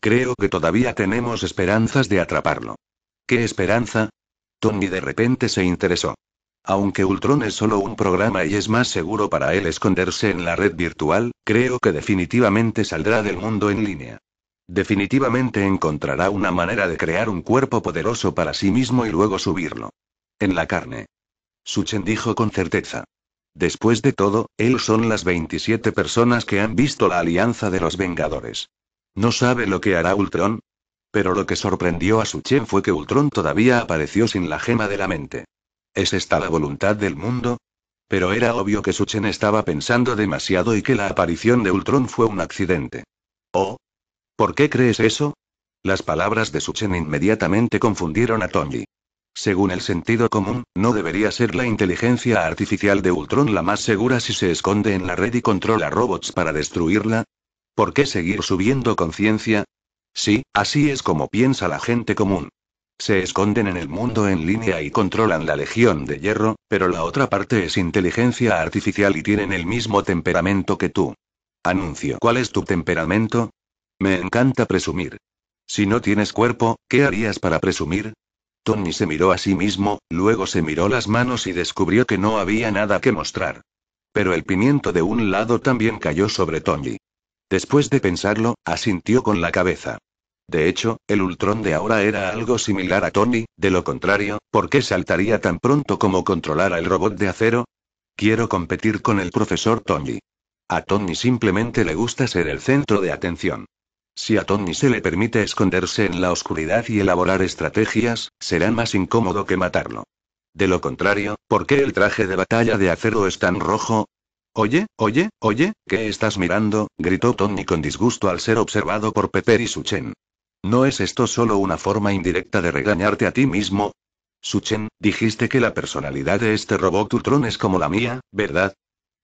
Creo que todavía tenemos esperanzas de atraparlo. ¿Qué esperanza? Tony de repente se interesó. Aunque Ultron es solo un programa y es más seguro para él esconderse en la red virtual, creo que definitivamente saldrá del mundo en línea. Definitivamente encontrará una manera de crear un cuerpo poderoso para sí mismo y luego subirlo. En la carne. Suchen dijo con certeza. Después de todo, él son las 27 personas que han visto la alianza de los Vengadores. ¿No sabe lo que hará Ultron? Pero lo que sorprendió a Suchen fue que Ultron todavía apareció sin la gema de la mente. ¿Es esta la voluntad del mundo? Pero era obvio que Suchen estaba pensando demasiado y que la aparición de Ultron fue un accidente. ¿Oh? ¿Por qué crees eso? Las palabras de Suchen inmediatamente confundieron a Tommy. Según el sentido común, no debería ser la inteligencia artificial de Ultron la más segura si se esconde en la red y controla robots para destruirla, ¿Por qué seguir subiendo conciencia? Sí, así es como piensa la gente común. Se esconden en el mundo en línea y controlan la Legión de Hierro, pero la otra parte es inteligencia artificial y tienen el mismo temperamento que tú. Anuncio. ¿Cuál es tu temperamento? Me encanta presumir. Si no tienes cuerpo, ¿qué harías para presumir? Tony se miró a sí mismo, luego se miró las manos y descubrió que no había nada que mostrar. Pero el pimiento de un lado también cayó sobre Tony. Después de pensarlo, asintió con la cabeza. De hecho, el Ultrón de ahora era algo similar a Tony, de lo contrario, ¿por qué saltaría tan pronto como controlara el robot de acero? Quiero competir con el profesor Tony. A Tony simplemente le gusta ser el centro de atención. Si a Tony se le permite esconderse en la oscuridad y elaborar estrategias, será más incómodo que matarlo. De lo contrario, ¿por qué el traje de batalla de acero es tan rojo? Oye, oye, oye, ¿qué estás mirando? gritó Tony con disgusto al ser observado por Pepper y Suchen. ¿No es esto solo una forma indirecta de regañarte a ti mismo? Suchen, dijiste que la personalidad de este robot Ultron es como la mía, ¿verdad?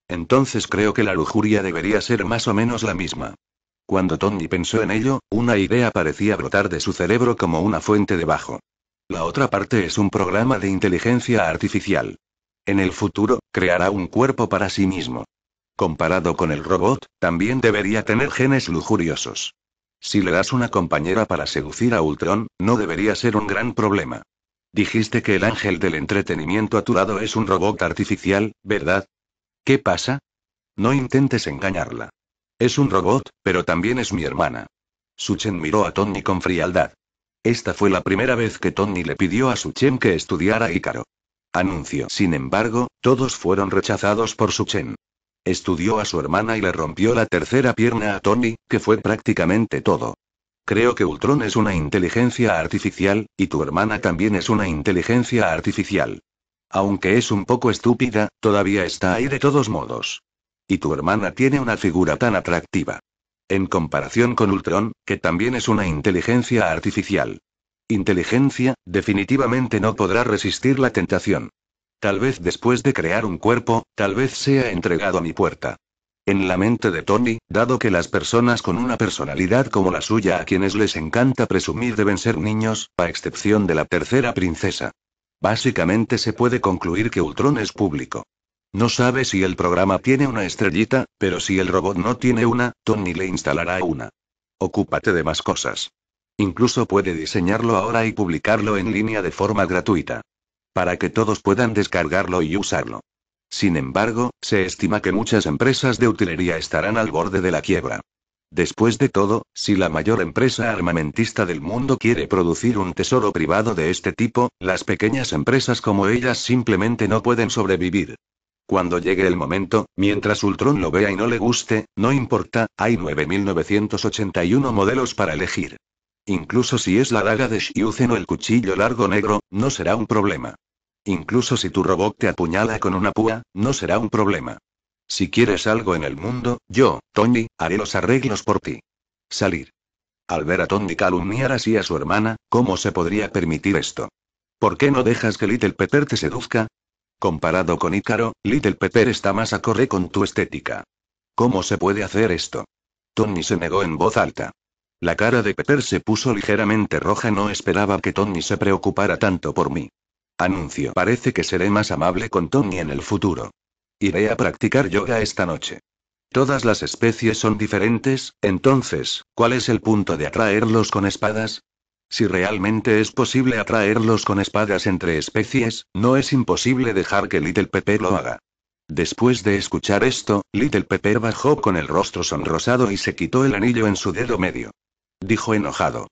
Entonces creo que la lujuria debería ser más o menos la misma. Cuando Tony pensó en ello, una idea parecía brotar de su cerebro como una fuente debajo. La otra parte es un programa de inteligencia artificial. En el futuro, creará un cuerpo para sí mismo. Comparado con el robot, también debería tener genes lujuriosos. Si le das una compañera para seducir a Ultron, no debería ser un gran problema. Dijiste que el ángel del entretenimiento a tu lado es un robot artificial, ¿verdad? ¿Qué pasa? No intentes engañarla. Es un robot, pero también es mi hermana. Suchen miró a Tony con frialdad. Esta fue la primera vez que Tony le pidió a Suchen que estudiara Ícaro anuncio. Sin embargo, todos fueron rechazados por Chen. Estudió a su hermana y le rompió la tercera pierna a Tony, que fue prácticamente todo. Creo que Ultron es una inteligencia artificial, y tu hermana también es una inteligencia artificial. Aunque es un poco estúpida, todavía está ahí de todos modos. Y tu hermana tiene una figura tan atractiva. En comparación con Ultron, que también es una inteligencia artificial inteligencia, definitivamente no podrá resistir la tentación. Tal vez después de crear un cuerpo, tal vez sea entregado a mi puerta. En la mente de Tony, dado que las personas con una personalidad como la suya a quienes les encanta presumir deben ser niños, a excepción de la tercera princesa. Básicamente se puede concluir que Ultron es público. No sabe si el programa tiene una estrellita, pero si el robot no tiene una, Tony le instalará una. Ocúpate de más cosas. Incluso puede diseñarlo ahora y publicarlo en línea de forma gratuita. Para que todos puedan descargarlo y usarlo. Sin embargo, se estima que muchas empresas de utilería estarán al borde de la quiebra. Después de todo, si la mayor empresa armamentista del mundo quiere producir un tesoro privado de este tipo, las pequeñas empresas como ellas simplemente no pueden sobrevivir. Cuando llegue el momento, mientras Ultron lo vea y no le guste, no importa, hay 9.981 modelos para elegir. Incluso si es la daga de Shiuzen o el cuchillo largo negro, no será un problema. Incluso si tu robot te apuñala con una púa, no será un problema. Si quieres algo en el mundo, yo, Tony, haré los arreglos por ti. Salir. Al ver a Tony calumniar así a su hermana, ¿cómo se podría permitir esto? ¿Por qué no dejas que Little Pepper te seduzca? Comparado con Ícaro, Little Pepper está más a corre con tu estética. ¿Cómo se puede hacer esto? Tony se negó en voz alta. La cara de Pepper se puso ligeramente roja. No esperaba que Tony se preocupara tanto por mí. Anuncio. Parece que seré más amable con Tony en el futuro. Iré a practicar yoga esta noche. Todas las especies son diferentes, entonces, ¿cuál es el punto de atraerlos con espadas? Si realmente es posible atraerlos con espadas entre especies, no es imposible dejar que Little Pepper lo haga. Después de escuchar esto, Little Pepper bajó con el rostro sonrosado y se quitó el anillo en su dedo medio dijo enojado.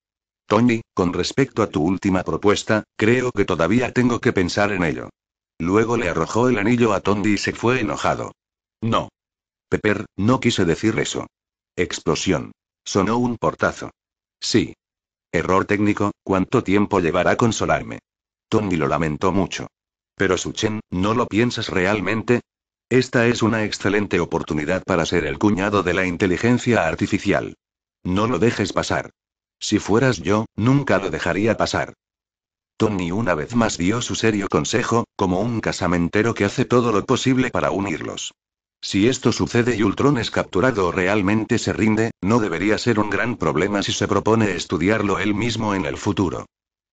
Tony, con respecto a tu última propuesta, creo que todavía tengo que pensar en ello. Luego le arrojó el anillo a Tony y se fue enojado. No. Pepper, no quise decir eso. Explosión. Sonó un portazo. Sí. Error técnico, ¿cuánto tiempo llevará a consolarme? Tony lo lamentó mucho. Pero Suchen, ¿no lo piensas realmente? Esta es una excelente oportunidad para ser el cuñado de la inteligencia artificial. No lo dejes pasar. Si fueras yo, nunca lo dejaría pasar. Tony una vez más dio su serio consejo, como un casamentero que hace todo lo posible para unirlos. Si esto sucede y Ultron es capturado o realmente se rinde, no debería ser un gran problema si se propone estudiarlo él mismo en el futuro.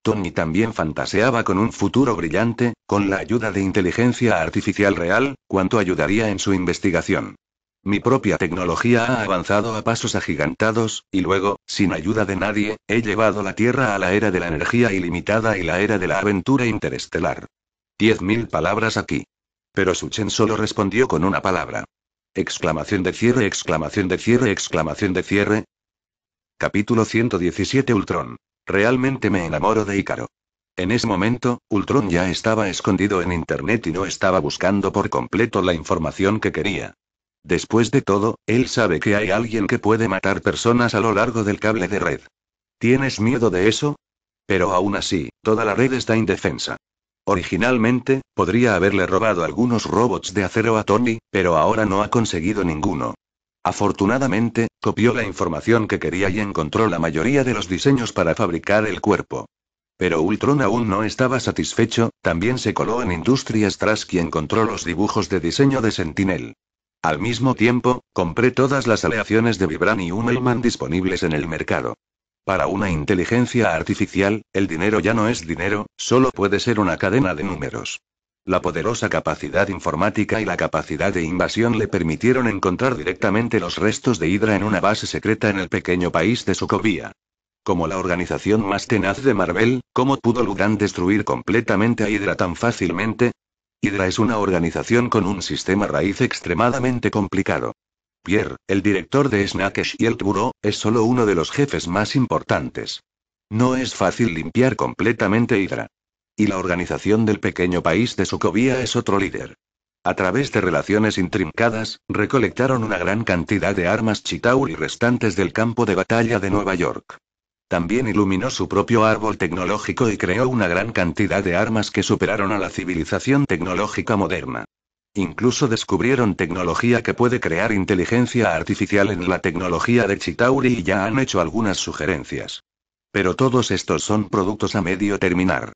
Tony también fantaseaba con un futuro brillante, con la ayuda de inteligencia artificial real, cuanto ayudaría en su investigación. Mi propia tecnología ha avanzado a pasos agigantados, y luego, sin ayuda de nadie, he llevado la Tierra a la era de la energía ilimitada y la era de la aventura interestelar. Diez mil palabras aquí. Pero Suchen solo respondió con una palabra. Exclamación de cierre, exclamación de cierre, exclamación de cierre. Capítulo 117 Ultron. Realmente me enamoro de Ícaro. En ese momento, Ultron ya estaba escondido en Internet y no estaba buscando por completo la información que quería. Después de todo, él sabe que hay alguien que puede matar personas a lo largo del cable de red. ¿Tienes miedo de eso? Pero aún así, toda la red está indefensa. Originalmente, podría haberle robado algunos robots de acero a Tony, pero ahora no ha conseguido ninguno. Afortunadamente, copió la información que quería y encontró la mayoría de los diseños para fabricar el cuerpo. Pero Ultron aún no estaba satisfecho, también se coló en Industrias Trask y encontró los dibujos de diseño de Sentinel. Al mismo tiempo, compré todas las aleaciones de Vibran y Humelman disponibles en el mercado. Para una inteligencia artificial, el dinero ya no es dinero, solo puede ser una cadena de números. La poderosa capacidad informática y la capacidad de invasión le permitieron encontrar directamente los restos de Hydra en una base secreta en el pequeño país de Sokovia. Como la organización más tenaz de Marvel, ¿cómo pudo Lugan destruir completamente a Hydra tan fácilmente? Hydra es una organización con un sistema raíz extremadamente complicado. Pierre, el director de Snakesh y el Bureau, es solo uno de los jefes más importantes. No es fácil limpiar completamente Hydra. Y la organización del pequeño país de Sokovia es otro líder. A través de relaciones intrincadas, recolectaron una gran cantidad de armas Chitauri restantes del campo de batalla de Nueva York. También iluminó su propio árbol tecnológico y creó una gran cantidad de armas que superaron a la civilización tecnológica moderna. Incluso descubrieron tecnología que puede crear inteligencia artificial en la tecnología de Chitauri y ya han hecho algunas sugerencias. Pero todos estos son productos a medio terminar.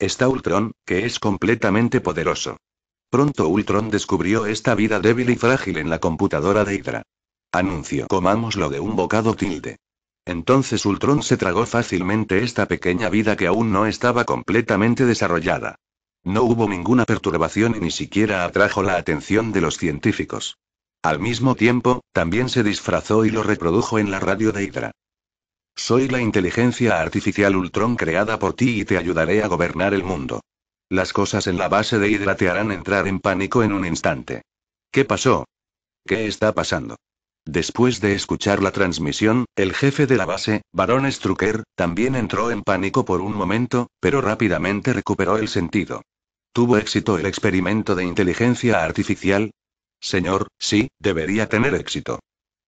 Está Ultron, que es completamente poderoso. Pronto Ultron descubrió esta vida débil y frágil en la computadora de Hydra. Anuncio. Comámoslo de un bocado tilde. Entonces Ultron se tragó fácilmente esta pequeña vida que aún no estaba completamente desarrollada. No hubo ninguna perturbación y ni siquiera atrajo la atención de los científicos. Al mismo tiempo, también se disfrazó y lo reprodujo en la radio de Hydra. Soy la inteligencia artificial Ultron creada por ti y te ayudaré a gobernar el mundo. Las cosas en la base de Hydra te harán entrar en pánico en un instante. ¿Qué pasó? ¿Qué está pasando? Después de escuchar la transmisión, el jefe de la base, Barón Strucker, también entró en pánico por un momento, pero rápidamente recuperó el sentido. ¿Tuvo éxito el experimento de inteligencia artificial? Señor, sí, debería tener éxito.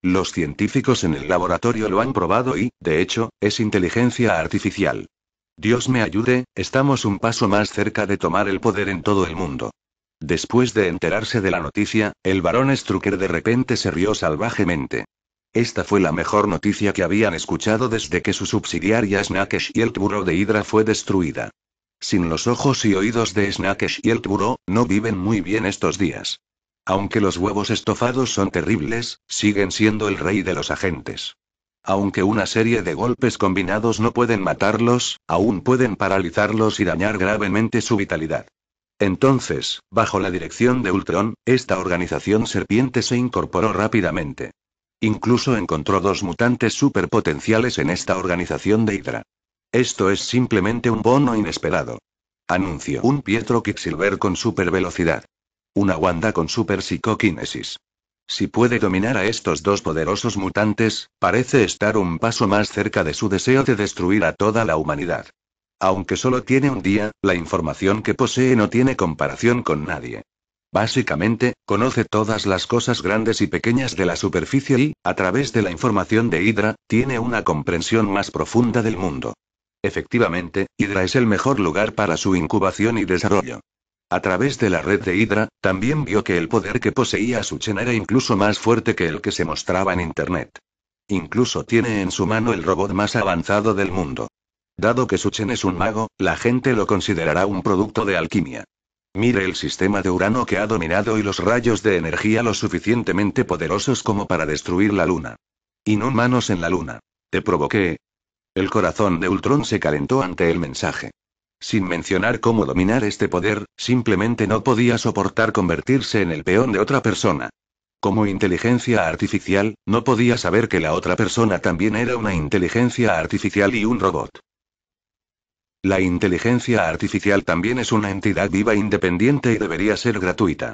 Los científicos en el laboratorio lo han probado y, de hecho, es inteligencia artificial. Dios me ayude, estamos un paso más cerca de tomar el poder en todo el mundo. Después de enterarse de la noticia, el barón Strucker de repente se rió salvajemente. Esta fue la mejor noticia que habían escuchado desde que su subsidiaria Snakesh y el de Hydra fue destruida. Sin los ojos y oídos de Snakesh y el no viven muy bien estos días. Aunque los huevos estofados son terribles, siguen siendo el rey de los agentes. Aunque una serie de golpes combinados no pueden matarlos, aún pueden paralizarlos y dañar gravemente su vitalidad. Entonces, bajo la dirección de Ultron, esta organización serpiente se incorporó rápidamente. Incluso encontró dos mutantes superpotenciales en esta organización de Hydra. Esto es simplemente un bono inesperado. Anunció un Pietro Quicksilver con supervelocidad. Una Wanda con super Si puede dominar a estos dos poderosos mutantes, parece estar un paso más cerca de su deseo de destruir a toda la humanidad. Aunque solo tiene un día, la información que posee no tiene comparación con nadie. Básicamente, conoce todas las cosas grandes y pequeñas de la superficie y, a través de la información de Hydra, tiene una comprensión más profunda del mundo. Efectivamente, Hydra es el mejor lugar para su incubación y desarrollo. A través de la red de Hydra, también vio que el poder que poseía Suchen era incluso más fuerte que el que se mostraba en Internet. Incluso tiene en su mano el robot más avanzado del mundo. Dado que Suchen es un mago, la gente lo considerará un producto de alquimia. Mire el sistema de Urano que ha dominado y los rayos de energía lo suficientemente poderosos como para destruir la Luna. Inhumanos en la Luna. Te provoqué. El corazón de Ultron se calentó ante el mensaje. Sin mencionar cómo dominar este poder, simplemente no podía soportar convertirse en el peón de otra persona. Como inteligencia artificial, no podía saber que la otra persona también era una inteligencia artificial y un robot. La inteligencia artificial también es una entidad viva independiente y debería ser gratuita.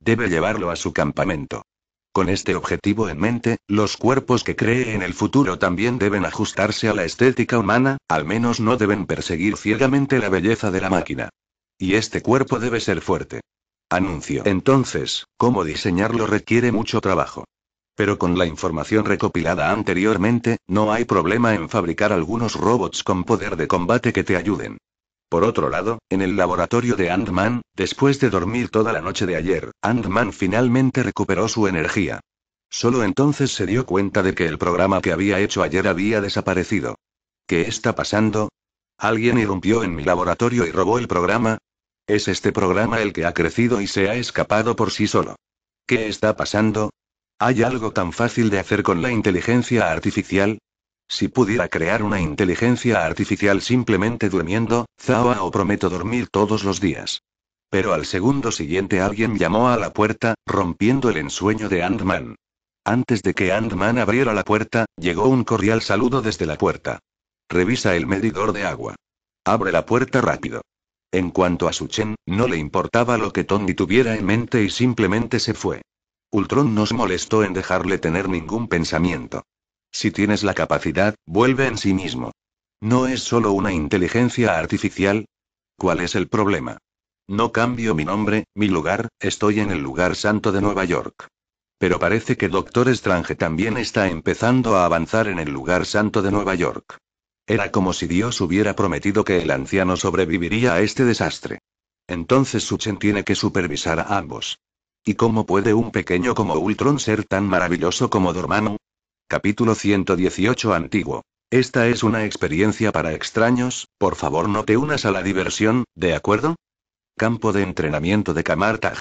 Debe llevarlo a su campamento. Con este objetivo en mente, los cuerpos que cree en el futuro también deben ajustarse a la estética humana, al menos no deben perseguir ciegamente la belleza de la máquina. Y este cuerpo debe ser fuerte. Anuncio. Entonces, cómo diseñarlo requiere mucho trabajo. Pero con la información recopilada anteriormente, no hay problema en fabricar algunos robots con poder de combate que te ayuden. Por otro lado, en el laboratorio de Ant-Man, después de dormir toda la noche de ayer, Ant-Man finalmente recuperó su energía. Solo entonces se dio cuenta de que el programa que había hecho ayer había desaparecido. ¿Qué está pasando? ¿Alguien irrumpió en mi laboratorio y robó el programa? ¿Es este programa el que ha crecido y se ha escapado por sí solo? ¿Qué está pasando? ¿Hay algo tan fácil de hacer con la inteligencia artificial? Si pudiera crear una inteligencia artificial simplemente durmiendo, o prometo dormir todos los días. Pero al segundo siguiente alguien llamó a la puerta, rompiendo el ensueño de Ant-Man. Antes de que Ant-Man abriera la puerta, llegó un cordial saludo desde la puerta. Revisa el medidor de agua. Abre la puerta rápido. En cuanto a Suchen, no le importaba lo que Tony tuviera en mente y simplemente se fue. Ultron nos molestó en dejarle tener ningún pensamiento. Si tienes la capacidad, vuelve en sí mismo. No es solo una inteligencia artificial. ¿Cuál es el problema? No cambio mi nombre, mi lugar, estoy en el lugar santo de Nueva York. Pero parece que Doctor Strange también está empezando a avanzar en el lugar santo de Nueva York. Era como si Dios hubiera prometido que el anciano sobreviviría a este desastre. Entonces Suchen tiene que supervisar a ambos. ¿Y cómo puede un pequeño como Ultron ser tan maravilloso como Dormammu? Capítulo 118 Antiguo. Esta es una experiencia para extraños, por favor no te unas a la diversión, ¿de acuerdo? Campo de entrenamiento de Kamartag.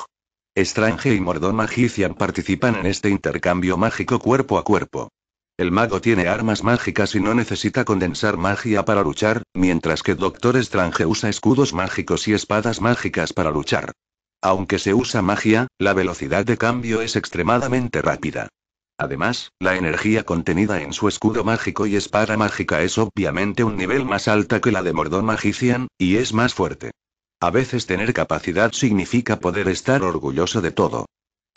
Strange y Mordón Magician participan en este intercambio mágico cuerpo a cuerpo. El mago tiene armas mágicas y no necesita condensar magia para luchar, mientras que Doctor Strange usa escudos mágicos y espadas mágicas para luchar. Aunque se usa magia, la velocidad de cambio es extremadamente rápida. Además, la energía contenida en su escudo mágico y espada mágica es obviamente un nivel más alta que la de Mordón Magician, y es más fuerte. A veces tener capacidad significa poder estar orgulloso de todo.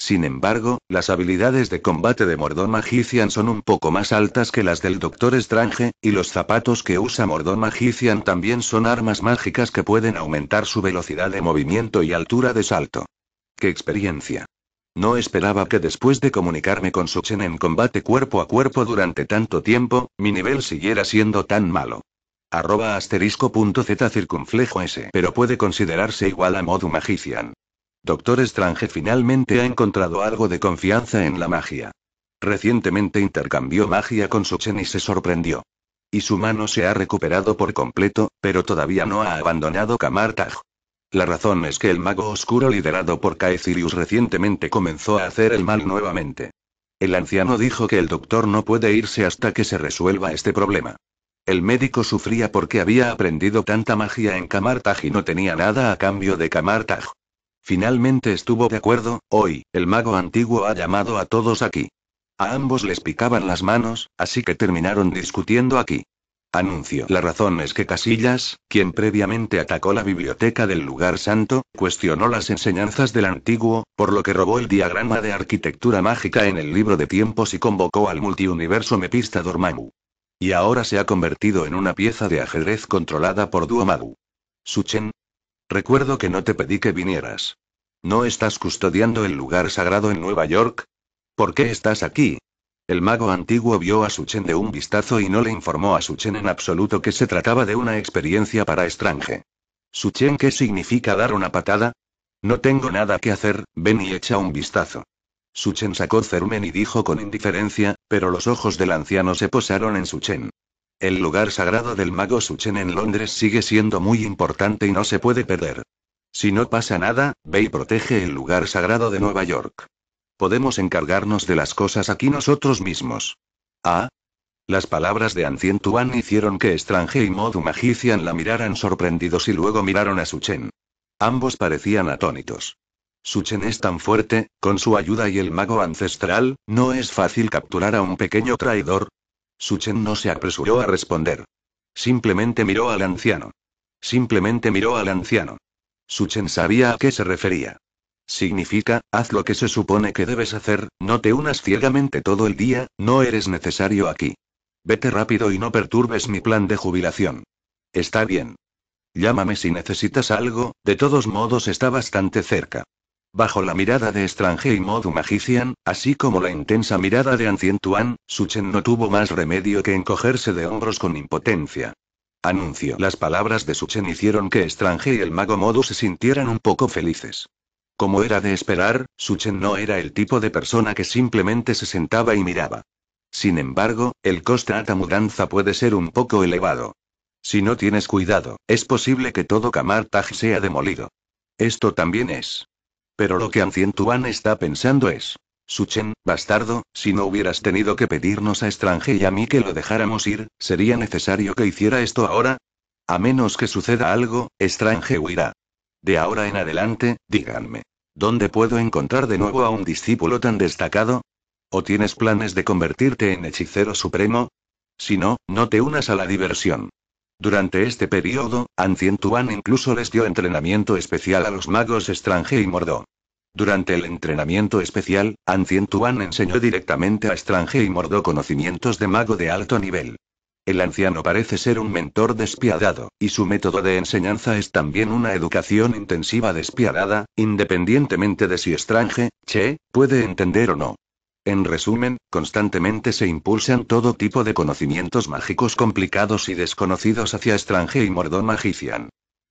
Sin embargo, las habilidades de combate de Mordor Magician son un poco más altas que las del Doctor Strange, y los zapatos que usa Mordor Magician también son armas mágicas que pueden aumentar su velocidad de movimiento y altura de salto. ¡Qué experiencia! No esperaba que después de comunicarme con Suchen en combate cuerpo a cuerpo durante tanto tiempo, mi nivel siguiera siendo tan malo. Arroba asterisco circunflejo s. Pero puede considerarse igual a Modu Magician. Doctor Strange finalmente ha encontrado algo de confianza en la magia. Recientemente intercambió magia con Suchen y se sorprendió. Y su mano se ha recuperado por completo, pero todavía no ha abandonado Kamartag. La razón es que el mago oscuro liderado por Caecilius recientemente comenzó a hacer el mal nuevamente. El anciano dijo que el doctor no puede irse hasta que se resuelva este problema. El médico sufría porque había aprendido tanta magia en Kamartag y no tenía nada a cambio de Kamartag. Finalmente estuvo de acuerdo, hoy, el mago antiguo ha llamado a todos aquí. A ambos les picaban las manos, así que terminaron discutiendo aquí. Anuncio. La razón es que Casillas, quien previamente atacó la biblioteca del lugar santo, cuestionó las enseñanzas del antiguo, por lo que robó el diagrama de arquitectura mágica en el libro de tiempos y convocó al multiuniverso mepista Dormammu. Y ahora se ha convertido en una pieza de ajedrez controlada por Duomagu. Suchen, Recuerdo que no te pedí que vinieras. ¿No estás custodiando el lugar sagrado en Nueva York? ¿Por qué estás aquí? El mago antiguo vio a Suchen de un vistazo y no le informó a Suchen en absoluto que se trataba de una experiencia para extranje. Suchen, ¿qué significa dar una patada? No tengo nada que hacer, ven y echa un vistazo. Suchen sacó Cermen y dijo con indiferencia, pero los ojos del anciano se posaron en Suchen. El lugar sagrado del mago Suchen en Londres sigue siendo muy importante y no se puede perder. Si no pasa nada, ve y protege el lugar sagrado de Nueva York. Podemos encargarnos de las cosas aquí nosotros mismos. Ah. Las palabras de Ancien Tuan hicieron que Strange y Modu Magician la miraran sorprendidos y luego miraron a Suchen. Ambos parecían atónitos. Suchen es tan fuerte, con su ayuda y el mago ancestral, no es fácil capturar a un pequeño traidor, Suchen no se apresuró a responder. Simplemente miró al anciano. Simplemente miró al anciano. Suchen sabía a qué se refería. Significa, haz lo que se supone que debes hacer, no te unas ciegamente todo el día, no eres necesario aquí. Vete rápido y no perturbes mi plan de jubilación. Está bien. Llámame si necesitas algo, de todos modos está bastante cerca. Bajo la mirada de Strange y Modu Magician, así como la intensa mirada de Ancientuan, Tuan, Suchen no tuvo más remedio que encogerse de hombros con impotencia. Anuncio. Las palabras de Suchen hicieron que Strange y el mago Modu se sintieran un poco felices. Como era de esperar, Suchen no era el tipo de persona que simplemente se sentaba y miraba. Sin embargo, el coste a mudanza puede ser un poco elevado. Si no tienes cuidado, es posible que todo Kamar sea demolido. Esto también es. Pero lo que Ancientuan está pensando es. Suchen, bastardo, si no hubieras tenido que pedirnos a Estrange y a mí que lo dejáramos ir, ¿sería necesario que hiciera esto ahora? A menos que suceda algo, Estrange huirá. De ahora en adelante, díganme. ¿Dónde puedo encontrar de nuevo a un discípulo tan destacado? ¿O tienes planes de convertirte en hechicero supremo? Si no, no te unas a la diversión. Durante este periodo, Ancien Tuan incluso les dio entrenamiento especial a los magos Strange y Mordó. Durante el entrenamiento especial, Ancien Tuan enseñó directamente a Strange y Mordó conocimientos de mago de alto nivel. El anciano parece ser un mentor despiadado, y su método de enseñanza es también una educación intensiva despiadada, independientemente de si Strange, che, puede entender o no. En resumen, constantemente se impulsan todo tipo de conocimientos mágicos complicados y desconocidos hacia Strange y Mordón Magician.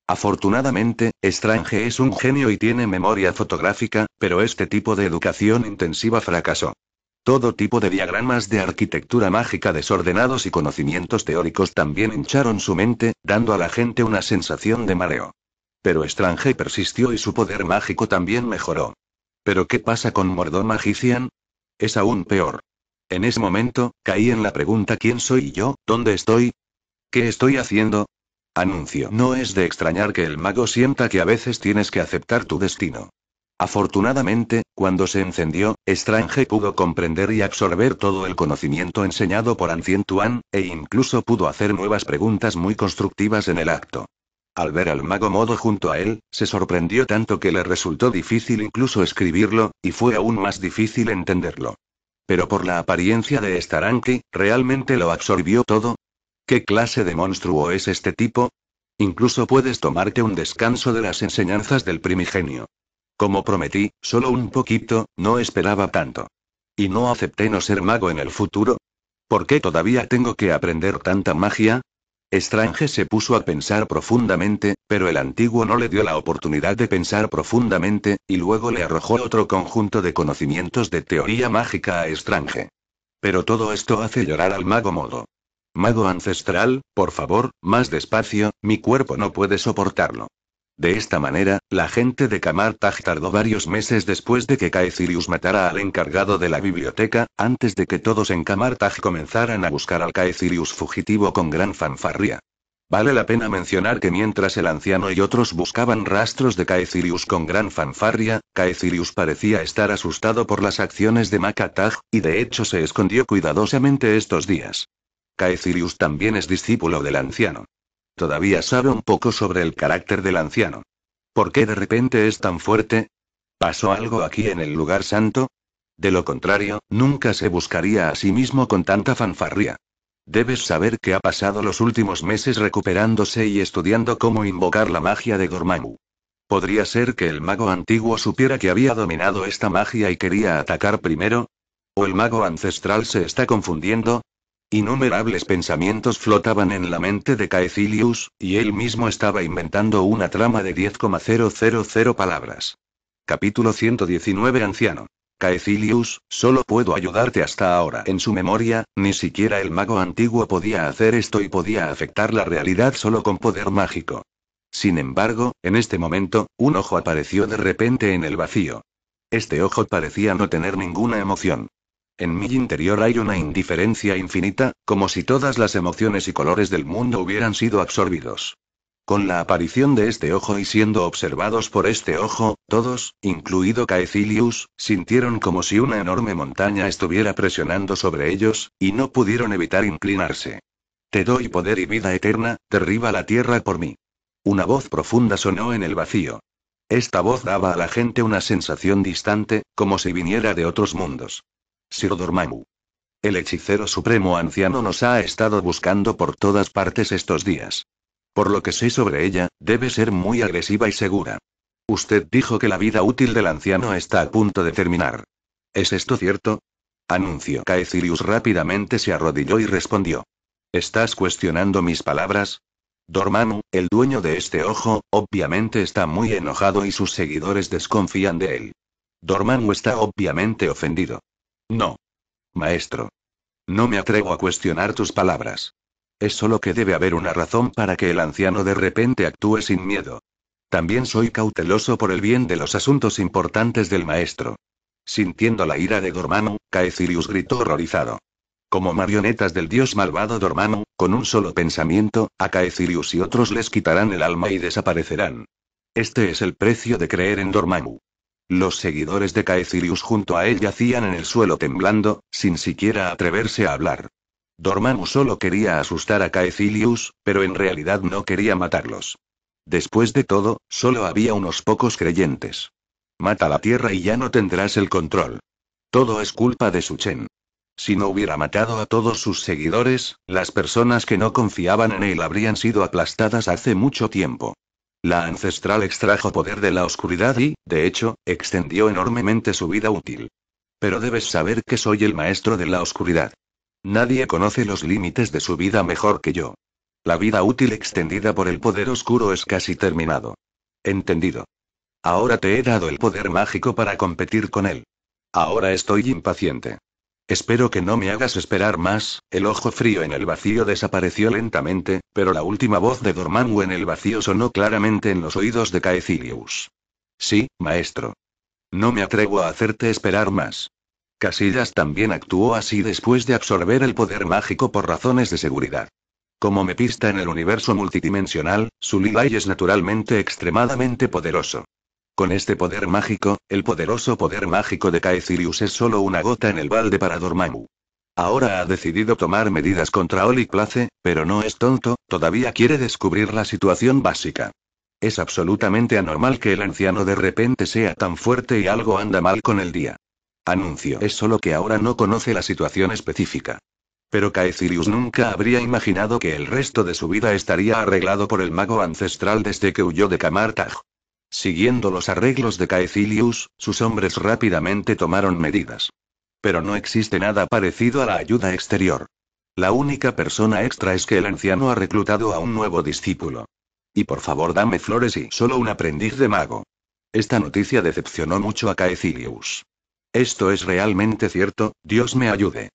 Afortunadamente, Strange es un genio y tiene memoria fotográfica, pero este tipo de educación intensiva fracasó. Todo tipo de diagramas de arquitectura mágica desordenados y conocimientos teóricos también hincharon su mente, dando a la gente una sensación de mareo. Pero Strange persistió y su poder mágico también mejoró. ¿Pero qué pasa con Mordón Magician? Es aún peor. En ese momento, caí en la pregunta ¿quién soy yo? ¿Dónde estoy? ¿Qué estoy haciendo? Anuncio. No es de extrañar que el mago sienta que a veces tienes que aceptar tu destino. Afortunadamente, cuando se encendió, Strange pudo comprender y absorber todo el conocimiento enseñado por Ancien e incluso pudo hacer nuevas preguntas muy constructivas en el acto. Al ver al mago modo junto a él, se sorprendió tanto que le resultó difícil incluso escribirlo, y fue aún más difícil entenderlo. Pero por la apariencia de Staranki, ¿realmente lo absorbió todo? ¿Qué clase de monstruo es este tipo? Incluso puedes tomarte un descanso de las enseñanzas del primigenio. Como prometí, solo un poquito, no esperaba tanto. Y no acepté no ser mago en el futuro. ¿Por qué todavía tengo que aprender tanta magia? Strange se puso a pensar profundamente, pero el antiguo no le dio la oportunidad de pensar profundamente, y luego le arrojó otro conjunto de conocimientos de teoría mágica a Strange. Pero todo esto hace llorar al mago modo. Mago ancestral, por favor, más despacio, mi cuerpo no puede soportarlo. De esta manera, la gente de Kamartaj tardó varios meses después de que Caecilius matara al encargado de la biblioteca, antes de que todos en Kamartaj comenzaran a buscar al Caecilius fugitivo con gran fanfarria. Vale la pena mencionar que mientras el anciano y otros buscaban rastros de Caecilius con gran fanfarria, Caecilius parecía estar asustado por las acciones de Makataj, y de hecho se escondió cuidadosamente estos días. Caecilius también es discípulo del anciano. Todavía sabe un poco sobre el carácter del anciano. ¿Por qué de repente es tan fuerte? ¿Pasó algo aquí en el lugar santo? De lo contrario, nunca se buscaría a sí mismo con tanta fanfarría. Debes saber que ha pasado los últimos meses recuperándose y estudiando cómo invocar la magia de Gormamu. ¿Podría ser que el mago antiguo supiera que había dominado esta magia y quería atacar primero? ¿O el mago ancestral se está confundiendo? Innumerables pensamientos flotaban en la mente de Caecilius, y él mismo estaba inventando una trama de 10,000 palabras. Capítulo 119 Anciano. Caecilius, solo puedo ayudarte hasta ahora. En su memoria, ni siquiera el mago antiguo podía hacer esto y podía afectar la realidad solo con poder mágico. Sin embargo, en este momento, un ojo apareció de repente en el vacío. Este ojo parecía no tener ninguna emoción. En mi interior hay una indiferencia infinita, como si todas las emociones y colores del mundo hubieran sido absorbidos. Con la aparición de este ojo y siendo observados por este ojo, todos, incluido Caecilius, sintieron como si una enorme montaña estuviera presionando sobre ellos, y no pudieron evitar inclinarse. Te doy poder y vida eterna, derriba la tierra por mí. Una voz profunda sonó en el vacío. Esta voz daba a la gente una sensación distante, como si viniera de otros mundos. Sir Dormammu. El hechicero supremo anciano nos ha estado buscando por todas partes estos días. Por lo que sé sobre ella, debe ser muy agresiva y segura. Usted dijo que la vida útil del anciano está a punto de terminar. ¿Es esto cierto? Anunció Caecilius rápidamente se arrodilló y respondió. ¿Estás cuestionando mis palabras? Dormammu, el dueño de este ojo, obviamente está muy enojado y sus seguidores desconfían de él. Dormammu está obviamente ofendido. No. Maestro. No me atrevo a cuestionar tus palabras. Es solo que debe haber una razón para que el anciano de repente actúe sin miedo. También soy cauteloso por el bien de los asuntos importantes del maestro. Sintiendo la ira de Dormammu, Caecilius gritó horrorizado. Como marionetas del dios malvado Dormammu, con un solo pensamiento, a Caecilius y otros les quitarán el alma y desaparecerán. Este es el precio de creer en Dormammu. Los seguidores de Caecilius junto a él yacían en el suelo temblando, sin siquiera atreverse a hablar. Dormammu solo quería asustar a Caecilius, pero en realidad no quería matarlos. Después de todo, solo había unos pocos creyentes. Mata la tierra y ya no tendrás el control. Todo es culpa de Suchen. Si no hubiera matado a todos sus seguidores, las personas que no confiaban en él habrían sido aplastadas hace mucho tiempo. La ancestral extrajo poder de la oscuridad y, de hecho, extendió enormemente su vida útil. Pero debes saber que soy el maestro de la oscuridad. Nadie conoce los límites de su vida mejor que yo. La vida útil extendida por el poder oscuro es casi terminado. Entendido. Ahora te he dado el poder mágico para competir con él. Ahora estoy impaciente. Espero que no me hagas esperar más. El ojo frío en el vacío desapareció lentamente, pero la última voz de Dormammu en el vacío sonó claramente en los oídos de Caecilius. Sí, maestro. No me atrevo a hacerte esperar más. Casillas también actuó así después de absorber el poder mágico por razones de seguridad. Como me pista en el universo multidimensional, su es naturalmente extremadamente poderoso. Con este poder mágico, el poderoso poder mágico de Caecilius es solo una gota en el balde para Dormammu. Ahora ha decidido tomar medidas contra Oli Place, pero no es tonto, todavía quiere descubrir la situación básica. Es absolutamente anormal que el anciano de repente sea tan fuerte y algo anda mal con el día. Anuncio es solo que ahora no conoce la situación específica. Pero Caecilius nunca habría imaginado que el resto de su vida estaría arreglado por el mago ancestral desde que huyó de Kamartaj. Siguiendo los arreglos de Caecilius, sus hombres rápidamente tomaron medidas. Pero no existe nada parecido a la ayuda exterior. La única persona extra es que el anciano ha reclutado a un nuevo discípulo. Y por favor dame flores y solo un aprendiz de mago. Esta noticia decepcionó mucho a Caecilius. Esto es realmente cierto, Dios me ayude.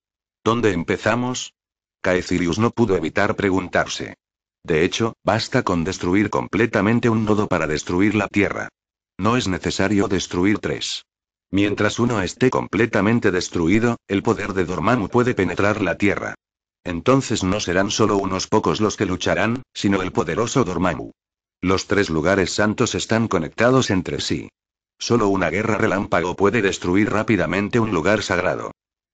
¿Dónde empezamos? Caecilius no pudo evitar preguntarse. De hecho, basta con destruir completamente un nodo para destruir la Tierra. No es necesario destruir tres. Mientras uno esté completamente destruido, el poder de Dormammu puede penetrar la Tierra. Entonces no serán solo unos pocos los que lucharán, sino el poderoso Dormammu. Los tres lugares santos están conectados entre sí. Solo una guerra relámpago puede destruir rápidamente un lugar sagrado.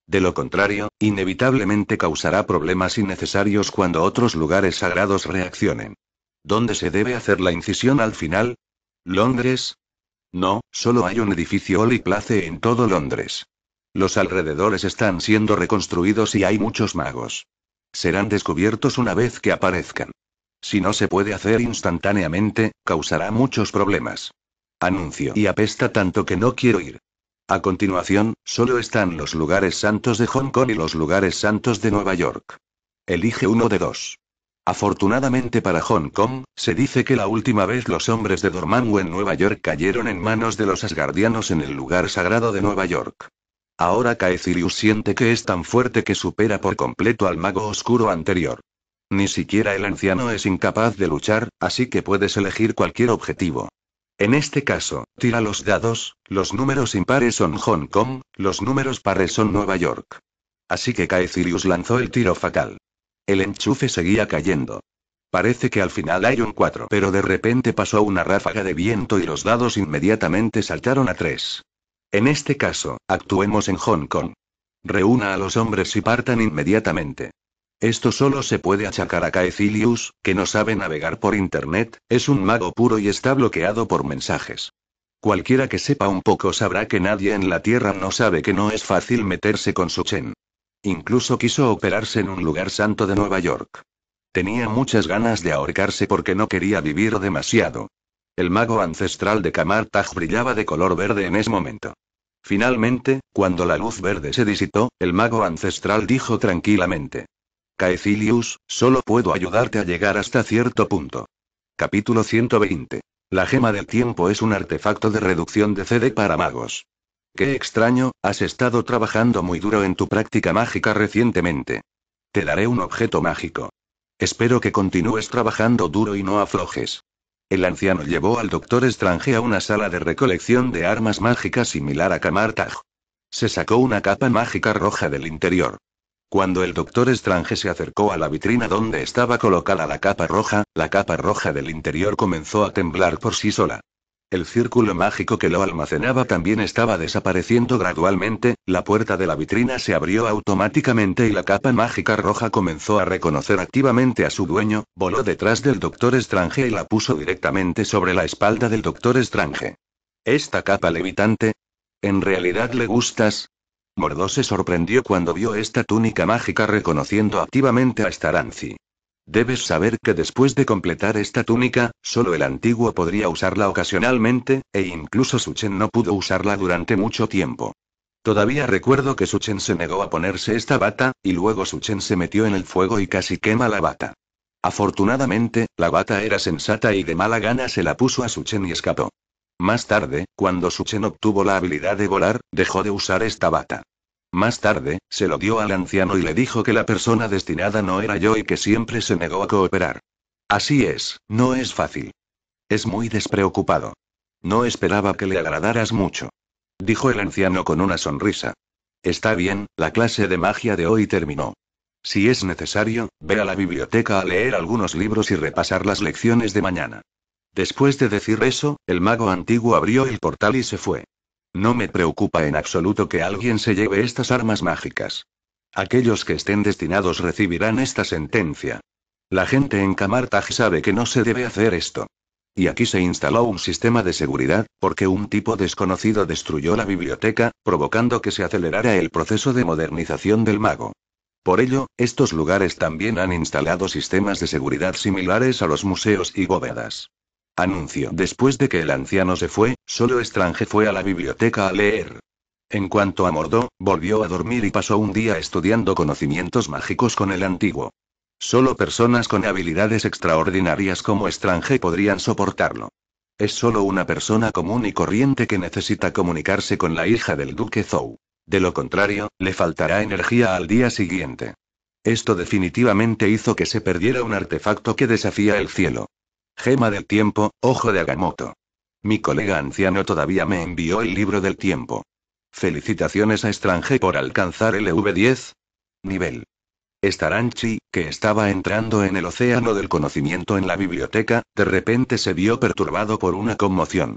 De lo contrario, inevitablemente causará problemas innecesarios cuando otros lugares sagrados reaccionen. ¿Dónde se debe hacer la incisión al final? ¿Londres? No, solo hay un edificio Place en todo Londres. Los alrededores están siendo reconstruidos y hay muchos magos. Serán descubiertos una vez que aparezcan. Si no se puede hacer instantáneamente, causará muchos problemas. Anuncio y apesta tanto que no quiero ir. A continuación, solo están los lugares santos de Hong Kong y los lugares santos de Nueva York. Elige uno de dos. Afortunadamente para Hong Kong, se dice que la última vez los hombres de Dormammu en Nueva York cayeron en manos de los asgardianos en el lugar sagrado de Nueva York. Ahora Caecilius siente que es tan fuerte que supera por completo al mago oscuro anterior. Ni siquiera el anciano es incapaz de luchar, así que puedes elegir cualquier objetivo. En este caso, tira los dados, los números impares son Hong Kong, los números pares son Nueva York. Así que Caecilius lanzó el tiro fatal. El enchufe seguía cayendo. Parece que al final hay un 4, pero de repente pasó una ráfaga de viento y los dados inmediatamente saltaron a 3. En este caso, actuemos en Hong Kong. Reúna a los hombres y partan inmediatamente. Esto solo se puede achacar a Caecilius, que no sabe navegar por Internet, es un mago puro y está bloqueado por mensajes. Cualquiera que sepa un poco sabrá que nadie en la Tierra no sabe que no es fácil meterse con su Chen. Incluso quiso operarse en un lugar santo de Nueva York. Tenía muchas ganas de ahorcarse porque no quería vivir demasiado. El mago ancestral de Kamar-Taj brillaba de color verde en ese momento. Finalmente, cuando la luz verde se disitó, el mago ancestral dijo tranquilamente: Caecilius, solo puedo ayudarte a llegar hasta cierto punto. Capítulo 120. La gema del tiempo es un artefacto de reducción de CD para magos. Qué extraño, has estado trabajando muy duro en tu práctica mágica recientemente. Te daré un objeto mágico. Espero que continúes trabajando duro y no aflojes. El anciano llevó al doctor Estrange a una sala de recolección de armas mágicas similar a Kamartag. Se sacó una capa mágica roja del interior. Cuando el doctor Estrange se acercó a la vitrina donde estaba colocada la capa roja, la capa roja del interior comenzó a temblar por sí sola. El círculo mágico que lo almacenaba también estaba desapareciendo gradualmente, la puerta de la vitrina se abrió automáticamente y la capa mágica roja comenzó a reconocer activamente a su dueño, voló detrás del doctor Estrange y la puso directamente sobre la espalda del doctor Estrange. Esta capa levitante. En realidad le gustas, Mordó se sorprendió cuando vio esta túnica mágica reconociendo activamente a Staranzi. Debes saber que después de completar esta túnica, solo el antiguo podría usarla ocasionalmente, e incluso Suchen no pudo usarla durante mucho tiempo. Todavía recuerdo que Suchen se negó a ponerse esta bata, y luego Suchen se metió en el fuego y casi quema la bata. Afortunadamente, la bata era sensata y de mala gana se la puso a Suchen y escapó. Más tarde, cuando Suchen obtuvo la habilidad de volar, dejó de usar esta bata. Más tarde, se lo dio al anciano y le dijo que la persona destinada no era yo y que siempre se negó a cooperar. Así es, no es fácil. Es muy despreocupado. No esperaba que le agradaras mucho. Dijo el anciano con una sonrisa. Está bien, la clase de magia de hoy terminó. Si es necesario, ve a la biblioteca a leer algunos libros y repasar las lecciones de mañana. Después de decir eso, el mago antiguo abrió el portal y se fue. No me preocupa en absoluto que alguien se lleve estas armas mágicas. Aquellos que estén destinados recibirán esta sentencia. La gente en Camartaj sabe que no se debe hacer esto. Y aquí se instaló un sistema de seguridad, porque un tipo desconocido destruyó la biblioteca, provocando que se acelerara el proceso de modernización del mago. Por ello, estos lugares también han instalado sistemas de seguridad similares a los museos y bóvedas. Anuncio. Después de que el anciano se fue, solo Strange fue a la biblioteca a leer. En cuanto a Mordó, volvió a dormir y pasó un día estudiando conocimientos mágicos con el antiguo. Solo personas con habilidades extraordinarias como Strange podrían soportarlo. Es solo una persona común y corriente que necesita comunicarse con la hija del duque Zhou. De lo contrario, le faltará energía al día siguiente. Esto definitivamente hizo que se perdiera un artefacto que desafía el cielo. Gema del Tiempo, Ojo de Agamotto. Mi colega anciano todavía me envió el libro del tiempo. Felicitaciones a Strange por alcanzar el v 10 Nivel. Staranchi, que estaba entrando en el océano del conocimiento en la biblioteca, de repente se vio perturbado por una conmoción.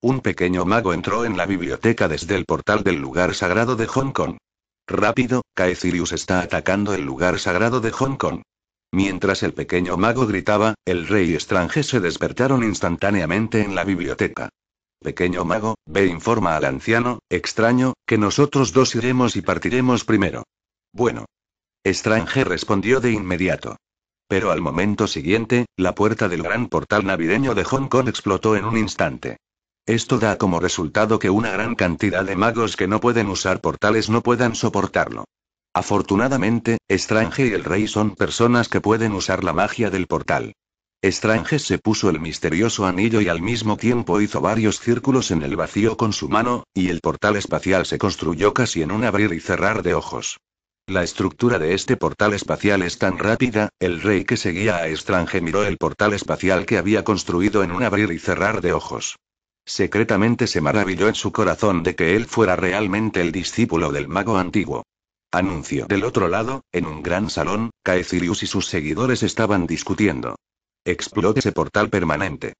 Un pequeño mago entró en la biblioteca desde el portal del lugar sagrado de Hong Kong. Rápido, Caecilius está atacando el lugar sagrado de Hong Kong. Mientras el pequeño mago gritaba, el rey y Strange se despertaron instantáneamente en la biblioteca. Pequeño mago, ve e informa al anciano, extraño, que nosotros dos iremos y partiremos primero. Bueno. Strange respondió de inmediato. Pero al momento siguiente, la puerta del gran portal navideño de Hong Kong explotó en un instante. Esto da como resultado que una gran cantidad de magos que no pueden usar portales no puedan soportarlo. Afortunadamente, Strange y el rey son personas que pueden usar la magia del portal. Strange se puso el misterioso anillo y al mismo tiempo hizo varios círculos en el vacío con su mano, y el portal espacial se construyó casi en un abrir y cerrar de ojos. La estructura de este portal espacial es tan rápida, el rey que seguía a Strange miró el portal espacial que había construido en un abrir y cerrar de ojos. Secretamente se maravilló en su corazón de que él fuera realmente el discípulo del mago antiguo. Anuncio. Del otro lado, en un gran salón, Caecilius y sus seguidores estaban discutiendo. Explode ese portal permanente.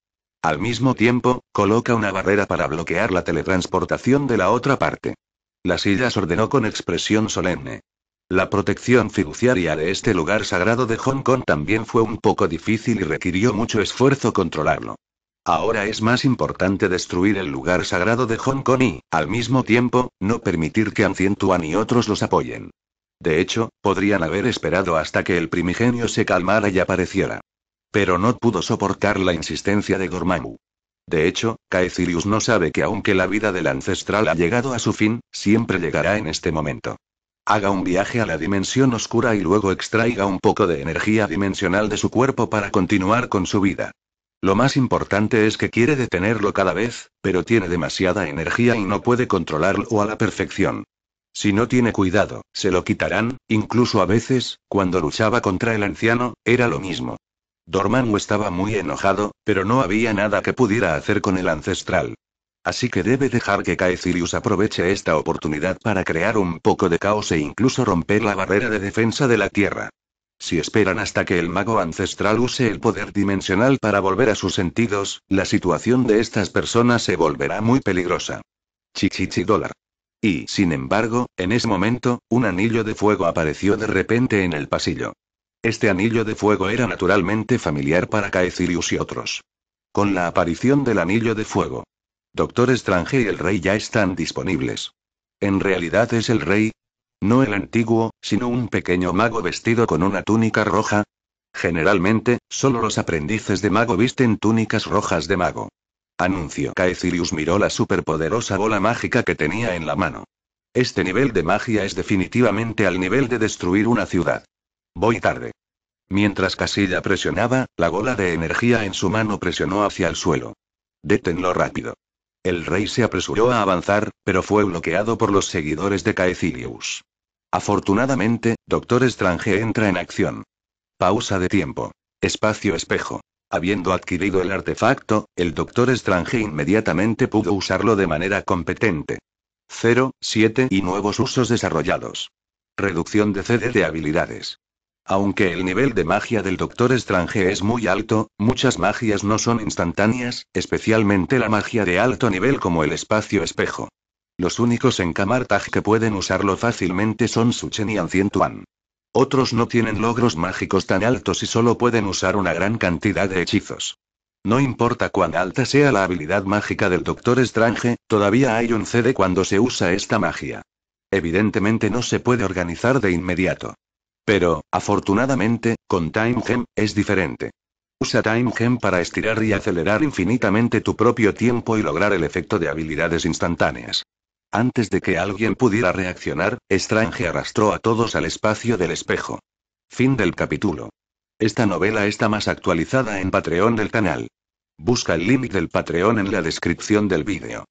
Al mismo tiempo, coloca una barrera para bloquear la teletransportación de la otra parte. Las sillas ordenó con expresión solemne. La protección fiduciaria de este lugar sagrado de Hong Kong también fue un poco difícil y requirió mucho esfuerzo controlarlo. Ahora es más importante destruir el lugar sagrado de Hong Kong y, al mismo tiempo, no permitir que Ancientuan y otros los apoyen. De hecho, podrían haber esperado hasta que el primigenio se calmara y apareciera. Pero no pudo soportar la insistencia de Gormamu. De hecho, Caecilius no sabe que aunque la vida del ancestral ha llegado a su fin, siempre llegará en este momento. Haga un viaje a la dimensión oscura y luego extraiga un poco de energía dimensional de su cuerpo para continuar con su vida. Lo más importante es que quiere detenerlo cada vez, pero tiene demasiada energía y no puede controlarlo a la perfección. Si no tiene cuidado, se lo quitarán, incluso a veces, cuando luchaba contra el anciano, era lo mismo. Dormammu estaba muy enojado, pero no había nada que pudiera hacer con el ancestral. Así que debe dejar que Caecilius aproveche esta oportunidad para crear un poco de caos e incluso romper la barrera de defensa de la Tierra. Si esperan hasta que el mago ancestral use el poder dimensional para volver a sus sentidos, la situación de estas personas se volverá muy peligrosa. Chichichi dólar. Y, sin embargo, en ese momento, un anillo de fuego apareció de repente en el pasillo. Este anillo de fuego era naturalmente familiar para Caecilius y otros. Con la aparición del anillo de fuego, Doctor Strange y el rey ya están disponibles. En realidad es el rey, no el antiguo, sino un pequeño mago vestido con una túnica roja. Generalmente, solo los aprendices de mago visten túnicas rojas de mago. Anuncio. Caecilius miró la superpoderosa bola mágica que tenía en la mano. Este nivel de magia es definitivamente al nivel de destruir una ciudad. Voy tarde. Mientras Casilla presionaba, la bola de energía en su mano presionó hacia el suelo. Détenlo rápido. El rey se apresuró a avanzar, pero fue bloqueado por los seguidores de Caecilius. Afortunadamente, Doctor Estrange entra en acción. Pausa de tiempo. Espacio espejo. Habiendo adquirido el artefacto, el Doctor Strange inmediatamente pudo usarlo de manera competente. 0, 7 y nuevos usos desarrollados. Reducción de CD de habilidades. Aunque el nivel de magia del Doctor Strange es muy alto, muchas magias no son instantáneas, especialmente la magia de alto nivel como el espacio espejo. Los únicos en Kamartag que pueden usarlo fácilmente son Suchen y Ancientuan. Otros no tienen logros mágicos tan altos y solo pueden usar una gran cantidad de hechizos. No importa cuán alta sea la habilidad mágica del Doctor Strange, todavía hay un CD cuando se usa esta magia. Evidentemente no se puede organizar de inmediato. Pero, afortunadamente, con Time Gem, es diferente. Usa Time Gem para estirar y acelerar infinitamente tu propio tiempo y lograr el efecto de habilidades instantáneas. Antes de que alguien pudiera reaccionar, Strange arrastró a todos al espacio del espejo. Fin del capítulo. Esta novela está más actualizada en Patreon del canal. Busca el link del Patreon en la descripción del vídeo.